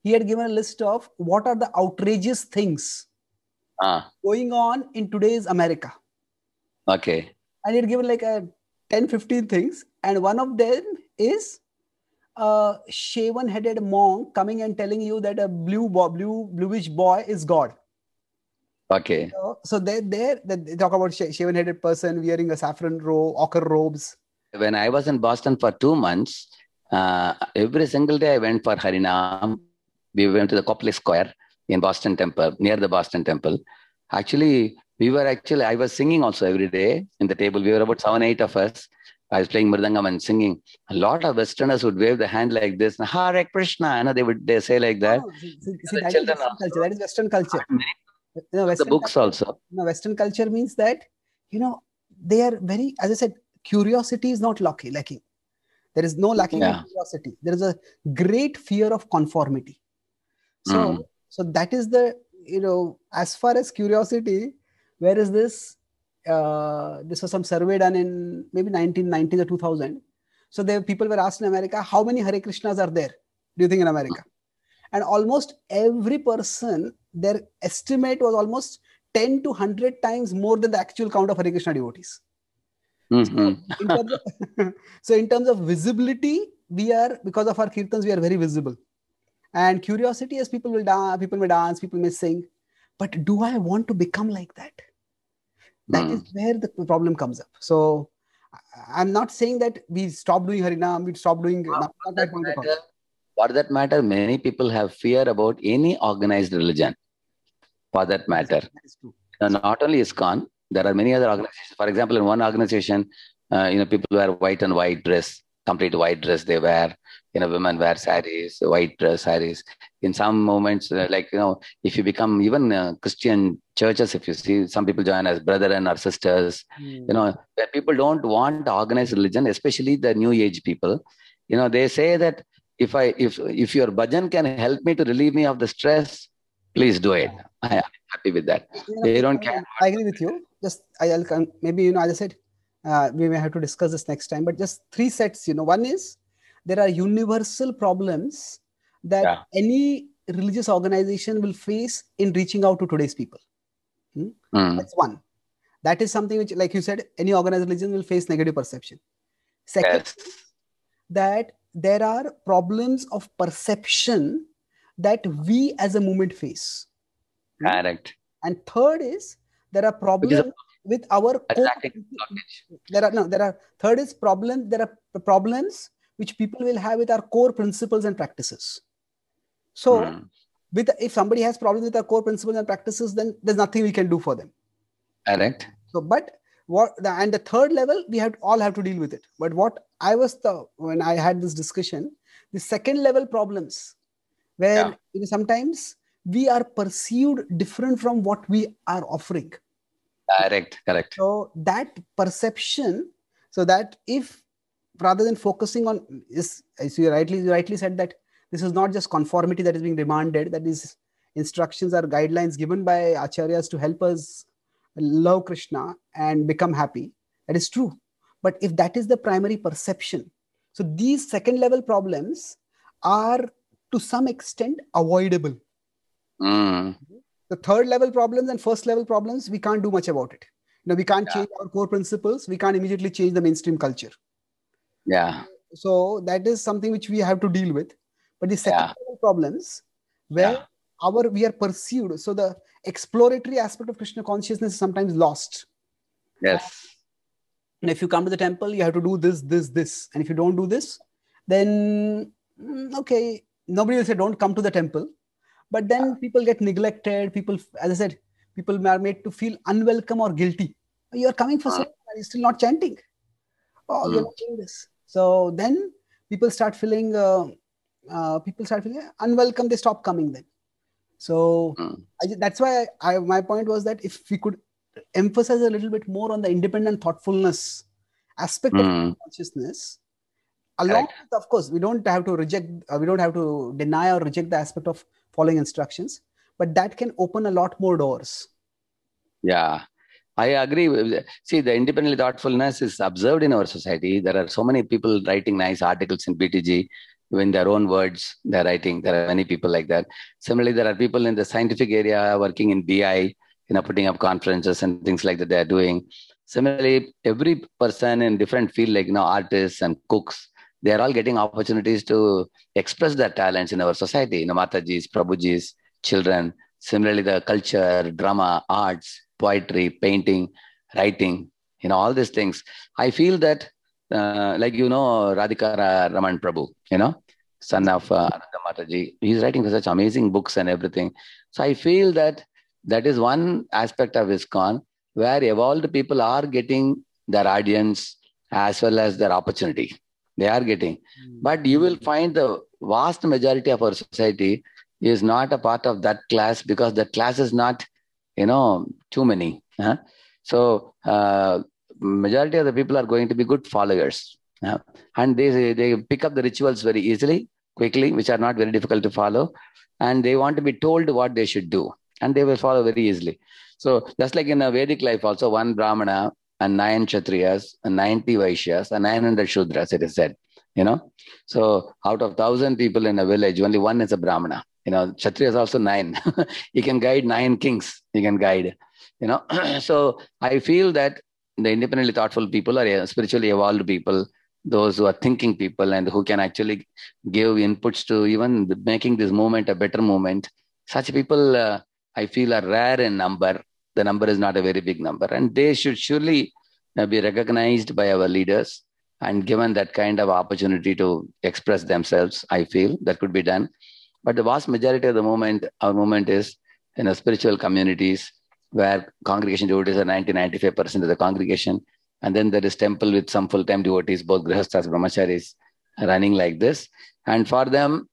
he had given a list of what are the outrageous things ah. going on in today's America. Okay and you're given like a 10 15 things and one of them is a shaven headed monk coming and telling you that a blue blue bluish boy is god okay so, so they there they talk about sh- shaven headed person wearing a saffron robe ochre robes when i was in boston for 2 months uh, every single day i went for harinam we went to the copley square in boston temple near the boston temple actually we were actually, I was singing also every day in the table. We were about seven, eight of us. I was playing Mridangam and singing. A lot of Westerners would wave the hand like this, Hare Krishna. You know, they would they say like that. Oh, that, is culture. that is Western culture. You know, Western the books culture, also. You know, Western culture means that, you know, they are very, as I said, curiosity is not lacking. lacking. There is no lacking yeah. curiosity. There is a great fear of conformity. So, mm. so that is the, you know, as far as curiosity, where is this? Uh, this was some survey done in maybe 1990s or 2000. So there people were asked in America, how many Hare Krishnas are there? Do you think in America? And almost every person, their estimate was almost 10 to 100 times more than the actual count of Hare Krishna devotees. Mm-hmm. So, in of, so, in terms of visibility, we are because of our kirtans, we are very visible. And curiosity, as people will dance, people may dance, people may sing. But do I want to become like that? That mm. is where the problem comes up. So I'm not saying that we stop doing harina we stop doing. what not that point matter, for that matter, many people have fear about any organized religion. For that matter, not only ISKCON, there are many other organizations. For example, in one organization, uh, you know, people wear white and white dress, complete white dress they wear. You know, women wear saris, white dress saris in some moments uh, like you know if you become even uh, christian churches if you see some people join as brethren and our sisters mm. you know where people don't want organized religion especially the new age people you know they say that if i if if your bhajan can help me to relieve me of the stress please do it i am happy with that you know, they don't care i agree with you just i'll come maybe you know as i said uh, we may have to discuss this next time but just three sets you know one is there are universal problems that yeah. any religious organization will face in reaching out to today's people. Hmm? Mm. That's one. That is something which, like you said, any organized religion will face negative perception. Second, yes. that there are problems of perception that we as a movement face. Hmm? Correct. And third is there are problems with our there are no there are third is problem there are problems which people will have with our core principles and practices. So, mm. with if somebody has problems with our core principles and practices, then there's nothing we can do for them. Correct. So, but what the, and the third level, we have all have to deal with it. But what I was the when I had this discussion, the second level problems, where yeah. you know, sometimes we are perceived different from what we are offering. Correct. Correct. So that perception, so that if rather than focusing on is as you rightly you rightly said that this is not just conformity that is being demanded that is instructions are guidelines given by acharyas to help us love krishna and become happy that is true but if that is the primary perception so these second level problems are to some extent avoidable mm. the third level problems and first level problems we can't do much about it you know we can't yeah. change our core principles we can't immediately change the mainstream culture yeah so that is something which we have to deal with but the second yeah. problems where yeah. our we are pursued so the exploratory aspect of krishna consciousness is sometimes lost yes and if you come to the temple you have to do this this this and if you don't do this then mm, okay nobody will say don't come to the temple but then yeah. people get neglected people as i said people are made to feel unwelcome or guilty you are coming for uh. Uh-huh. and you're still not chanting oh mm. you're not doing this so then people start feeling uh, uh, people start feeling unwelcome they stop coming then so mm. I, that's why I, I, my point was that if we could emphasize a little bit more on the independent thoughtfulness aspect mm. of hmm. consciousness along right. with, of course we don't have to reject uh, we don't have to deny or reject the aspect of following instructions but that can open a lot more doors yeah I agree. See, the independent thoughtfulness is observed in our society. There are so many people writing nice articles in BTG, in their own words they're writing. There are many people like that. Similarly, there are people in the scientific area working in BI, you know, putting up conferences and things like that they are doing. Similarly, every person in different field, like you know, artists and cooks, they are all getting opportunities to express their talents in our society. You know, Matajis, Prabhujis, children. Similarly, the culture, drama, arts, poetry, painting, writing, you know, all these things. I feel that uh, like you know Radhika Raman Prabhu, you know, son of uh, Ananda Mataji. He's writing such amazing books and everything. So I feel that that is one aspect of ISKCON where evolved people are getting their audience as well as their opportunity. They are getting. Hmm. But you will find the vast majority of our society is not a part of that class because that class is not, you know, too many. Huh? So uh, majority of the people are going to be good followers. Yeah? And they, they pick up the rituals very easily, quickly, which are not very difficult to follow. And they want to be told what they should do. And they will follow very easily. So just like in a Vedic life, also one Brahmana and nine Kshatriyas and 90 Vaishyas and 900 Shudras, it is said. You know, so out of thousand people in a village, only one is a Brahmana. You know, Kshatriya is also nine. he can guide nine kings. He can guide. You know, so I feel that the independently thoughtful people are spiritually evolved people those who are thinking people and who can actually give inputs to even making this movement a better movement such people uh, i feel are rare in number the number is not a very big number and they should surely uh, be recognized by our leaders and given that kind of opportunity to express themselves i feel that could be done but the vast majority of the movement our movement is in the spiritual communities where congregation devotees are 90 95% of the congregation. And then there is temple with some full time devotees, both grihasthas, brahmacharis, running like this. And for them,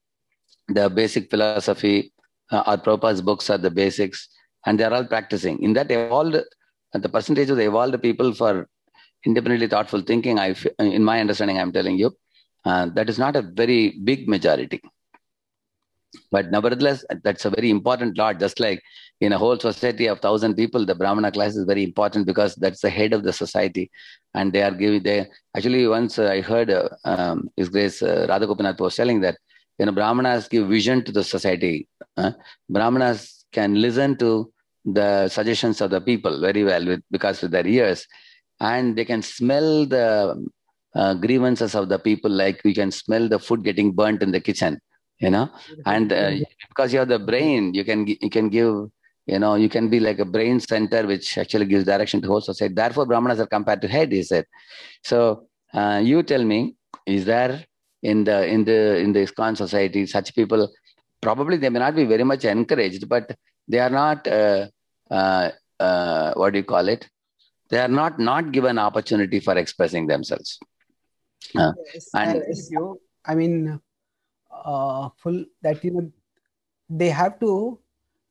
the basic philosophy uh, or Prabhupada's books are the basics, and they're all practicing. In that evolved, the percentage of the evolved people for independently thoughtful thinking, I, in my understanding, I'm telling you, uh, that is not a very big majority. But nevertheless, that's a very important lot, just like in a whole society of 1000 people the brahmana class is very important because that's the head of the society and they are giving they actually once uh, i heard uh, um, his grace uh, radha gopinath was telling that you know brahmanas give vision to the society uh, brahmanas can listen to the suggestions of the people very well with, because with their ears and they can smell the uh, grievances of the people like we can smell the food getting burnt in the kitchen you know and uh, because you have the brain you can you can give you know you can be like a brain center which actually gives direction to whole society therefore brahmanas are compared to head he said so uh, you tell me is there in the in the in the ISKCON society such people probably they may not be very much encouraged but they are not uh, uh, uh what do you call it they are not not given opportunity for expressing themselves uh, yes, and you, i mean uh, full that you know they have to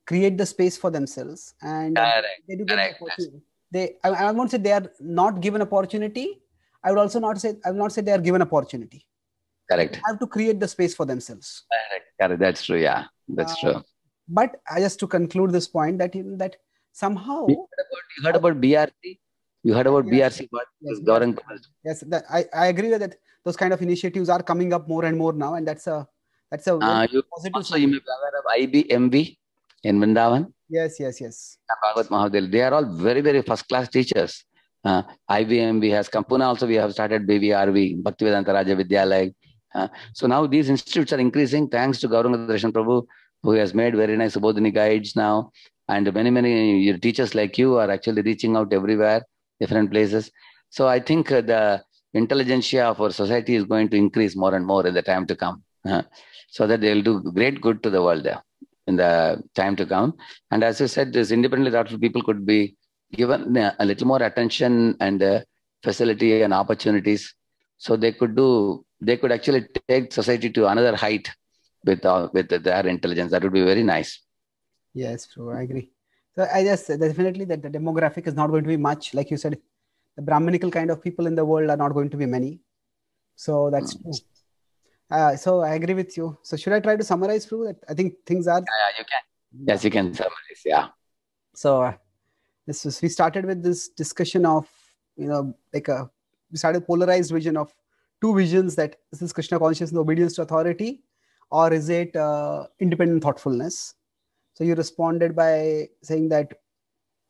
create the space for themselves and Correct. they do get Correct. opportunity. They I, I won't say they are not given opportunity. I would also not say I will not say they are given opportunity. Correct. They have to create the space for themselves. Correct. Correct. That's true. Yeah, that's uh, true. But just to conclude this point that in that somehow you heard about, you heard about BRC. You heard about yes, BRC. yes, Goran Yes, that, I I agree that, that those kind of initiatives are coming up more and more now, and that's a that's a uh, you, positive. Also, you may be aware of IBMV in Vrindavan? Yes, yes, yes. Bhagavat Mahavdil. They are all very, very first class teachers. Uh, IBM, we have Kampuna also, we have started BVRV, Bhaktivedanta Raja Vidyalaya. Uh, so now these institutes are increasing thanks to Gauranga Darshan Prabhu, who has made very nice Subodhini guides now. And many, many teachers like you are actually reaching out everywhere, different places. So I think uh, the intelligentsia of our society is going to increase more and more in the time to come. Uh, so that they'll do great good to the world there in the time to come. And as I said, this independently thoughtful people could be given uh, a little more attention and uh, facility and opportunities, so they could do they could actually take society to another height with uh, with their intelligence. That would be very nice. Yes, true. I agree. So I just definitely that the demographic is not going to be much, like you said. The Brahminical kind of people in the world are not going to be many. So that's mm. true. Uh, so I agree with you. So should I try to summarize through that? I think things are. Yeah, yeah you can. Yes, you can summarize. Yeah. So uh, this was we started with this discussion of you know like a we started polarized vision of two visions that is this Krishna consciousness obedience to authority or is it uh, independent thoughtfulness? So you responded by saying that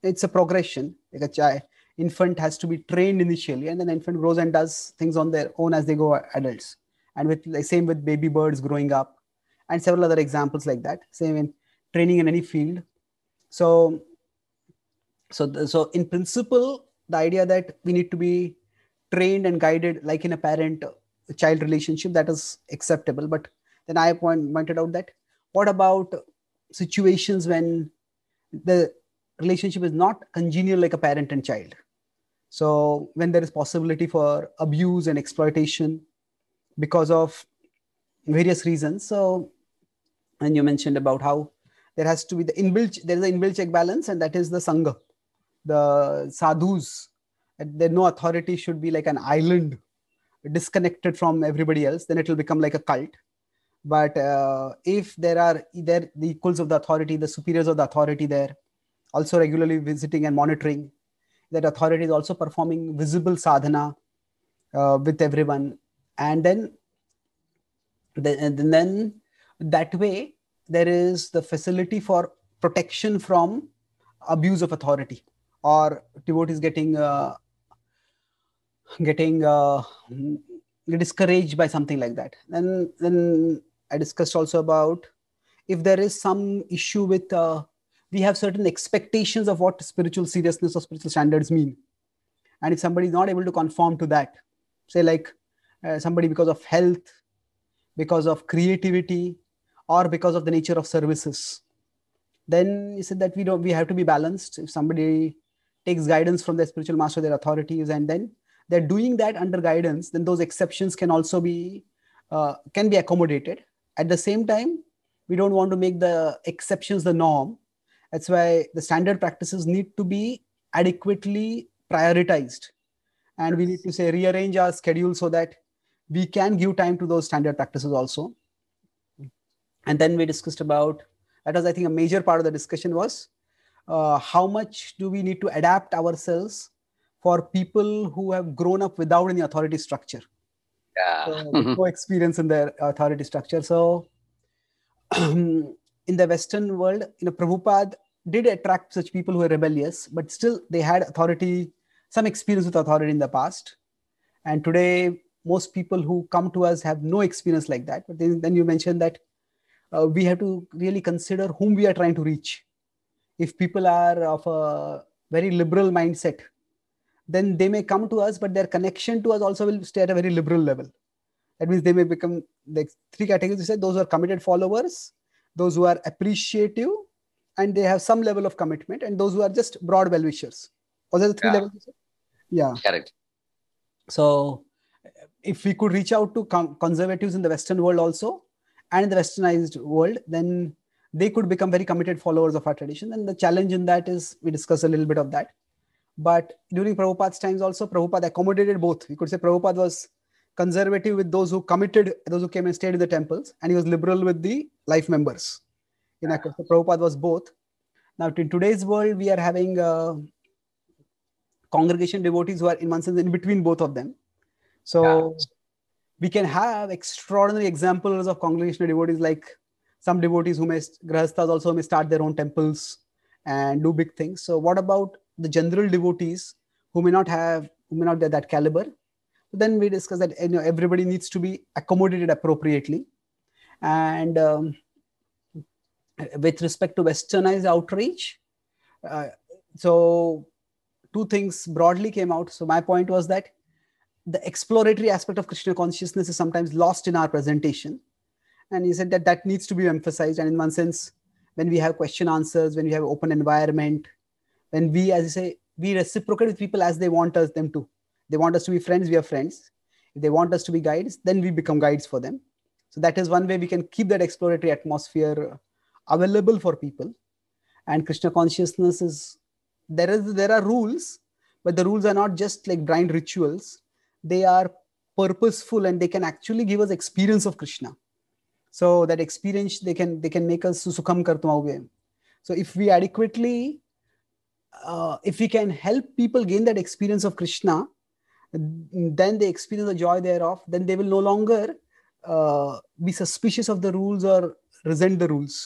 it's a progression like a child infant has to be trained initially and then infant grows and does things on their own as they go adults and with like same with baby birds growing up and several other examples like that same in training in any field so so the, so in principle the idea that we need to be trained and guided like in a parent child relationship that is acceptable but then i point, pointed out that what about situations when the relationship is not congenial like a parent and child so when there is possibility for abuse and exploitation because of various reasons. So, and you mentioned about how there has to be the inbuilt, there is an inbuilt check balance, and that is the Sangha, the sadhus. There no authority should be like an island disconnected from everybody else, then it will become like a cult. But uh, if there are either the equals of the authority, the superiors of the authority there, also regularly visiting and monitoring, that authority is also performing visible sadhana uh, with everyone and then then, then that way there is the facility for protection from abuse of authority or devotees getting uh, getting uh, discouraged by something like that Then then i discussed also about if there is some issue with uh, we have certain expectations of what spiritual seriousness or spiritual standards mean and if somebody is not able to conform to that say like uh, somebody because of health because of creativity or because of the nature of services then you said that we don't we have to be balanced if somebody takes guidance from their spiritual master their authorities and then they're doing that under guidance then those exceptions can also be uh, can be accommodated at the same time we don't want to make the exceptions the norm that's why the standard practices need to be adequately prioritized and we need to say rearrange our schedule so that we can give time to those standard practices also. And then we discussed about, that was, I think, a major part of the discussion was uh, how much do we need to adapt ourselves for people who have grown up without any authority structure? Yeah. So, mm-hmm. no experience in their authority structure. So, in the Western world, you know, Prabhupada did attract such people who were rebellious, but still they had authority, some experience with authority in the past. And today, most people who come to us have no experience like that but then, then you mentioned that uh, we have to really consider whom we are trying to reach if people are of a very liberal mindset then they may come to us but their connection to us also will stay at a very liberal level that means they may become like three categories you said those who are committed followers those who are appreciative and they have some level of commitment and those who are just broad well wishers was that the three yeah. levels yeah correct so if we could reach out to conservatives in the Western world also and in the westernized world, then they could become very committed followers of our tradition. And the challenge in that is we discuss a little bit of that. But during Prabhupada's times also, Prabhupada accommodated both. We could say Prabhupada was conservative with those who committed, those who came and stayed in the temples, and he was liberal with the life members. In yeah. so Prabhupada was both. Now, in today's world, we are having uh, congregation devotees who are, in one sense, in between both of them so yeah. we can have extraordinary examples of congregational devotees, like some devotees who may grahasthas also may start their own temples and do big things. So what about the general devotees who may not have who may not be that caliber? Then we discuss that you know everybody needs to be accommodated appropriately, and um, with respect to westernized outreach, uh, so two things broadly came out. So my point was that the exploratory aspect of Krishna consciousness is sometimes lost in our presentation. And he said that that needs to be emphasized. And in one sense, when we have question answers, when we have open environment, when we, as you say, we reciprocate with people as they want us them to. They want us to be friends, we are friends. If they want us to be guides, then we become guides for them. So that is one way we can keep that exploratory atmosphere available for people. And Krishna consciousness is there is there are rules, but the rules are not just like blind rituals they are purposeful and they can actually give us experience of krishna so that experience they can they can make us sukham kartumavye so if we adequately uh, if we can help people gain that experience of krishna then they experience the joy thereof then they will no longer uh, be suspicious of the rules or resent the rules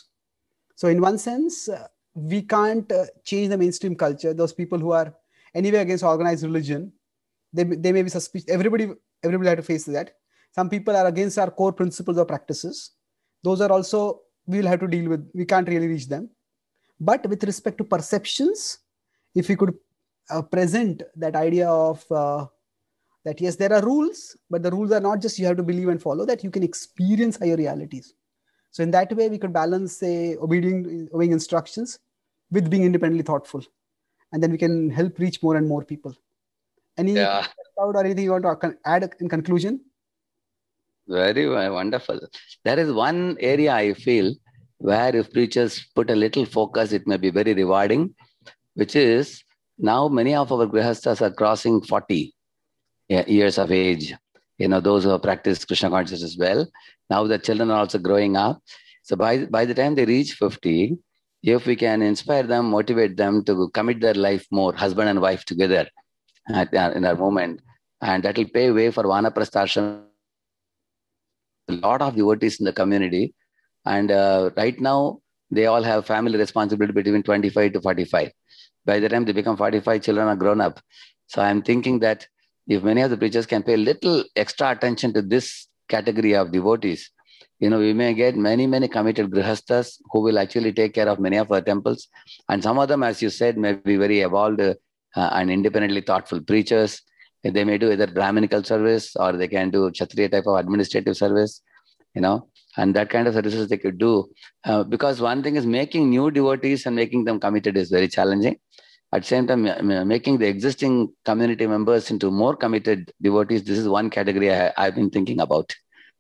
so in one sense uh, we can't uh, change the mainstream culture those people who are anyway against organized religion they, they may be suspicious. Everybody, everybody had to face that. Some people are against our core principles or practices. Those are also, we'll have to deal with. We can't really reach them. But with respect to perceptions, if we could uh, present that idea of uh, that yes there are rules but the rules are not just you have to believe and follow that you can experience higher realities so in that way we could balance say obeying, obeying instructions with being independently thoughtful and then we can help reach more and more people any yeah. or anything you want to add in conclusion? Very wonderful. There is one area I feel where if preachers put a little focus, it may be very rewarding, which is now many of our grihasthas are crossing 40 years of age. You know, those who have practiced Krishna consciousness well. Now the children are also growing up. So by, by the time they reach 50, if we can inspire them, motivate them to commit their life more, husband and wife together, at, in that moment. And that will pave way for Vanaprastha A lot of devotees in the community. And uh, right now, they all have family responsibility between 25 to 45. By the time they become 45, children are grown up. So I'm thinking that if many of the preachers can pay little extra attention to this category of devotees, you know, we may get many, many committed grihasthas who will actually take care of many of our temples. And some of them, as you said, may be very evolved uh, uh, and independently thoughtful preachers. They may do either Brahminical service or they can do Kshatriya type of administrative service, you know, and that kind of services they could do. Uh, because one thing is making new devotees and making them committed is very challenging. At the same time, making the existing community members into more committed devotees, this is one category I, have been thinking about.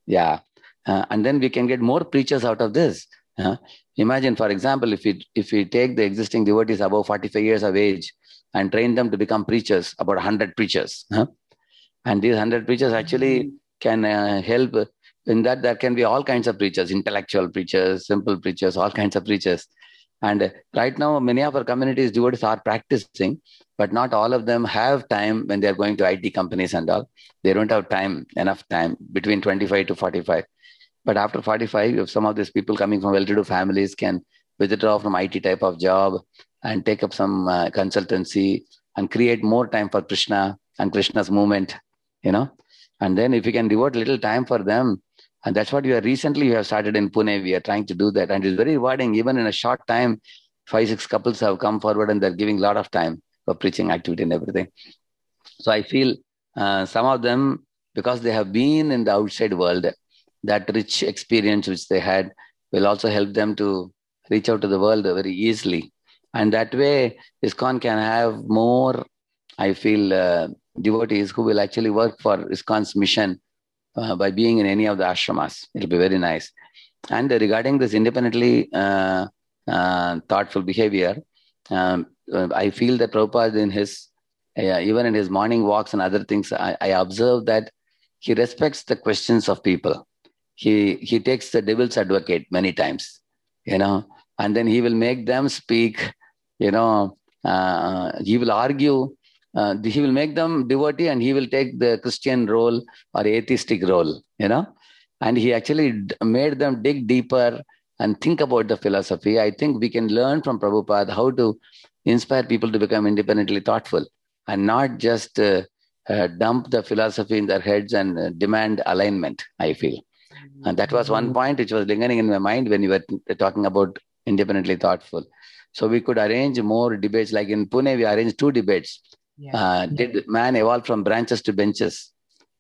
Yeah. Uh, and then we can get more preachers out of this. Uh, imagine, for example, if we if we take the existing devotees above 45 years of age, and train them to become preachers, about 100 preachers. Huh? And these 100 preachers actually mm-hmm. can uh, help in that there can be all kinds of preachers, intellectual preachers, simple preachers, all kinds of preachers. And right now, many of our communities devotees are practicing, but not all of them have time when they're going to IT companies and all. They don't have time, enough time between 25 to 45. But after 45, if some of these people coming from well to do families can withdraw from IT type of job and take up some uh, consultancy and create more time for krishna and krishna's movement you know and then if you can devote little time for them and that's what we are recently we have started in pune we are trying to do that and it's very rewarding even in a short time five six couples have come forward and they're giving a lot of time for preaching activity and everything so i feel uh, some of them because they have been in the outside world that rich experience which they had will also help them to reach out to the world very easily and that way iskon can have more i feel uh, devotees who will actually work for iskon's mission uh, by being in any of the ashramas it'll be very nice and uh, regarding this independently uh, uh thoughtful behavior um, uh, i feel that prabhupada in his even in his morning walks and other things I, I observe that he respects the questions of people he he takes the devil's advocate many times you know and then he will make them speak you know, uh, uh, he will argue uh, he will make them devotee and he will take the christian role or atheistic role you know and he actually d- made them dig deeper and think about the philosophy i think we can learn from prabhupada how to inspire people to become independently thoughtful and not just uh, uh, dump the philosophy in their heads and uh, demand alignment i feel and that was one mm-hmm. point which was lingering in my mind when you were t- talking about independently thoughtful so we could arrange more debates. Like in Pune, we arranged two debates. Yeah. Uh, yeah. did man evolve from branches to benches?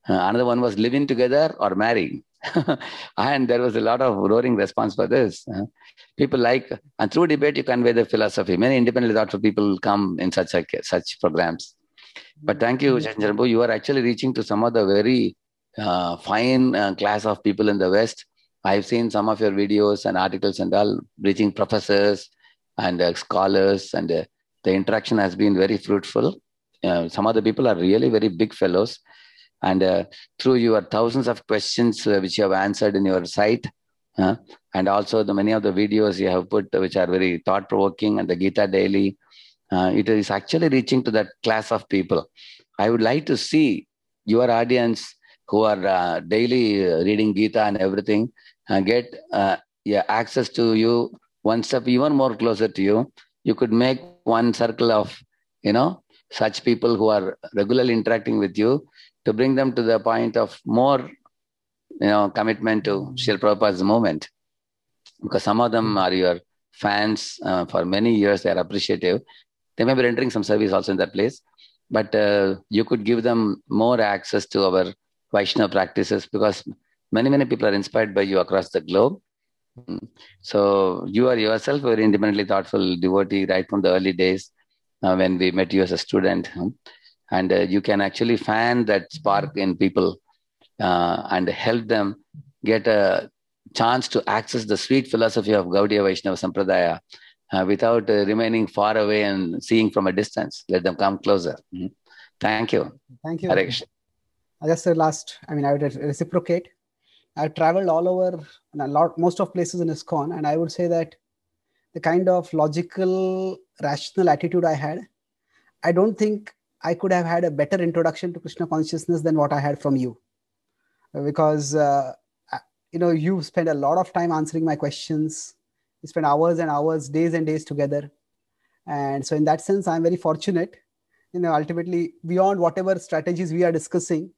Uh, another one was living together or marrying. and there was a lot of roaring response for this. Uh, people like, and through debate, you convey the philosophy. Many independently thoughtful people come in such a, such programs. But thank you, mm-hmm. Chandrabu. You are actually reaching to some of the very uh, fine uh, class of people in the West. I've seen some of your videos and articles and all reaching professors, and scholars and the interaction has been very fruitful. Uh, some of the people are really very big fellows. And uh, through your thousands of questions uh, which you have answered in your site, uh, and also the many of the videos you have put which are very thought provoking and the gita daily uh, it is actually reaching to that class of people i would like to see your audience who are uh, daily reading gita and everything get yeah, access to you one step even more closer to you, you could make one circle of, you know, such people who are regularly interacting with you to bring them to the point of more, you know, commitment to Srila Prabhupada's movement. Because some of them hmm. are your fans uh, for many years, they are appreciative. They may be rendering some service also in that place, but uh, you could give them more access to our Vaishnava practices because many, many people are inspired by you across the globe Mm. So you are yourself very independently thoughtful devotee right from the early days uh, when we met you as a student, and uh, you can actually fan that spark in people uh, and help them get a chance to access the sweet philosophy of Gaudiya Vaishnava Sampradaya uh, without uh, remaining far away and seeing from a distance. Let them come closer. Mm-hmm. Thank you. Thank you. Hare Krishna. Just the uh, last, I mean, I would reciprocate I've traveled all over a lot, most of places in ISKCON, and I would say that the kind of logical, rational attitude I had, I don't think I could have had a better introduction to Krishna consciousness than what I had from you, because uh, you know you spend a lot of time answering my questions. We spend hours and hours, days and days together, and so in that sense, I'm very fortunate. You know, ultimately, beyond whatever strategies we are discussing,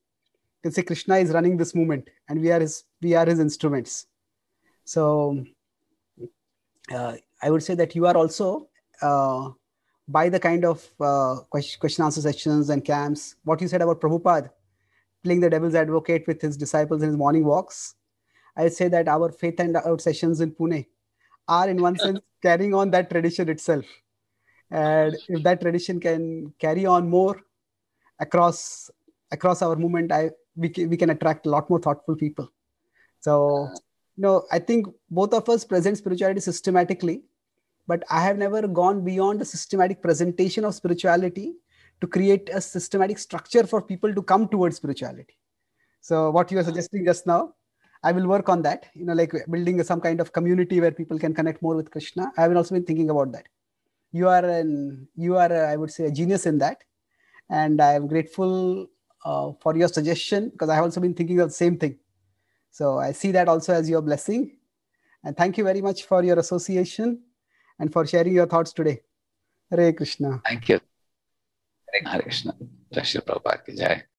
can say krishna is running this movement and we are his we are his instruments so uh, i would say that you are also uh, by the kind of uh, question, question answer sessions and camps what you said about prabhupada playing the devil's advocate with his disciples in his morning walks i say that our faith and our sessions in pune are in one sense carrying on that tradition itself and if that tradition can carry on more across across our movement i we can, we can attract a lot more thoughtful people so no, i think both of us present spirituality systematically but i have never gone beyond the systematic presentation of spirituality to create a systematic structure for people to come towards spirituality so what you are suggesting just now i will work on that you know like building some kind of community where people can connect more with krishna i have also been thinking about that you are an you are a, I would say a genius in that and i am grateful uh, for your suggestion because I have also been thinking of the same thing. So I see that also as your blessing. And thank you very much for your association and for sharing your thoughts today. Hare Krishna. Thank you. Hare Krishna. Hare Krishna. Prabhupada jai.